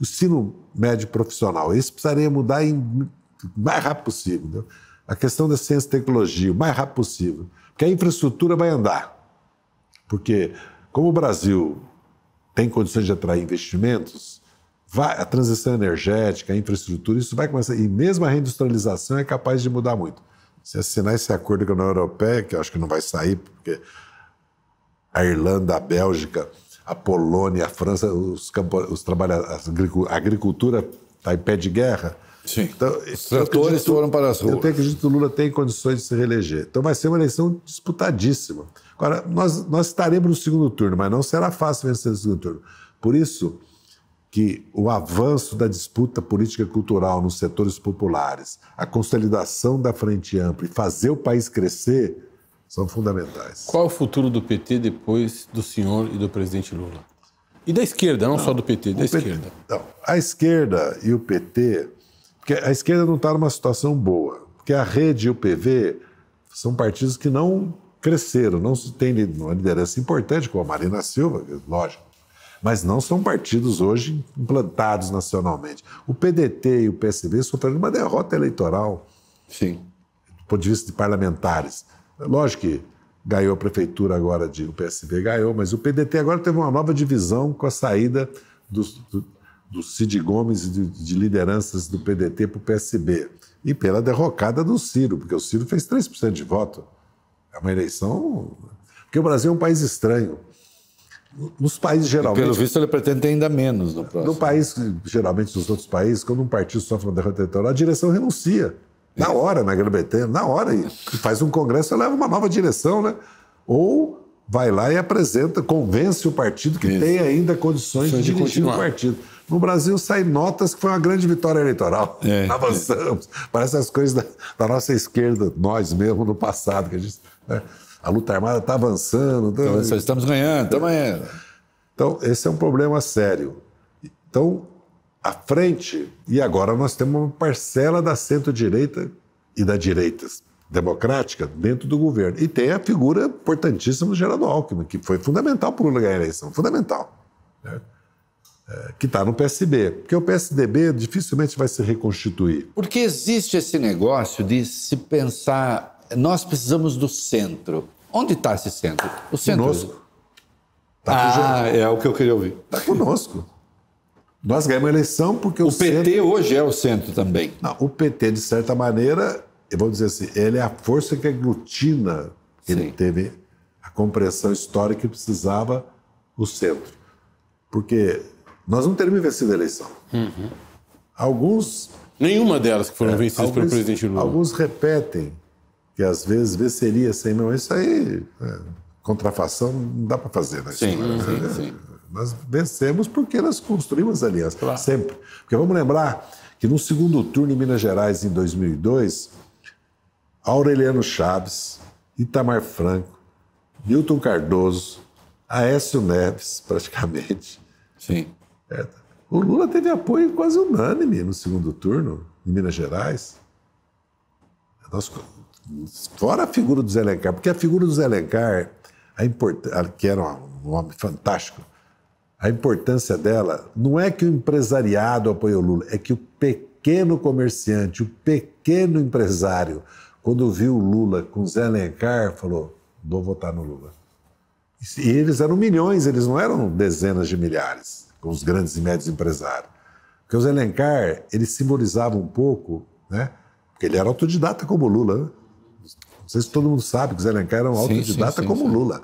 O ensino médio profissional, isso precisaria mudar em o mais rápido possível. Entendeu? A questão da ciência e tecnologia, o mais rápido possível. Porque a infraestrutura vai andar. Porque, como o Brasil tem condições de atrair investimentos, vai, a transição energética, a infraestrutura, isso vai começar. E mesmo a reindustrialização é capaz de mudar muito. Se assinar esse acordo com a União Europeia, que eu acho que não vai sair, porque a Irlanda, a Bélgica, a Polônia, a França, os campos, os trabalhos, a agricultura está em pé de guerra. Sim. Então, Os tratores foram para as ruas. Eu tenho, acredito que o Lula tem condições de se reeleger. Então vai ser uma eleição disputadíssima. Agora, nós, nós estaremos no segundo turno, mas não será fácil vencer no segundo turno. Por isso que o avanço da disputa política e cultural nos setores populares, a consolidação da frente ampla e fazer o país crescer são fundamentais. Qual é o futuro do PT depois do senhor e do presidente Lula? E da esquerda, não, não só do PT, da PT, esquerda. Não, a esquerda e o PT porque a esquerda não está numa situação boa. Porque a rede e o PV são partidos que não cresceram, não têm uma liderança importante, como a Marina Silva, é lógico. Mas não são partidos hoje implantados nacionalmente. O PDT e o PSB sofreram uma derrota eleitoral. Sim. Do ponto de vista de parlamentares. Lógico que ganhou a prefeitura agora de o PSB ganhou, mas o PDT agora teve uma nova divisão com a saída dos, do Cid Gomes de, de lideranças do PDT para o PSB e pela derrocada do Ciro, porque o Ciro fez 3% de voto. É uma eleição. Porque o Brasil é um país estranho. Nos países geralmente. E pelo visto, ele pretende ainda menos no próximo. No país, geralmente nos outros países, quando um partido sofre uma derrota eleitoral, a direção renuncia. Na hora, na Grã-Bretanha, na hora. E faz um congresso e leva uma nova direção, né? Ou vai lá e apresenta, convence o partido que Isso. tem ainda condições de, de dirigir o partido. No Brasil saem notas que foi uma grande vitória eleitoral. É, é. Avançamos. É. Parece as coisas da, da, nossa esquerda, nós mesmo, no passado, que a gente. Né? A luta armada está avançando. Tá... Então, estamos ganhando, estamos ganhando. Então, esse é um problema sério. Então, à frente, e agora nós temos uma parcela da centro-direita e da direita democrática dentro do governo. E tem a figura importantíssima do Geraldo Alckmin, que foi fundamental para o Lula ganhar a eleição, fundamental. Certo? Né? Eh, que está no PSB, porque o PSDB dificilmente vai se reconstituir. Porque existe esse negócio de se pensar, nós precisamos do centro. Onde está esse centro? O centro. Conosco. Tá ah, é o que eu queria ouvir. Está conosco. Nós ganhamos a eleição porque o, o PT centro... hoje é o centro também. Não, o PT, de certa maneira, eu vou dizer assim, ele é a força que aglutina, ele teve a compreensão histórica que precisava o centro. Porque nós não teremos vencido a eleição. Uhum. Alguns. Nenhuma delas que foram é, vencidas alguns, pelo presidente Lula. Alguns repetem que às vezes venceria sem não. Isso aí, é, contrafação, não dá para fazer. Né? Sim, é- sim, é, sim. Nós vencemos porque nós construímos alianças, claro. sempre. Porque vamos lembrar que no segundo turno em Minas Gerais, em 2002, Aureliano Chaves, Itamar Franco, Milton Cardoso, Aécio Neves, praticamente, Sim. É, o Lula teve apoio quase unânime no segundo turno, em Minas Gerais. É fora a figura do Zé Lencar, porque a figura do Zé Lencar, a import, que era um homem fantástico, a importância dela não é que o empresariado apoiou o Lula, é que o pequeno comerciante, o pequeno empresário, quando viu o Lula com o Zé Lencar, falou: vou votar no Lula. E eles eram milhões, eles não eram dezenas de milhares com os grandes e médios empresários. Porque o Zé ele simbolizava um pouco, né? Porque ele era autodidata como Lula. Né? Não sei se todo mundo sabe que o Zé era um autodidata sim, sim, como sim, Lula.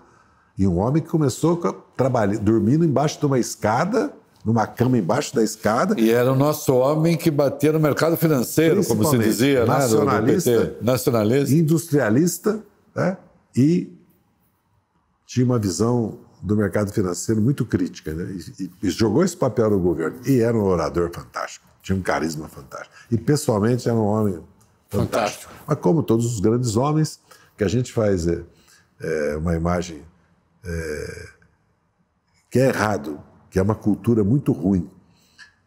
E um homem que começou trabalhando, dormindo embaixo de uma escada, numa cama embaixo da escada. E era o nosso homem que batia no mercado financeiro, como se dizia, né, nacionalista, né? nacionalista, industrialista, né? E tinha uma visão do mercado financeiro muito crítica, né? E, e, jogou esse papel no governo. E era um orador fantástico, tinha um carisma fantástico. E pessoalmente era um homem fantástico. fantástico. Mas como todos os grandes homens, que a gente faz é, é, uma imagem é, que é errado, que é uma cultura muito ruim,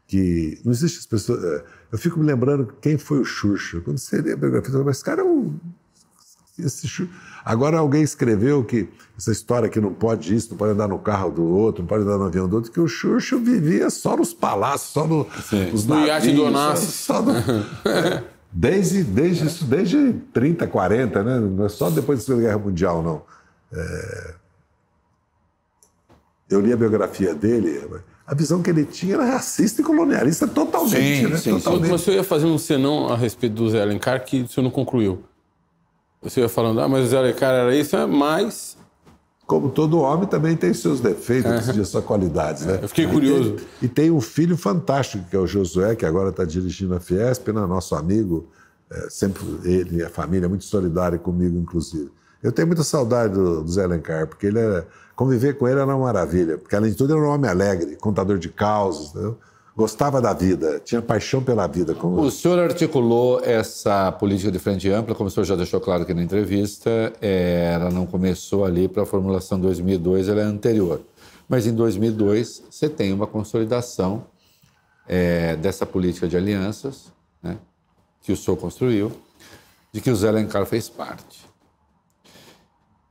que não existe as pessoas. É, eu fico me lembrando quem foi o Xuxa. Quando você lê a biografia, mas esse cara é um esse Agora alguém escreveu que essa história que não pode isso, não pode andar no carro do outro, não pode andar no avião do outro, que o Xuxo vivia só nos palácios, só no, nos no navios, do Só, só no, desde, desde, isso, desde 30, 40, né? não é só depois da Segunda Guerra Mundial, não. É, eu li a biografia dele, a visão que ele tinha era racista e colonialista totalmente. Sim, né? sim, totalmente. Sim. Mas eu ia fazer um senão a respeito do Zé Alencar que o senhor não concluiu. Você ia falando, ah, mas o Zé Alencar era isso, né? mas. Como todo homem também tem seus defeitos e suas qualidades, né? Eu fiquei curioso. E tem, e tem, um filho fantástico, que é o Josué, que agora está dirigindo a Fiesp, né? nosso amigo, é, sempre ele e a família, muito solidária comigo, inclusive. Eu tenho muita saudade do, do Zé Alencar, porque ele era, é, conviver com ele era é uma maravilha, porque além de tudo era um homem alegre, contador de causas, entendeu? gostava da vida, tinha paixão pela vida. Como... O senhor articulou essa política de frente ampla, como o senhor já deixou claro aqui na entrevista, é, ela não começou ali para a formulação 2002, ela é anterior. Mas em 2002 você tem uma consolidação é, dessa política de alianças né, que o senhor construiu, de que o Zé Alencar fez parte.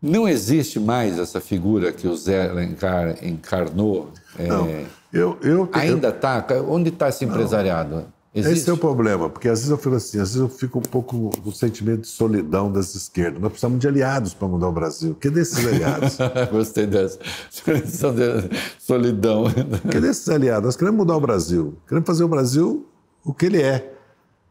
Não existe mais essa figura que o Zé Alencar encarnou. É, não eu, eu, Ainda está? Onde está esse empresariado? Existe? Esse é o problema, porque às vezes eu fico assim, às vezes eu fico um pouco com o sentimento de solidão das esquerdas. Nós precisamos de aliados para mudar o Brasil. Que desses aliados? Gostei dessa. solidão. que desses aliados? Nós queremos mudar o Brasil. Queremos fazer o Brasil o que ele é.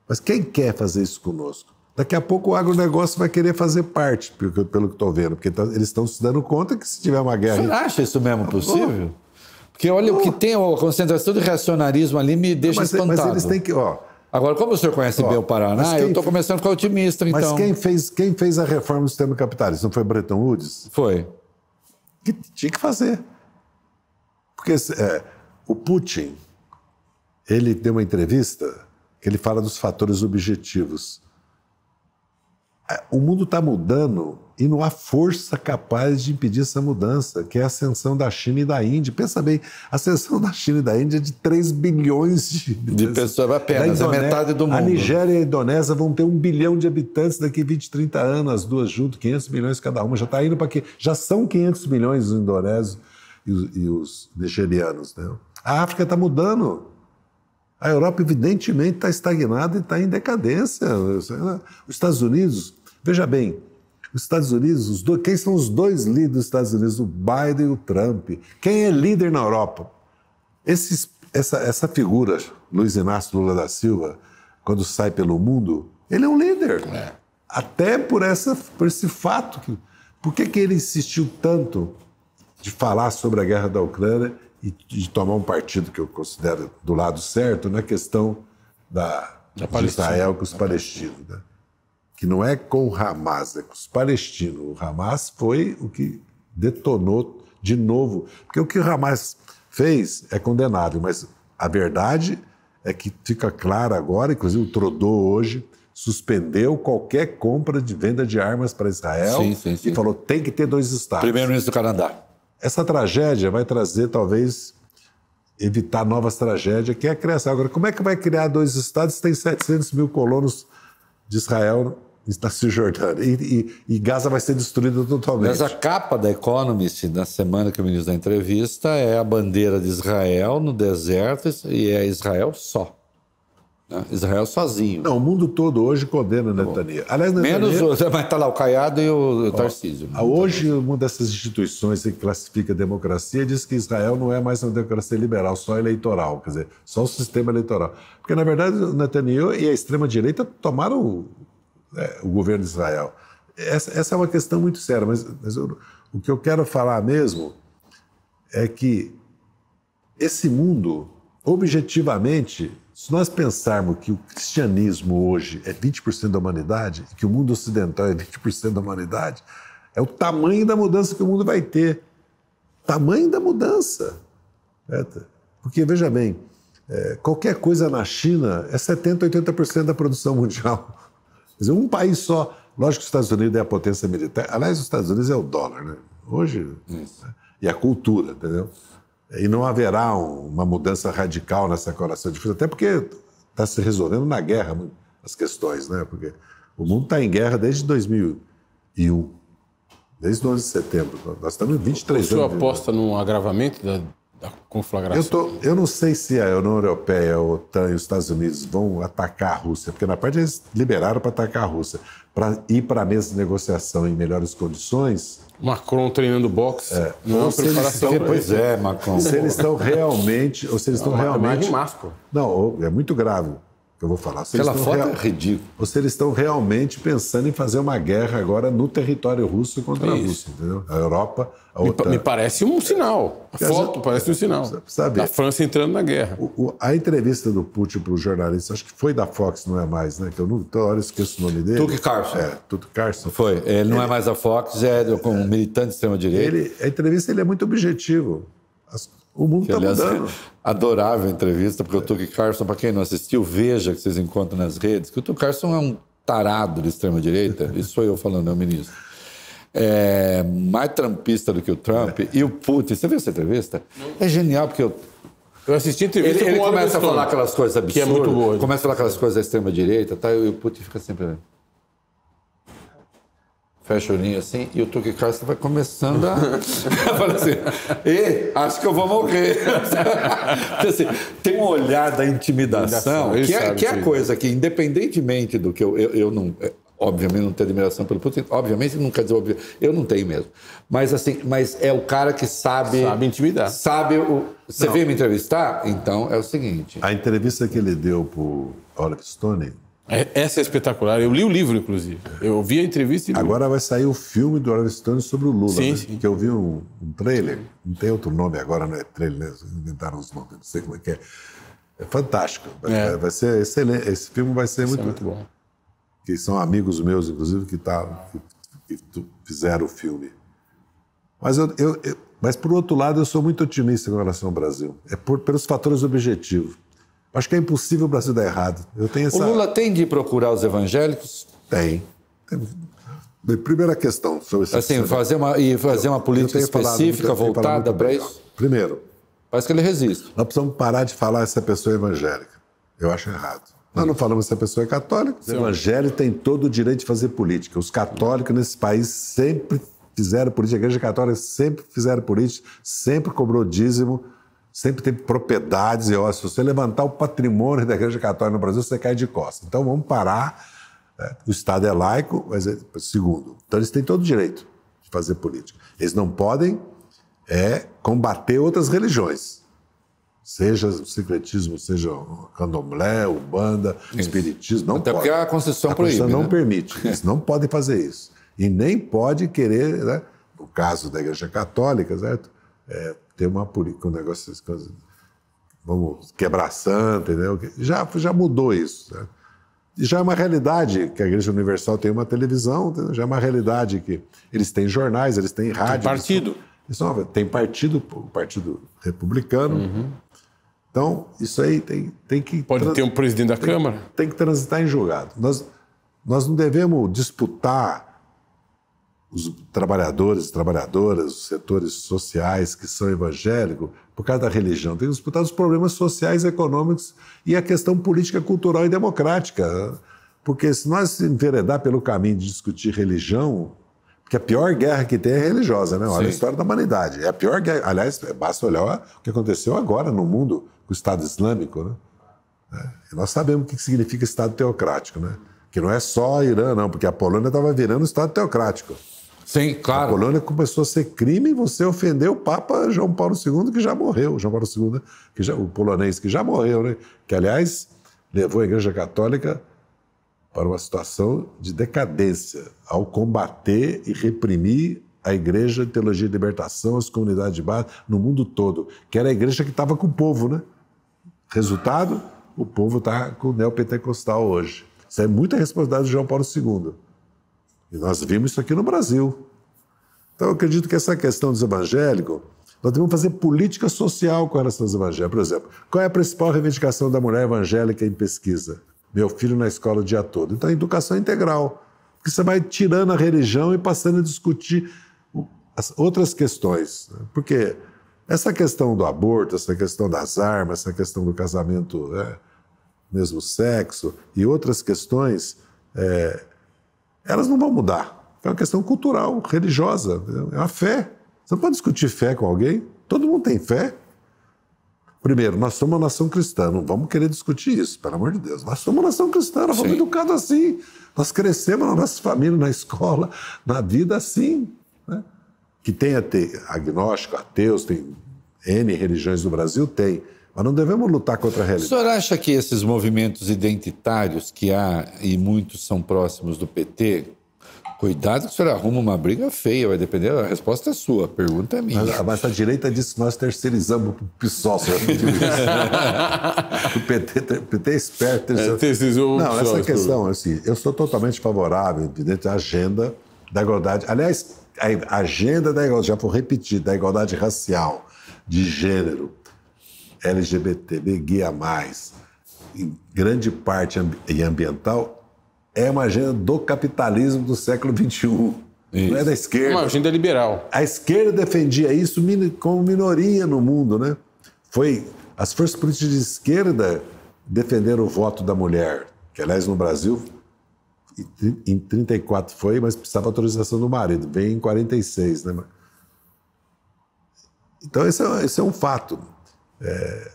Mas quem quer fazer isso conosco? Daqui a pouco o agronegócio vai querer fazer parte, pelo que estou vendo, porque tá, eles estão se dando conta que se tiver uma guerra. Você acha isso mesmo tá possível? Porque olha, oh. o que tem, a concentração de reacionarismo ali me deixa mas, é, espantado. Mas eles têm que, ó. Agora, como o senhor conhece ó, bem o Paraná, eu estou começando com o otimista, então. Mas quem fez, quem fez a reforma do sistema capitalista? Não foi Bretton Woods? Foi. Que tinha que fazer. Porque é, o Putin, ele deu uma entrevista que ele fala dos fatores objetivos o mundo está mudando e não há força capaz de impedir essa mudança, que é a ascensão da China e da Índia. Pensa bem, a ascensão da China e da Índia é de 3 bilhões de, de pessoas apenas, é metade do mundo. A Nigéria e a Indonésia vão ter um bilhão de habitantes daqui a 20, 30 anos, as duas juntas, 500 milhões cada uma. Já está indo para quê? Já são 500 milhões os indonésios e os, e os nigerianos. Né? A África está mudando. A Europa, evidentemente, está estagnada e está em decadência. Os Estados Unidos Veja bem, os Estados Unidos, os dois, quem são os dois líderes dos Estados Unidos, o Biden e o Trump? Quem é líder na Europa? Esses, essa, essa figura, Luiz Inácio Lula da Silva, quando sai pelo mundo, ele é um líder. É. Até por, essa, por esse fato. Que, por que, que ele insistiu tanto de falar sobre a guerra da Ucrânia e de tomar um partido que eu considero do lado certo na questão da, da de Israel com os palestinos? Né? que não é com o Hamas, é com os palestinos. O Hamas foi o que detonou de novo. Porque o que o Hamas fez é condenável, mas a verdade é que fica clara agora, inclusive o Trudeau hoje suspendeu qualquer compra de venda de armas para Israel sim, sim, sim. e falou tem que ter dois estados. Primeiro-ministro do Canadá. Essa tragédia vai trazer talvez evitar novas tragédias, que é a criação. Agora, como é que vai criar dois estados se tem 700 mil colonos de Israel na Cisjordânia. E, e, e, Gaza vai ser destruída totalmente. Mas a capa da Economist, na semana que o ministro da entrevista, é a bandeira de Israel no deserto e é Israel só. Né? Israel sozinho. Não, o mundo todo hoje condena tá Netanyahu. Aliás, Netanyahu... Menos, mas está lá o Caiado e o, o Tarcísio. Ah, hoje, uma dessas instituições que classifica a democracia diz que Israel não é mais uma democracia liberal, só eleitoral, quer dizer, só o sistema eleitoral. Porque, na verdade, Netanyahu e a extrema-direita tomaram é, o governo de Israel. Essa, essa, é uma questão muito séria, mas, mas eu, o que eu quero falar mesmo é que esse mundo, objetivamente, se nós pensarmos que o cristianismo hoje é 20% da humanidade, que o mundo ocidental é 20% da humanidade, é o tamanho da mudança que o mundo vai ter. Tamanho da mudança. Porque, veja bem, eh, qualquer coisa na China é 70%, 80% da produção mundial. Quer dizer, um país só. Lógico que os Estados Unidos é a potência militar. Aliás, os Estados Unidos é o dólar, né? Hoje. Isso. Né? E a cultura, entendeu? E não haverá uma mudança radical nessa coração de até porque está se resolvendo na guerra né? as questões, né? Porque o mundo está em guerra desde 2001, desde o 11 de setembro. Nós estamos em 23 o anos. O senhor aposta num agravamento da da conflagração? Eu, tô, eu não sei se a União Europeia, a OTAN e os Estados Unidos vão atacar a Rússia, porque na parte eles liberaram para atacar a Rússia. Para ir para a mesa de negociação em melhores condições. Macron treinando boxe. É, não, não se preparação. Estão, pois é, Macron. Se eles estão realmente. Ou se eles estão é realmente. não, é muito grave que eu vou falar. Se Aquela foto é real... é ridícula. Ou se eles estão realmente pensando em fazer uma guerra agora no território russo contra Isso. a Rússia, entendeu? A Europa, a me, me, parece um sinal. A foto gente... parece um sinal. Sabe, a França entrando na guerra. O, o, a entrevista do Putin para o jornalista, acho que foi da Fox, não é mais, né? Que eu não, toda hora esqueço o nome dele. Tuque Carlson. É, Tuque Carlson. Foi. Ele, ele não é mais da Fox, é, é um militante de extrema-direita. A entrevista ele é muito objetivo. As o mundo está mudando. Adorável a entrevista, porque o Tuque Carson, para quem não assistiu, veja que vocês encontram nas redes, que o Tuque Carson é um tarado de extrema-direita, isso sou eu falando, é o ministro. É, mais trampista do que o Trump, é. e o Putin, você viu essa entrevista? É genial, porque eu, eu assisti a entrevista ele, ele começa a falar aquelas coisas absurdas, que é muito boa. começa a falar aquelas coisas da extrema-direita, tá? e o Putin fica sempre fecha o ninho assim, e o Tuque Castro vai começando a. falar assim, e acho que eu vou morrer. assim, tem um olhar da intimidação, que é, que é a coisa que, independentemente do que eu, eu, eu não. É, obviamente não tenho admiração pelo Putin, obviamente não quer dizer eu não tenho mesmo. Mas assim, mas é o cara que sabe. Sabe intimidar. Sabe o. Você veio me entrevistar? Então é o seguinte. A entrevista que ele deu pro Oliver Stone é, essa é espetacular. Eu li o livro, inclusive. Eu vi a entrevista. E li. Agora vai sair o filme do Stone sobre o Lula. Sim, né? sim. Que eu vi um, um, trailer. Não tem outro nome agora, não é trailer, né? Inventaram os nomes, não sei como é que é. É fantástico. Vai, é. vai ser excelente. Esse filme vai ser muito, é muito bom. Que são amigos meus, inclusive, que, tá, que, que fizeram o filme. Mas, eu, eu, eu, mas, por outro lado, eu sou muito otimista em relação ao Brasil. É por, pelos fatores objetivos Acho que é impossível o Brasil dar errado. Eu tenho essa... O Lula tem de procurar os evangélicos? Tem. tem... Primeira questão sobre esse assim, fazer uma E fazer uma política específica falado, voltada para isso? Primeiro. Parece que ele resiste. Nós precisamos parar de falar essa pessoa é evangélica. Eu acho errado. Nós não falamos se a pessoa é católica. Os evangélicos têm todo o direito de fazer política. Os católicos nesse país sempre fizeram política. A Igreja Católica sempre fizeram política, sempre cobrou dízimo sempre teve propriedades. E, ó, se você levantar o patrimônio da Igreja Católica no Brasil, você cai de costas. Então vamos parar. Né? O Estado é laico, mas é, segundo. Então eles têm todo o direito de fazer política. Eles não podem é, combater outras religiões. Seja o secretismo, seja o candomblé, o banda, o espiritismo, não Até pode. porque a Constituição proíbe. A Constituição não né? permite. Eles não podem fazer isso. E nem pode querer, né? no caso da Igreja Católica, certo? É, tem uma política, um negócio coisas. Vamos quebrar santo, entendeu? Já, já mudou isso. Né? Já é uma realidade que a Igreja Universal tem uma televisão, entendeu? já é uma realidade que eles têm jornais, eles têm rádio. Tem partido. Isso, isso, tem partido, o Partido Republicano. Uhum. Então, isso aí tem, tem que. Pode ter um presidente da tem, Câmara? Tem que transitar em julgado. Nós, nós não devemos disputar os trabalhadores, trabalhadoras, os setores sociais que são evangélicos, por causa da religião, tem que disputar os problemas sociais, econômicos e a questão política, cultural e democrática. Porque se nós enveredar pelo caminho de discutir religião, porque a pior guerra que tem é religiosa, né? Olha Sim. a história da humanidade. É a pior guerra. Aliás, é, basta olhar o que aconteceu agora no mundo com o Estado Islâmico, né? É. nós sabemos o que significa Estado teocrático, né? Que não é só Irã, não, porque a Polônia estava virando Estado teocrático. Sim, claro. A colônia começou a ser crime você ofendeu o Papa João Paulo II, que já morreu. João Paulo II, que já, o polonês que já morreu, né? que, aliás, levou a Igreja Católica para uma situação de decadência ao combater e reprimir a Igreja de Teologia e Libertação, as comunidades de base, no mundo todo, que era a igreja que estava com o povo, né? Resultado, o povo está com o neopentecostal hoje. Isso é muita responsabilidade de João Paulo II. E nós vimos isso aqui no Brasil. Então, eu acredito que essa questão dos evangélicos, nós devemos fazer política social com relação aos evangélicos. Por exemplo, qual é a principal reivindicação da mulher evangélica em pesquisa? Meu filho na escola o dia todo. Então, a educação é integral. Porque você vai tirando a religião e passando a discutir outras questões. Né? Porque essa questão do aborto, essa questão das armas, essa questão do casamento, né, mesmo sexo e outras questões, é, elas não vão mudar. É uma questão cultural, religiosa, é uma fé. Você não pode discutir fé com alguém. Todo mundo tem fé. Primeiro, nós somos uma nação cristã, não vamos querer discutir isso, pelo amor de Deus. Nós somos uma nação cristã, nós fomos educados assim. Nós crescemos na nossa família, na escola, na vida assim. Né? Que tem agnóstico, ateus, tem N religiões no Brasil, tem. Mas não devemos lutar contra a realidade. O senhor acha que esses movimentos identitários que há, e muitos são próximos do PT, cuidado que o senhor arruma uma briga feia, vai depender, a resposta é sua, a pergunta é minha. Mas, mas a direita disse que nós terceirizamos o PSOL, senhor. o PT, PT é esperto. Terceiro... É, Não, essa é questão, assim, eu sou totalmente favorável, evidente, à agenda da igualdade. Aliás, a agenda da igualdade, já vou repetir, da igualdade racial, de gênero, LGBTB guia mais, em grande parte e ambiental, é uma agenda do capitalismo do século XXI. Isso. Não é da esquerda. Uma agenda liberal. A esquerda defendia isso como minoria no mundo, né? Foi as forças políticas de esquerda defenderam o voto da mulher, que aliás no Brasil em 34 foi, mas precisava autorização do marido. Vem em 46, né? Então, esse é, é um fato é,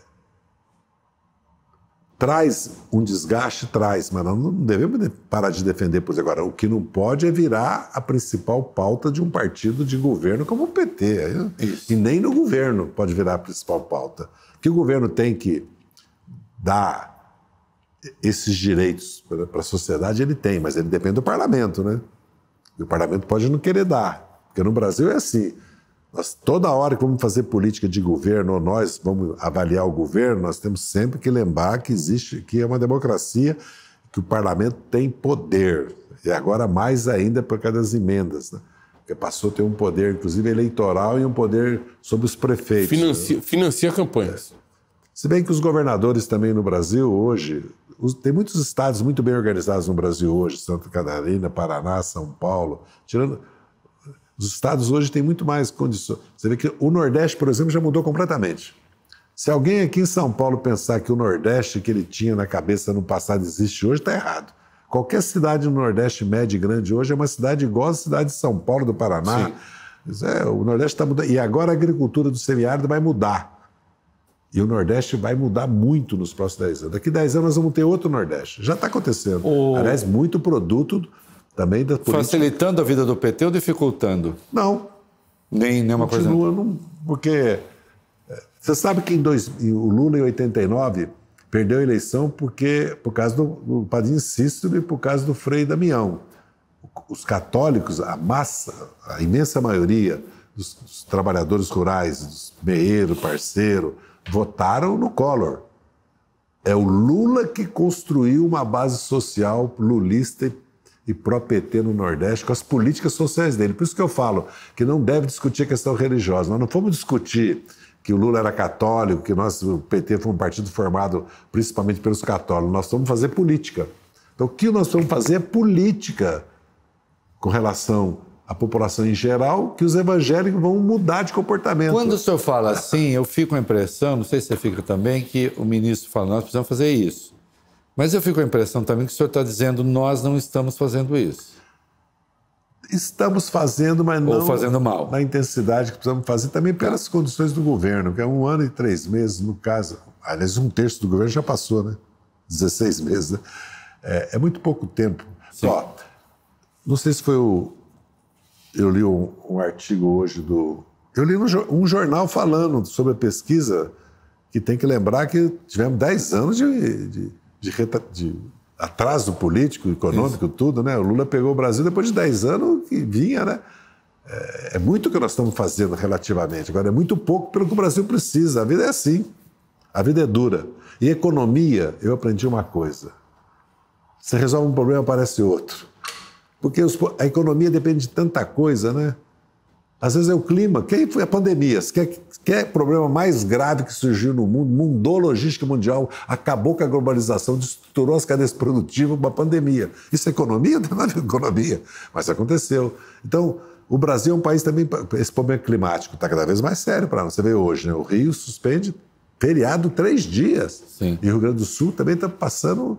traz um desgaste, traz, mas não devemos parar de defender pois agora. O que não pode é virar a principal pauta de um partido de governo como o PT. É, Isso. E nem no governo pode virar a principal pauta. Que o governo tem que dar esses direitos para a sociedade, ele tem, mas ele depende do parlamento, né? E o parlamento pode não querer dar. Porque no Brasil é assim. Nós, toda hora que vamos fazer política de governo, ou nós vamos avaliar o governo, nós temos sempre que lembrar que existe, que é uma democracia, que o parlamento tem poder. E agora mais ainda por causa das emendas. Né? Porque passou a ter um poder, inclusive eleitoral, e um poder sobre os prefeitos. Financia, né? financia campanhas. É. Se bem que os governadores também no Brasil hoje, os, tem muitos estados muito bem organizados no Brasil hoje, Santa Catarina, Paraná, São Paulo, tirando os estados hoje têm muito mais condições. Você vê que o Nordeste, por exemplo, já mudou completamente. Se alguém aqui em São Paulo pensar que o Nordeste que ele tinha na cabeça no passado existe hoje, está errado. Qualquer cidade no Nordeste médio e grande hoje é uma cidade igual à cidade de São Paulo, do Paraná. É, o Nordeste está mudando. E agora a agricultura do semiárido vai mudar. E o Nordeste vai mudar muito nos próximos 10 anos. Daqui 10 anos nós vamos ter outro Nordeste. Já está acontecendo. O... Aliás, muito produto também da política. Facilitando a vida do PT ou dificultando? Não. Nem nenhuma coisa? Continua, não, porque... Eh, você sabe que em dois, o Lula, em 89, perdeu a eleição porque, por causa do, do Padrinho Cícero e por causa do Frei Damião. Os católicos, a massa, a imensa maioria dos, dos trabalhadores rurais, dos meeiro, parceiro, votaram no Collor. É o Lula que construiu uma base social lulista e e pró-PT no Nordeste com as políticas sociais dele. Por isso que eu falo que não deve discutir a questão religiosa. Nós não fomos discutir que o Lula era católico, que nós, o PT foi um partido formado principalmente pelos católicos. Nós fomos fazer política. Então, o que nós vamos fazer é política com relação à população em geral, que os evangélicos vão mudar de comportamento. Quando o senhor fala assim, eu fico com a impressão, não sei se você fica também, que o ministro fala, nós precisamos fazer isso. Mas eu fico com a impressão também que o senhor está dizendo nós não estamos fazendo isso. Estamos fazendo, mas não Ou fazendo mal. na intensidade que precisamos fazer, também pelas condições do governo, que é um ano e três meses, no caso. Aliás, um terço do governo já passou, né? 16 meses, né? É, é muito pouco tempo. Só, Ó, não sei se foi o. Eu li um, um artigo hoje do. Eu li um, um jornal falando sobre a pesquisa, que tem que lembrar que tivemos 10 anos de, de de, de atraso político, econômico, Isso. tudo, né? O Lula pegou o Brasil depois de 10 anos que vinha, né? É, é muito o que nós estamos fazendo relativamente. Agora, é muito pouco pelo que o Brasil precisa. A vida é assim. A vida é dura. E economia, eu aprendi uma coisa. Você resolve um problema, aparece outro. Porque os, a economia depende de tanta coisa, né? Às vezes é o clima. Quem foi a pandemia? Quer, quer é problema mais grave que surgiu no mundo? Mudou logística mundial, acabou com a globalização, destruturou as cadeias produtivas, uma pandemia. Isso é economia? Não é economia, mas aconteceu. Então, o Brasil é um país também. Esse problema climático está cada vez mais sério para nós. Você vê hoje, né? O Rio suspende feriado três dias. Sim. E o Rio Grande do Sul também está passando.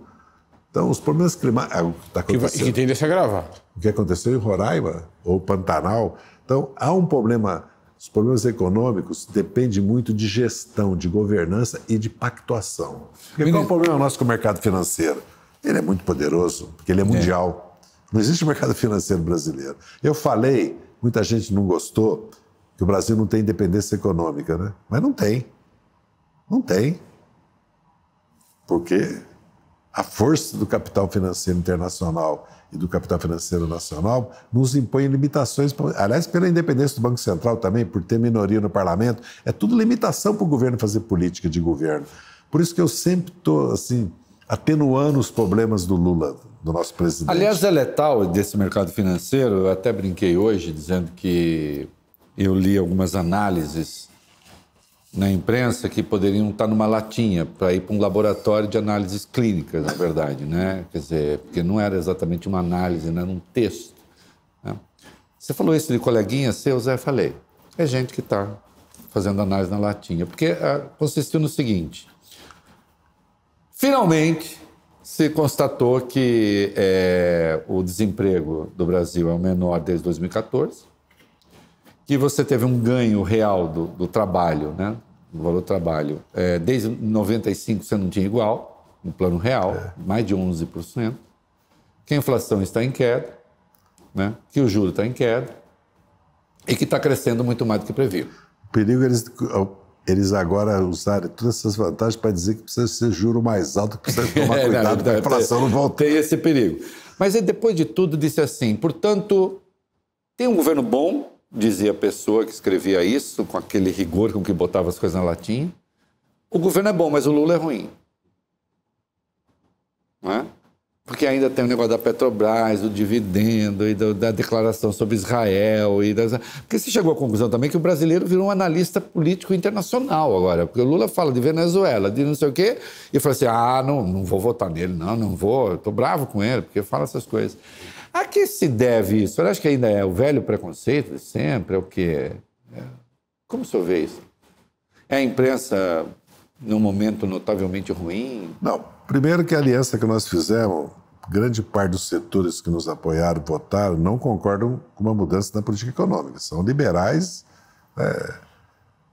Então, os problemas climáticos. Ah, tá que, que tendem a se agravar. O que aconteceu em Roraima, ou Pantanal então, há um problema. Os problemas econômicos dependem muito de gestão, de governança e de pactuação. Porque qual é o problema nosso com o mercado financeiro? Ele é muito poderoso, porque ele é mundial. É. Não existe mercado financeiro brasileiro. Eu falei, muita gente não gostou, que o Brasil não tem independência econômica, né? Mas não tem. Não tem. Porque a força do capital financeiro internacional do capital financeiro nacional nos impõe limitações, aliás, pela independência do Banco Central também, por ter minoria no parlamento, é tudo limitação para o governo fazer política de governo. Por isso que eu sempre estou assim, atenuando os problemas do Lula, do nosso presidente. Aliás, é letal desse mercado financeiro. Eu até brinquei hoje dizendo que eu li algumas análises na imprensa que poderiam estar numa latinha para ir para um laboratório de análises clínicas, na verdade, né? Quer dizer, porque não era exatamente uma análise, né? era um texto. Né? Você falou isso de coleguinha seu, Zé, falei. É gente que está fazendo análise na latinha, porque ah, consistiu no seguinte: finalmente se constatou que é, o desemprego do Brasil é o menor desde 2014 que você teve um ganho real do, do trabalho, né? o valor do trabalho, é, desde 95 você não tinha igual, no plano real, é. mais de 11%, que a inflação está em queda, né? que o juro está em queda e que está crescendo muito mais do que previsto. O perigo é eles, é eles agora usarem todas essas vantagens para dizer que precisa ser juro mais alto, que precisa tomar é, cuidado para a inflação não voltar. Tem esse perigo. Mas depois de tudo, disse assim: portanto, tem um governo bom, dizia a pessoa que escrevia isso, com aquele rigor com que botava as coisas na latim. O governo é bom, mas o Lula é ruim. Não é? Porque ainda tem o negócio da Petrobras, do dividendo e do, da declaração sobre Israel. E das... Porque se chegou à conclusão também que o brasileiro virou um analista político internacional agora. Porque o Lula fala de Venezuela, de não sei o quê, e fala assim: ah, não, não vou votar nele, não, não vou, estou bravo com ele, porque fala essas coisas. A que se deve isso? Eu acho que ainda é o velho preconceito de sempre, é o que. É. Como o senhor vê isso? É a imprensa num momento notavelmente ruim? Não. Primeiro que a aliança que nós fizemos, grande parte dos setores que nos apoiaram, votaram, não concordam com uma mudança na política econômica. São liberais é,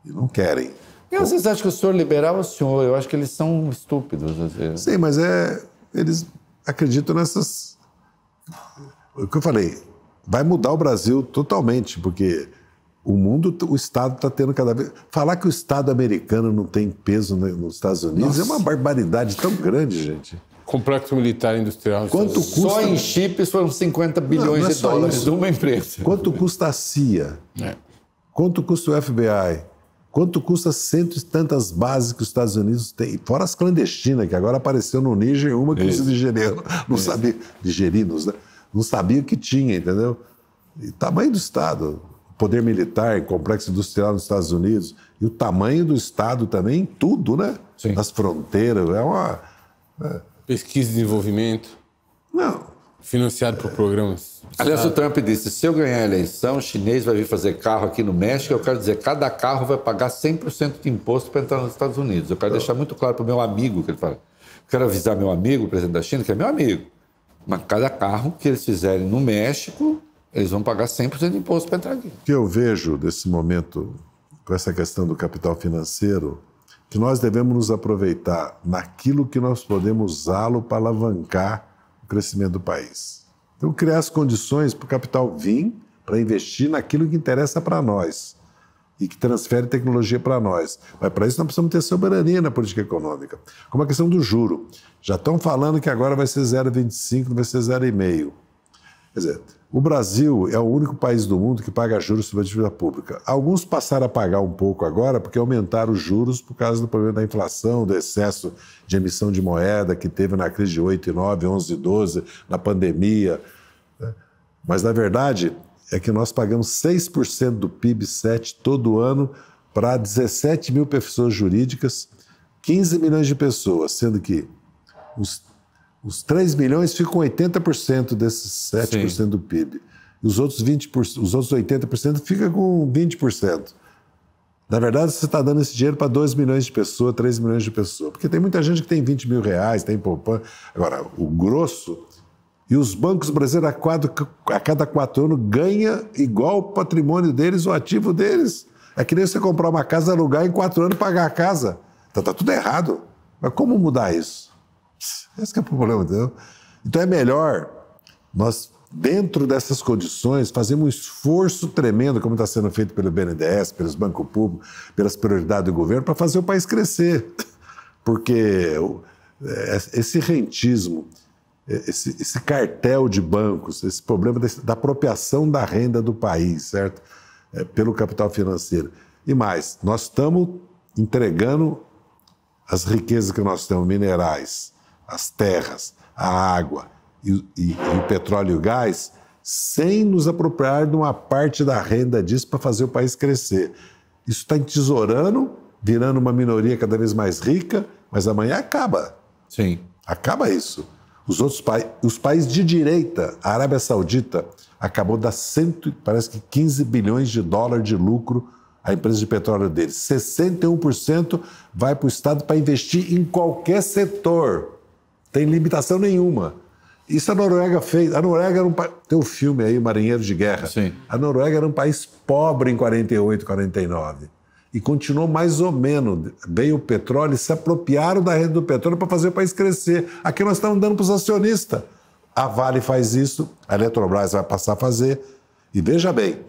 e não querem. E vocês acham que o senhor liberal é o senhor? Eu acho que eles são estúpidos. Sim, mas é, eles acreditam nessas o que eu falei, vai mudar o Brasil totalmente, porque o mundo, o Estado está tendo cada vez. Falar que o Estado americano não tem peso nos Estados Unidos Nossa. é uma barbaridade tão grande, gente. Complexo militar industrial. Quanto custa... Só em chips foram 50 bilhões não, não é de dólares isso. de uma empresa. Quanto custa a CIA? É. Quanto custa o FBI? Quanto custa cento e tantas bases que os Estados Unidos têm? Fora as clandestinas, que agora apareceu no Níger uma que isso. os nigerianos não sabiam. digerir. né? não sabia que tinha, entendeu? E tamanho do Estado, poder militar, complexo industrial nos Estados Unidos, e o tamanho do Estado também em tudo, né? Sim. Nas fronteiras, é uma... É... Pesquisa e desenvolvimento. Não. Financiado por programas. Aliás, o Trump disse: se eu ganhar a eleição, o chinês vai vir fazer carro aqui no México. Eu quero dizer, cada carro vai pagar 100% de imposto para entrar nos Estados Unidos. Eu quero então, deixar muito claro para o meu amigo que ele fala. Quero avisar meu amigo, o presidente da China, que é meu amigo. Mas cada carro que eles fizerem no México, eles vão pagar 100% de imposto para entrar aqui. O que eu vejo desse momento, com essa questão do capital financeiro, que nós devemos nos aproveitar naquilo que nós podemos usá-lo para alavancar o crescimento do país. Então, criar as condições para o capital vir para investir naquilo que interessa para nós e que transfere tecnologia para nós. Mas para isso nós precisamos ter soberania na política econômica. Como a questão do juro. Já estão falando que agora vai ser 0,25, não vai ser 0,5. Quer dizer, o Brasil é o único país do mundo que paga juros sobre a dívida pública. Alguns passaram a pagar um pouco agora porque aumentaram os juros por causa do problema da inflação, do excesso de emissão de moeda que teve na crise de 8 e 9, 11 e 12, na pandemia. Né? Mas, na verdade, é que nós pagamos 6% do PIB 7 todo ano para 17 mil pessoas jurídicas, 15 milhões de pessoas, sendo que os, os 3 milhões ficam 80% desses 7% Sim. do PIB. E os outros, 20%, os outros 80% fica com 20%. Na verdade, você está dando esse dinheiro para 2 milhões de pessoas, 3 milhões de pessoas. Porque tem muita gente que tem 20 mil reais, tem poupança. Agora, o grosso e os bancos brasileiros, a, quadro, a cada quatro anos, ganham igual o patrimônio deles, o ativo deles. É que nem você comprar uma casa, alugar em quatro anos pagar a casa. Então tá tudo errado. Mas como mudar isso? Esse é o problema, entendeu? Então é melhor nós, dentro dessas condições, fazermos um esforço tremendo, como está sendo feito pelo BNDES, pelos bancos públicos, pelas prioridades do governo, para fazer o país crescer. Porque é, esse rentismo, é, esse, esse cartel de bancos, esse problema da apropriação da renda do país, certo? É, pelo capital financeiro. E mais, nós estamos entregando as riquezas que nós temos, minerais, as terras, a água e, e, e o petróleo e o gás, sem nos apropriar de uma parte da renda disso para fazer o país crescer. Isso está entesourando, virando uma minoria cada vez mais rica, mas amanhã acaba. Sim. Acaba isso. Os outros países, os países de direita, a Arábia Saudita acabou dar cento, parece que 15 bilhões de dólares de lucro à empresa de petróleo deles. 61% vai para o Estado para investir em qualquer setor. Tem limitação nenhuma. Isso a Noruega fez. A Noruega era um país. Tem um filme aí, Marinheiro de Guerra. Sim. A Noruega era um país pobre em 48, 49 e continuou mais ou menos. Veio o petróleo e se apropriaram da rede do petróleo para fazer o país crescer. Aqui nós estamos dando para os acionistas. A Vale faz isso, a Eletrobras vai passar a fazer. E veja bem,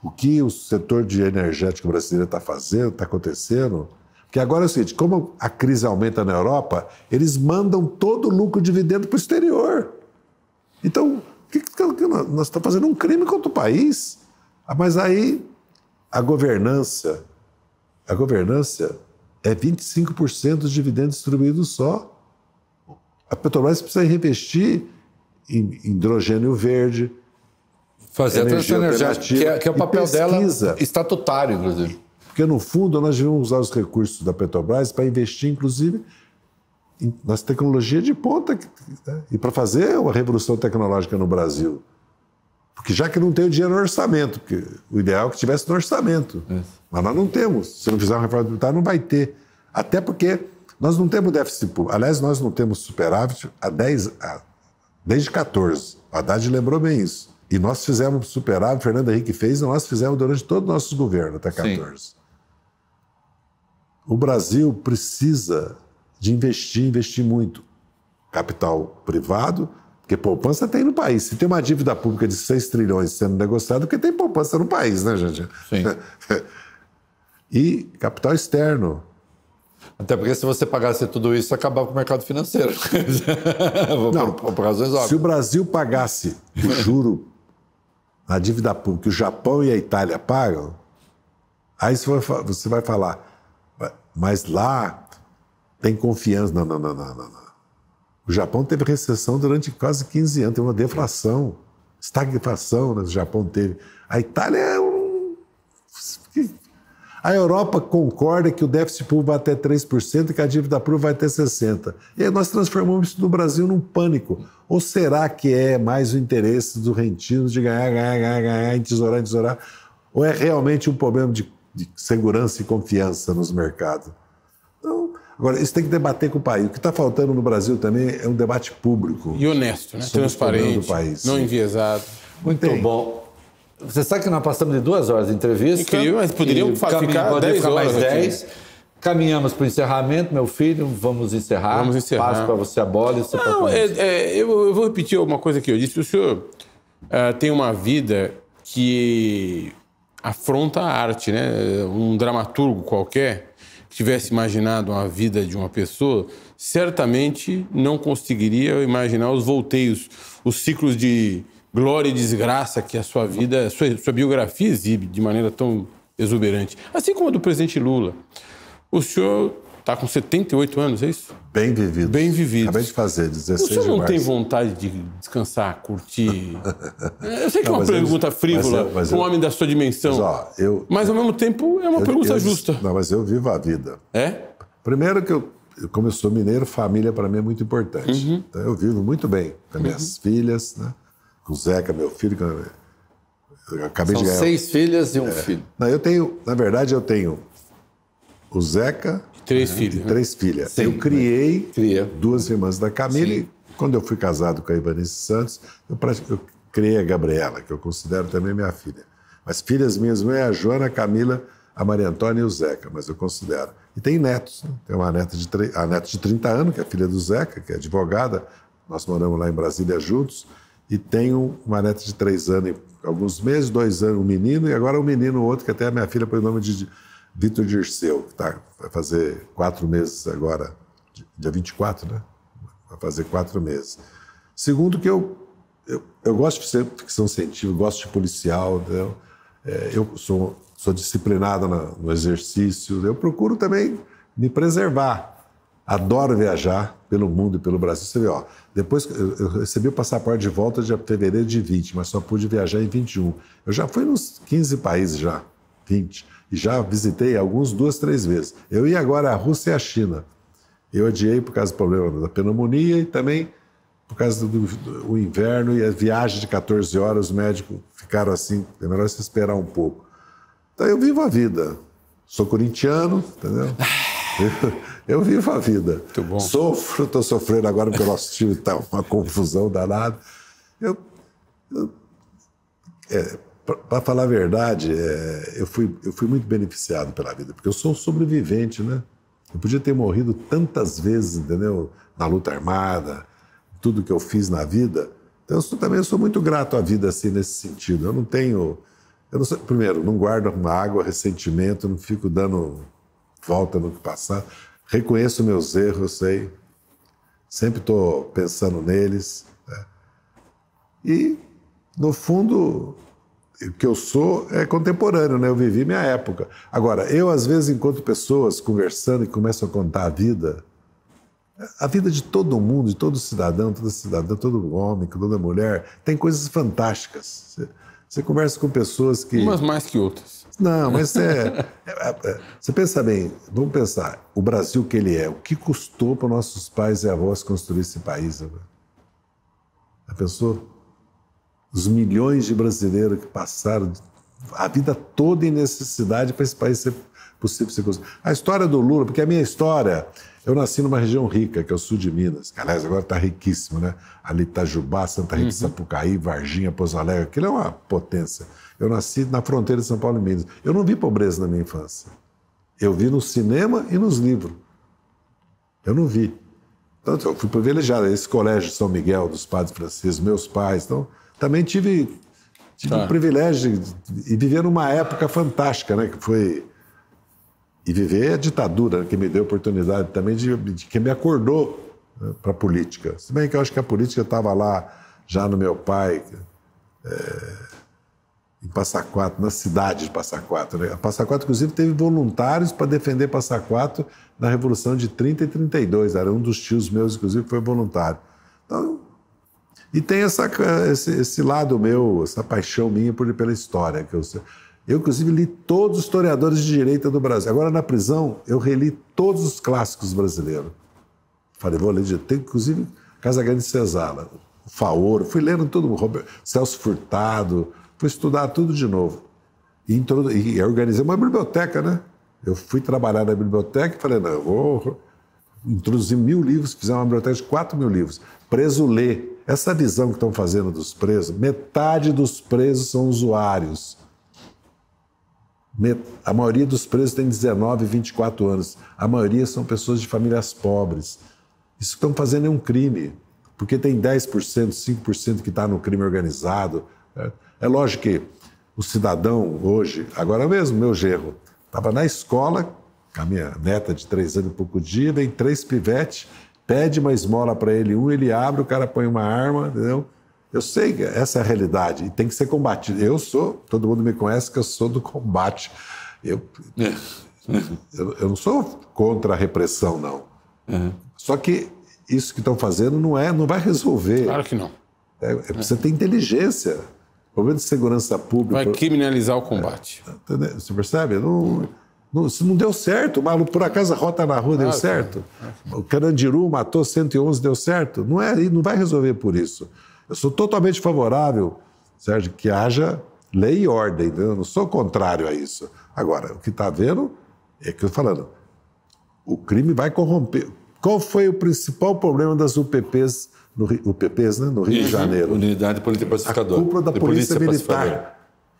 o que o setor de energético brasileiro está fazendo, está acontecendo. Porque agora é o seguinte: como a crise aumenta na Europa, eles mandam todo o lucro dividendo para o exterior. Então, que, que nós estamos fazendo um crime contra o país. Ah, mas aí a governança a governança é 25% dos dividendos distribuídos só. A Petrobras precisa reinvestir em hidrogênio verde. Fazer a transição energética, que é, que é o papel dela estatutário, inclusive. Porque, no fundo, nós devemos usar os recursos da Petrobras para investir, inclusive, nas tecnologias de ponta né? e para fazer uma revolução tecnológica no Brasil. Porque já que não tem o dinheiro no orçamento, porque o ideal é que tivesse no orçamento. Isso. É. Mas nós não temos. Se não fizer uma reforma tributária, não vai ter. Até porque nós não temos déficit público. Aliás, nós não temos superávit há 10, há, desde 14. O Haddad lembrou bem isso. E nós fizemos superávit, Fernando Henrique fez, e nós fizemos durante todo o nosso governo, até 14. Sim. O Brasil precisa de investir, investir muito. Capital privado, porque poupança tem no país. Se tem uma dívida pública de 6 trilhões sendo negociada, porque tem poupança no país, né, gente? Sim. e capital externo. Até porque se você pagasse tudo isso, acabava com o mercado financeiro. Não, por, por razões óbvias. Se o Brasil pagasse o juro na dívida pública que o Japão e a Itália pagam, aí você vai falar, mas lá tem confiança. Não, não, não, não, não. O Japão teve recessão durante quase 15 anos, teve uma deflação, estagnação né, o Japão teve. A Itália é um... A Europa concorda que o déficit público vai até 3% e que a dívida pública vai até 60%. E aí nós transformamos isso no Brasil num pânico. Ou será que é mais o interesse do rentino de ganhar, ganhar, ganhar, ganhar, entesourar, entesourar? Ou é realmente um problema de, de segurança e confiança nos mercados? Agora, isso tem que debater com o país. O que está faltando no Brasil também é um debate público. E honesto, né? transparente, não enviesado. Muito bom. Você sabe que nós passamos de duas horas de entrevista. Incrível, mas poderiam ficar, ficar mais dez. Caminhamos para o encerramento, meu filho. Vamos encerrar. Vamos encerrar. Passo para você a bola e você Não, é, é, eu, eu, vou repetir uma coisa que eu disse. O senhor uh, tem uma vida que afronta a arte, né? Um dramaturgo qualquer tivesse imaginado a vida de uma pessoa, certamente não conseguiria imaginar os volteios, os ciclos de glória e desgraça que a sua vida, a sua, sua biografia exibe de maneira tão exuberante. Assim como a do presidente Lula. O senhor Está com 78 anos, é isso? Bem vivido. Bem vivido. Acabei de fazer, 16 Você não tem vontade de descansar, curtir? eu sei que é não, é uma pergunta eu, frívola, para um eu, homem da sua dimensão. Mas, ó, eu, mas ao mesmo tempo é uma pergunta justa. Não, mas eu vivo a vida. É? Primeiro que eu, como eu sou mineiro, família para mim é muito importante. Uhum. Então eu vivo muito bem com minhas uhum. filhas, né? com o Zeca, meu filho. Eu acabei São de ganhar. seis filhas e um é. filho. Não, eu tenho, na verdade, eu tenho o Zeca Três uhum. filhas filhos. Três filhas. Sim, eu criei Cria. duas irmãs da Camila Sim. e quando eu fui casado com a Ivanice Santos, eu, eu criei a Gabriela, que eu considero também minha filha. Mas filhas minhas não é a Joana, a Camila, a Maria Antônia e o Zeca, mas eu considero. E tem netos. Né? Tem uma neta de, a neta de 30 anos, que é filha do Zeca, que é advogada. Nós moramos lá em Brasília juntos. E tenho uma neta de 3 anos alguns meses, dois anos, um menino, e agora um menino, outro, que até a é minha filha põe o nome de Vitor Dirceu, que tá, vai fazer quatro meses agora, dia 24, né? Vai fazer quatro meses. Segundo, que eu, eu, eu gosto de ficção científica, gosto de policial, É, eu sou, sou disciplinado na, no exercício, eu procuro também me preservar. Adoro viajar pelo mundo e pelo Brasil. Você vê, ó, depois eu, eu recebi o passaporte de volta de fevereiro de 20, mas só pude viajar em 21. Eu já fui nos 15 países já, 20 já visitei alguns duas, três vezes. Eu ia agora à Rússia e à China. Eu adiei por causa do problema da pneumonia e também por causa do, do, do inverno e a viagem de 14 horas, os médicos ficaram assim, é melhor se esperar um pouco. Então eu vivo a vida. Sou corintiano, entendeu? Eu, ah. eu vivo a vida. Muito bom. Sofro, estou sofrendo agora porque o nosso time está uma confusão danada. Eu, eu é, para falar a verdade, é, eu, fui, eu fui muito beneficiado pela vida, porque eu sou um sobrevivente, né? Eu podia ter morrido tantas vezes, entendeu? Na luta armada, tudo que eu fiz na vida. Então, eu sou, também eu sou muito grato à vida, assim, nesse sentido. Eu não tenho... Eu não, primeiro, não guardo uma água, ressentimento, não fico dando volta no que passar. Reconheço meus erros, eu sei. Sempre estou pensando neles. Né? E, no fundo, que eu sou é contemporâneo, né? Eu vivi minha época. Agora, eu às vezes encontro pessoas conversando e começam a contar a vida, a vida de todo mundo, de todo cidadão, toda cidadã, todo homem, toda mulher, tem coisas fantásticas. Você, conversa com pessoas que. Umas mais que outras. Não, mas é, é, é, é, Você pensa bem, vamos pensar, o Brasil que ele é, o que custou para nossos pais e avós construir esse país? Né? A pessoa os milhões de brasileiros que passaram a vida toda em necessidade para esse país ser possível ser construído. A história do Lula, porque é a minha história, eu nasci numa região rica, que é o sul de Minas, que aliás agora está riquíssimo, né? Ali Itajubá, Santa Rita uhum. Sapucaí, Varginha, Pouso Alegre, aquilo é uma potência. Eu nasci na fronteira de São Paulo e Minas. Eu não vi pobreza na minha infância. Eu vi no cinema e nos livros. Eu não vi. Então, eu fui privilegiado. Esse colégio São Miguel, dos padres franceses, meus pais, então... Também tive, tive tá. o privilégio de, viver numa época fantástica, né? Que foi. E viver a ditadura, que me deu a oportunidade também de, de que me acordou né, para a política. Se bem que eu acho que a política estava lá já no meu pai, é, em Passa Quatro, na cidade de Passa Quatro. Né? A Passa Quatro, inclusive, teve voluntários para defender Passa Quatro na Revolução de 30 e 32. Era um dos tios meus, inclusive, que foi voluntário. Então, e tem essa, esse, esse, lado meu, essa paixão minha por, pela história. Que eu, eu, inclusive, li todos os historiadores de direita do Brasil. Agora, na prisão, eu reli todos os clássicos brasileiros. Falei, vou ler de tem, inclusive, Casa Grande Cesala, Faoro, fui lendo tudo, Robert, Celso Furtado, fui estudar tudo de novo. E, introdu, e organizei uma biblioteca, né? Eu fui trabalhar na biblioteca e falei, não, eu vou introduzir mil livros, fiz uma biblioteca de quatro mil livros. Preso ler essa visão que estão fazendo dos presos, metade dos presos são usuários. A maioria dos presos tem 19, 24 anos. A maioria são pessoas de famílias pobres. Isso que estão fazendo é um crime, porque tem 10%, 5% que está no crime organizado. É, é lógico que o cidadão hoje, agora mesmo, meu gerro, estava na escola, com a minha neta de três anos e pouco dia, vem três pivetes pede uma esmola para ele, um ele abre, o cara põe uma arma, entendeu? Eu sei que essa é a realidade e tem que ser combatido. Eu sou, todo mundo me conhece que eu sou do combate. Eu, é. eu, eu não sou contra a repressão, não. Uhum. Só que isso que estão fazendo não é, não vai resolver. Claro que não. É, é, Você tem inteligência. O problema de segurança pública. Vai criminalizar o combate. É, você percebe? Não. Não, isso não deu certo. Malu, por acaso a rota na rua deu ah, certo? Ah, o Carandiru matou 111, deu certo? Não é, não vai resolver por isso. Eu sou totalmente favorável, Sérgio, que haja lei e ordem. Eu não sou contrário a isso. Agora, o que está vendo é que eu estou falando. O crime vai corromper. Qual foi o principal problema das UPPs no Rio, UPPs, né? no Rio de Janeiro? Unidade Política Pacificadora. A da Polícia, polícia Militar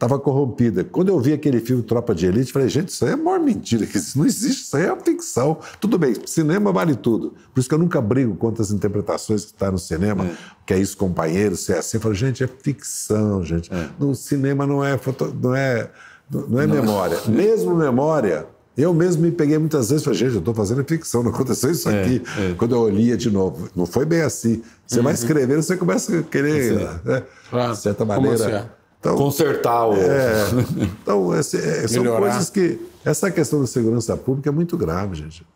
estava corrompida. Quando eu vi aquele filme Tropa de Elite, falei, gente, isso aí é a maior mentira, que isso não existe, isso aí é ficção. Tudo bem, cinema vale tudo. Por isso que eu nunca brigo contra as interpretações que está no cinema, é. que é isso, companheiro, se é assim. Eu falo, gente, é ficção, gente. É. No cinema não é, foto, não é, não é não. memória. Mesmo memória, eu mesmo me peguei muitas vezes e falei, gente, eu estou fazendo ficção, não aconteceu isso é, aqui. É, Quando eu olhia de novo, não foi bem assim. Você uhum. vai escrevendo, você começa a querer, né? de certa maneira, então, Consertar o. É, então, esse, é, são coisas que. Essa questão da segurança pública é muito grave, gente.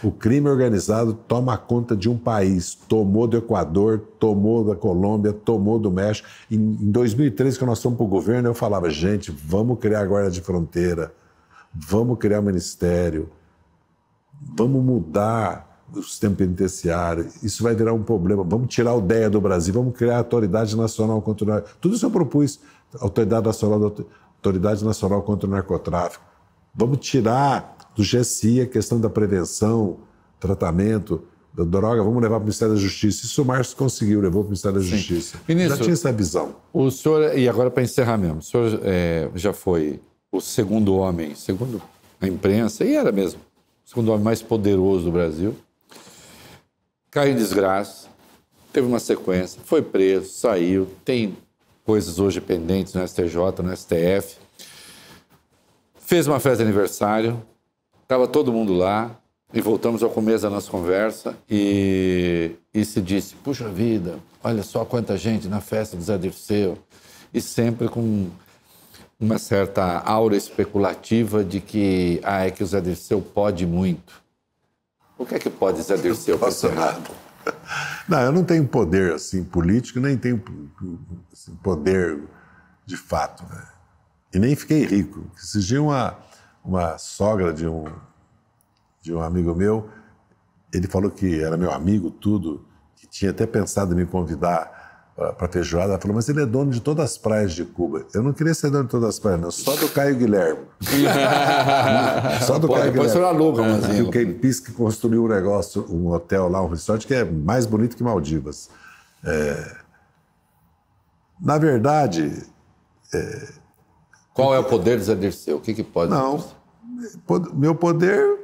O crime organizado toma conta de um país. Tomou do Equador, tomou da Colômbia, tomou do México. Em, em quando nós fomos para o governo, eu falava, gente, vamos criar a Guarda de Fronteira, vamos criar o Ministério, vamos mudar do sistema penitenciário, isso vai virar um problema. Vamos tirar a ideia do Brasil, vamos criar a autoridade nacional contra o narcotráfico. Tudo isso eu propus, autoridade nacional, autoridade nacional contra o narcotráfico. Vamos tirar do GSI a questão da prevenção, tratamento da droga, vamos levar para o Ministério da Justiça. Isso o Márcio conseguiu, levou para o Ministério da Justiça. Ministro, já tinha essa visão. O senhor, e agora para encerrar mesmo, o senhor é, já foi o segundo homem, segundo a imprensa, e era mesmo, o segundo homem mais poderoso do Brasil caiu em desgraça, teve uma sequência, foi preso, saiu, tem coisas hoje pendentes no STJ, no STF. Fez uma festa de aniversário, estava todo mundo lá, e voltamos ao começo da nossa conversa e, e se disse: puxa vida, olha só quanta gente na festa do Zé Dirceu. E sempre com uma certa aura especulativa de que, ah, é que o Zé Dirceu pode muito. O que é que pode do seu Bolsonaro? Não, eu não tenho poder assim político, nem tenho assim, poder de fato. Né? E nem fiquei rico. Esses uma, uma sogra de um, de um amigo meu, ele falou que era meu amigo, tudo, que tinha até pensado em me convidar para feijoada, falou, mas ele é dono de todas as praias de Cuba. Eu não queria ser dono de todas as praias, não. Só do Caio Guilherme. Só do Pô, Caio depois Guilherme. Depois você aluga, mas... Assim, e o Ken Pisque construiu um negócio, um hotel lá, um restaurante que é mais bonito que Maldivas. É... Na verdade... É... Qual é o poder do Zé Dirceu? O que, que pode... Não, meu poder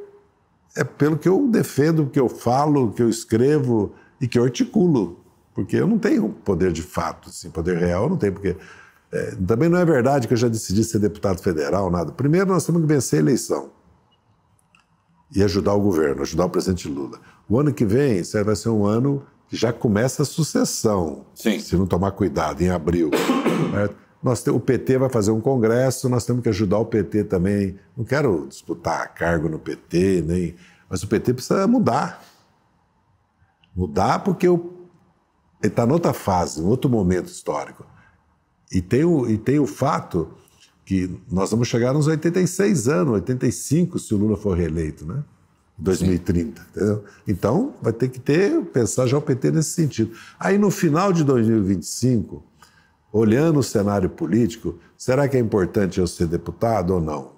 é pelo que eu defendo, que eu falo, que eu escrevo e que eu articulo. Porque eu não tenho poder de fato, assim, poder real eu não tenho, porque é, também não é verdade que eu já decidi ser deputado federal, nada. Primeiro nós temos que vencer a eleição e ajudar o governo, ajudar o presidente Lula. O ano que vem isso vai ser um ano que já começa a sucessão, Sim. se não tomar cuidado, em abril. nós o PT vai fazer um congresso, nós temos que ajudar o PT também. Não quero disputar cargo no PT, nem, mas o PT precisa mudar. Mudar porque o ele está outra fase, em outro momento histórico. E tem, o, e tem o fato que nós vamos chegar nos 86 anos, 85, se o Lula for reeleito, né? 2030, Sim. entendeu? Então, vai ter que ter, pensar já o PT nesse sentido. Aí, no final de 2025, olhando o cenário político, será que é importante eu ser deputado ou não?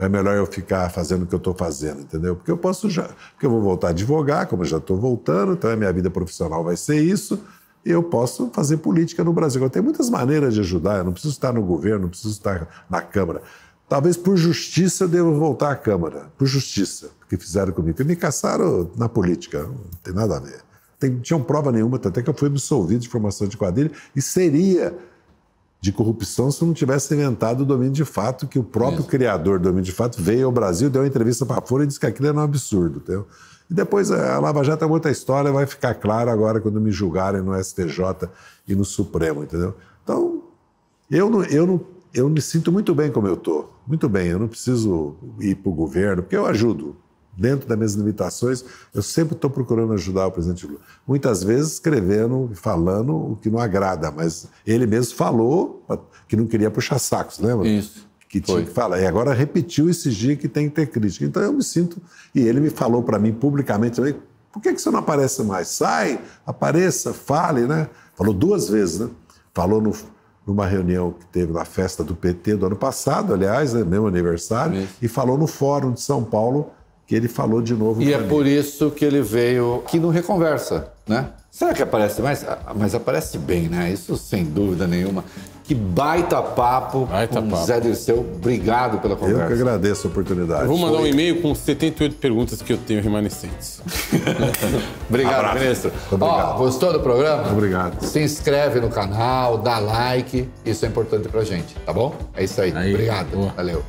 é melhor eu ficar fazendo o que eu estou fazendo, entendeu? Porque eu posso já, porque eu vou voltar a advogar, como eu já estou voltando, então a minha vida profissional vai ser isso. E eu posso fazer política no Brasil. Eu tenho muitas maneiras de ajudar, eu não preciso estar no governo, não preciso estar na Câmara. Talvez por justiça eu devo voltar à Câmara, por justiça, porque fizeram comigo. Porque me caçaram na política, não tem nada a ver. Tem, tinham prova nenhuma, até que eu fui absolvido de formação de quadrilha, e seria de corrupção se não tivesse inventado o domínio de fato, que o próprio Isso. criador do domínio de fato veio ao Brasil, deu uma entrevista para a Folha e disse que aquilo era um absurdo. Entendeu? E depois é, a Lava Jato é outra história, vai ficar claro agora quando me julgarem no STJ e no Supremo, entendeu? Então, eu não, eu não, eu me sinto muito bem como eu estou, muito bem. Eu não preciso ir para o governo, porque eu ajudo dentro das minhas limitações, eu sempre estou procurando ajudar o presidente Lula. Muitas vezes escrevendo e falando o que não agrada, mas ele mesmo falou que não queria puxar sacos, lembra? Né, Isso. Que tinha Foi. que falar. E agora repetiu esse dia que tem que ter crítica. Então eu me sinto. E ele me falou para mim publicamente também: por que, que você não aparece mais? Sai, apareça, fale, né? Falou duas vezes, né? Falou no, numa reunião que teve na festa do PT do ano passado, aliás, né? meu aniversário, Isso. e falou no Fórum de São Paulo que ele falou de novo. E é por isso que ele veio aqui no Reconversa, né? Será que aparece mais? Ah, mas aparece bem, né? Isso sem dúvida nenhuma. Que baita papo baita com papo. Zé Dirceu. Obrigado pela conversa. Eu que agradeço a oportunidade. Eu vou mandar Foi. um e-mail com 78 perguntas que eu tenho remanescentes. Obrigado, Abraço. ministro. Obrigado. Ó, gostou do programa? Obrigado. Se inscreve no canal, dá like. Isso é importante pra gente, tá bom? É isso aí. aí. Obrigado. Boa. Valeu.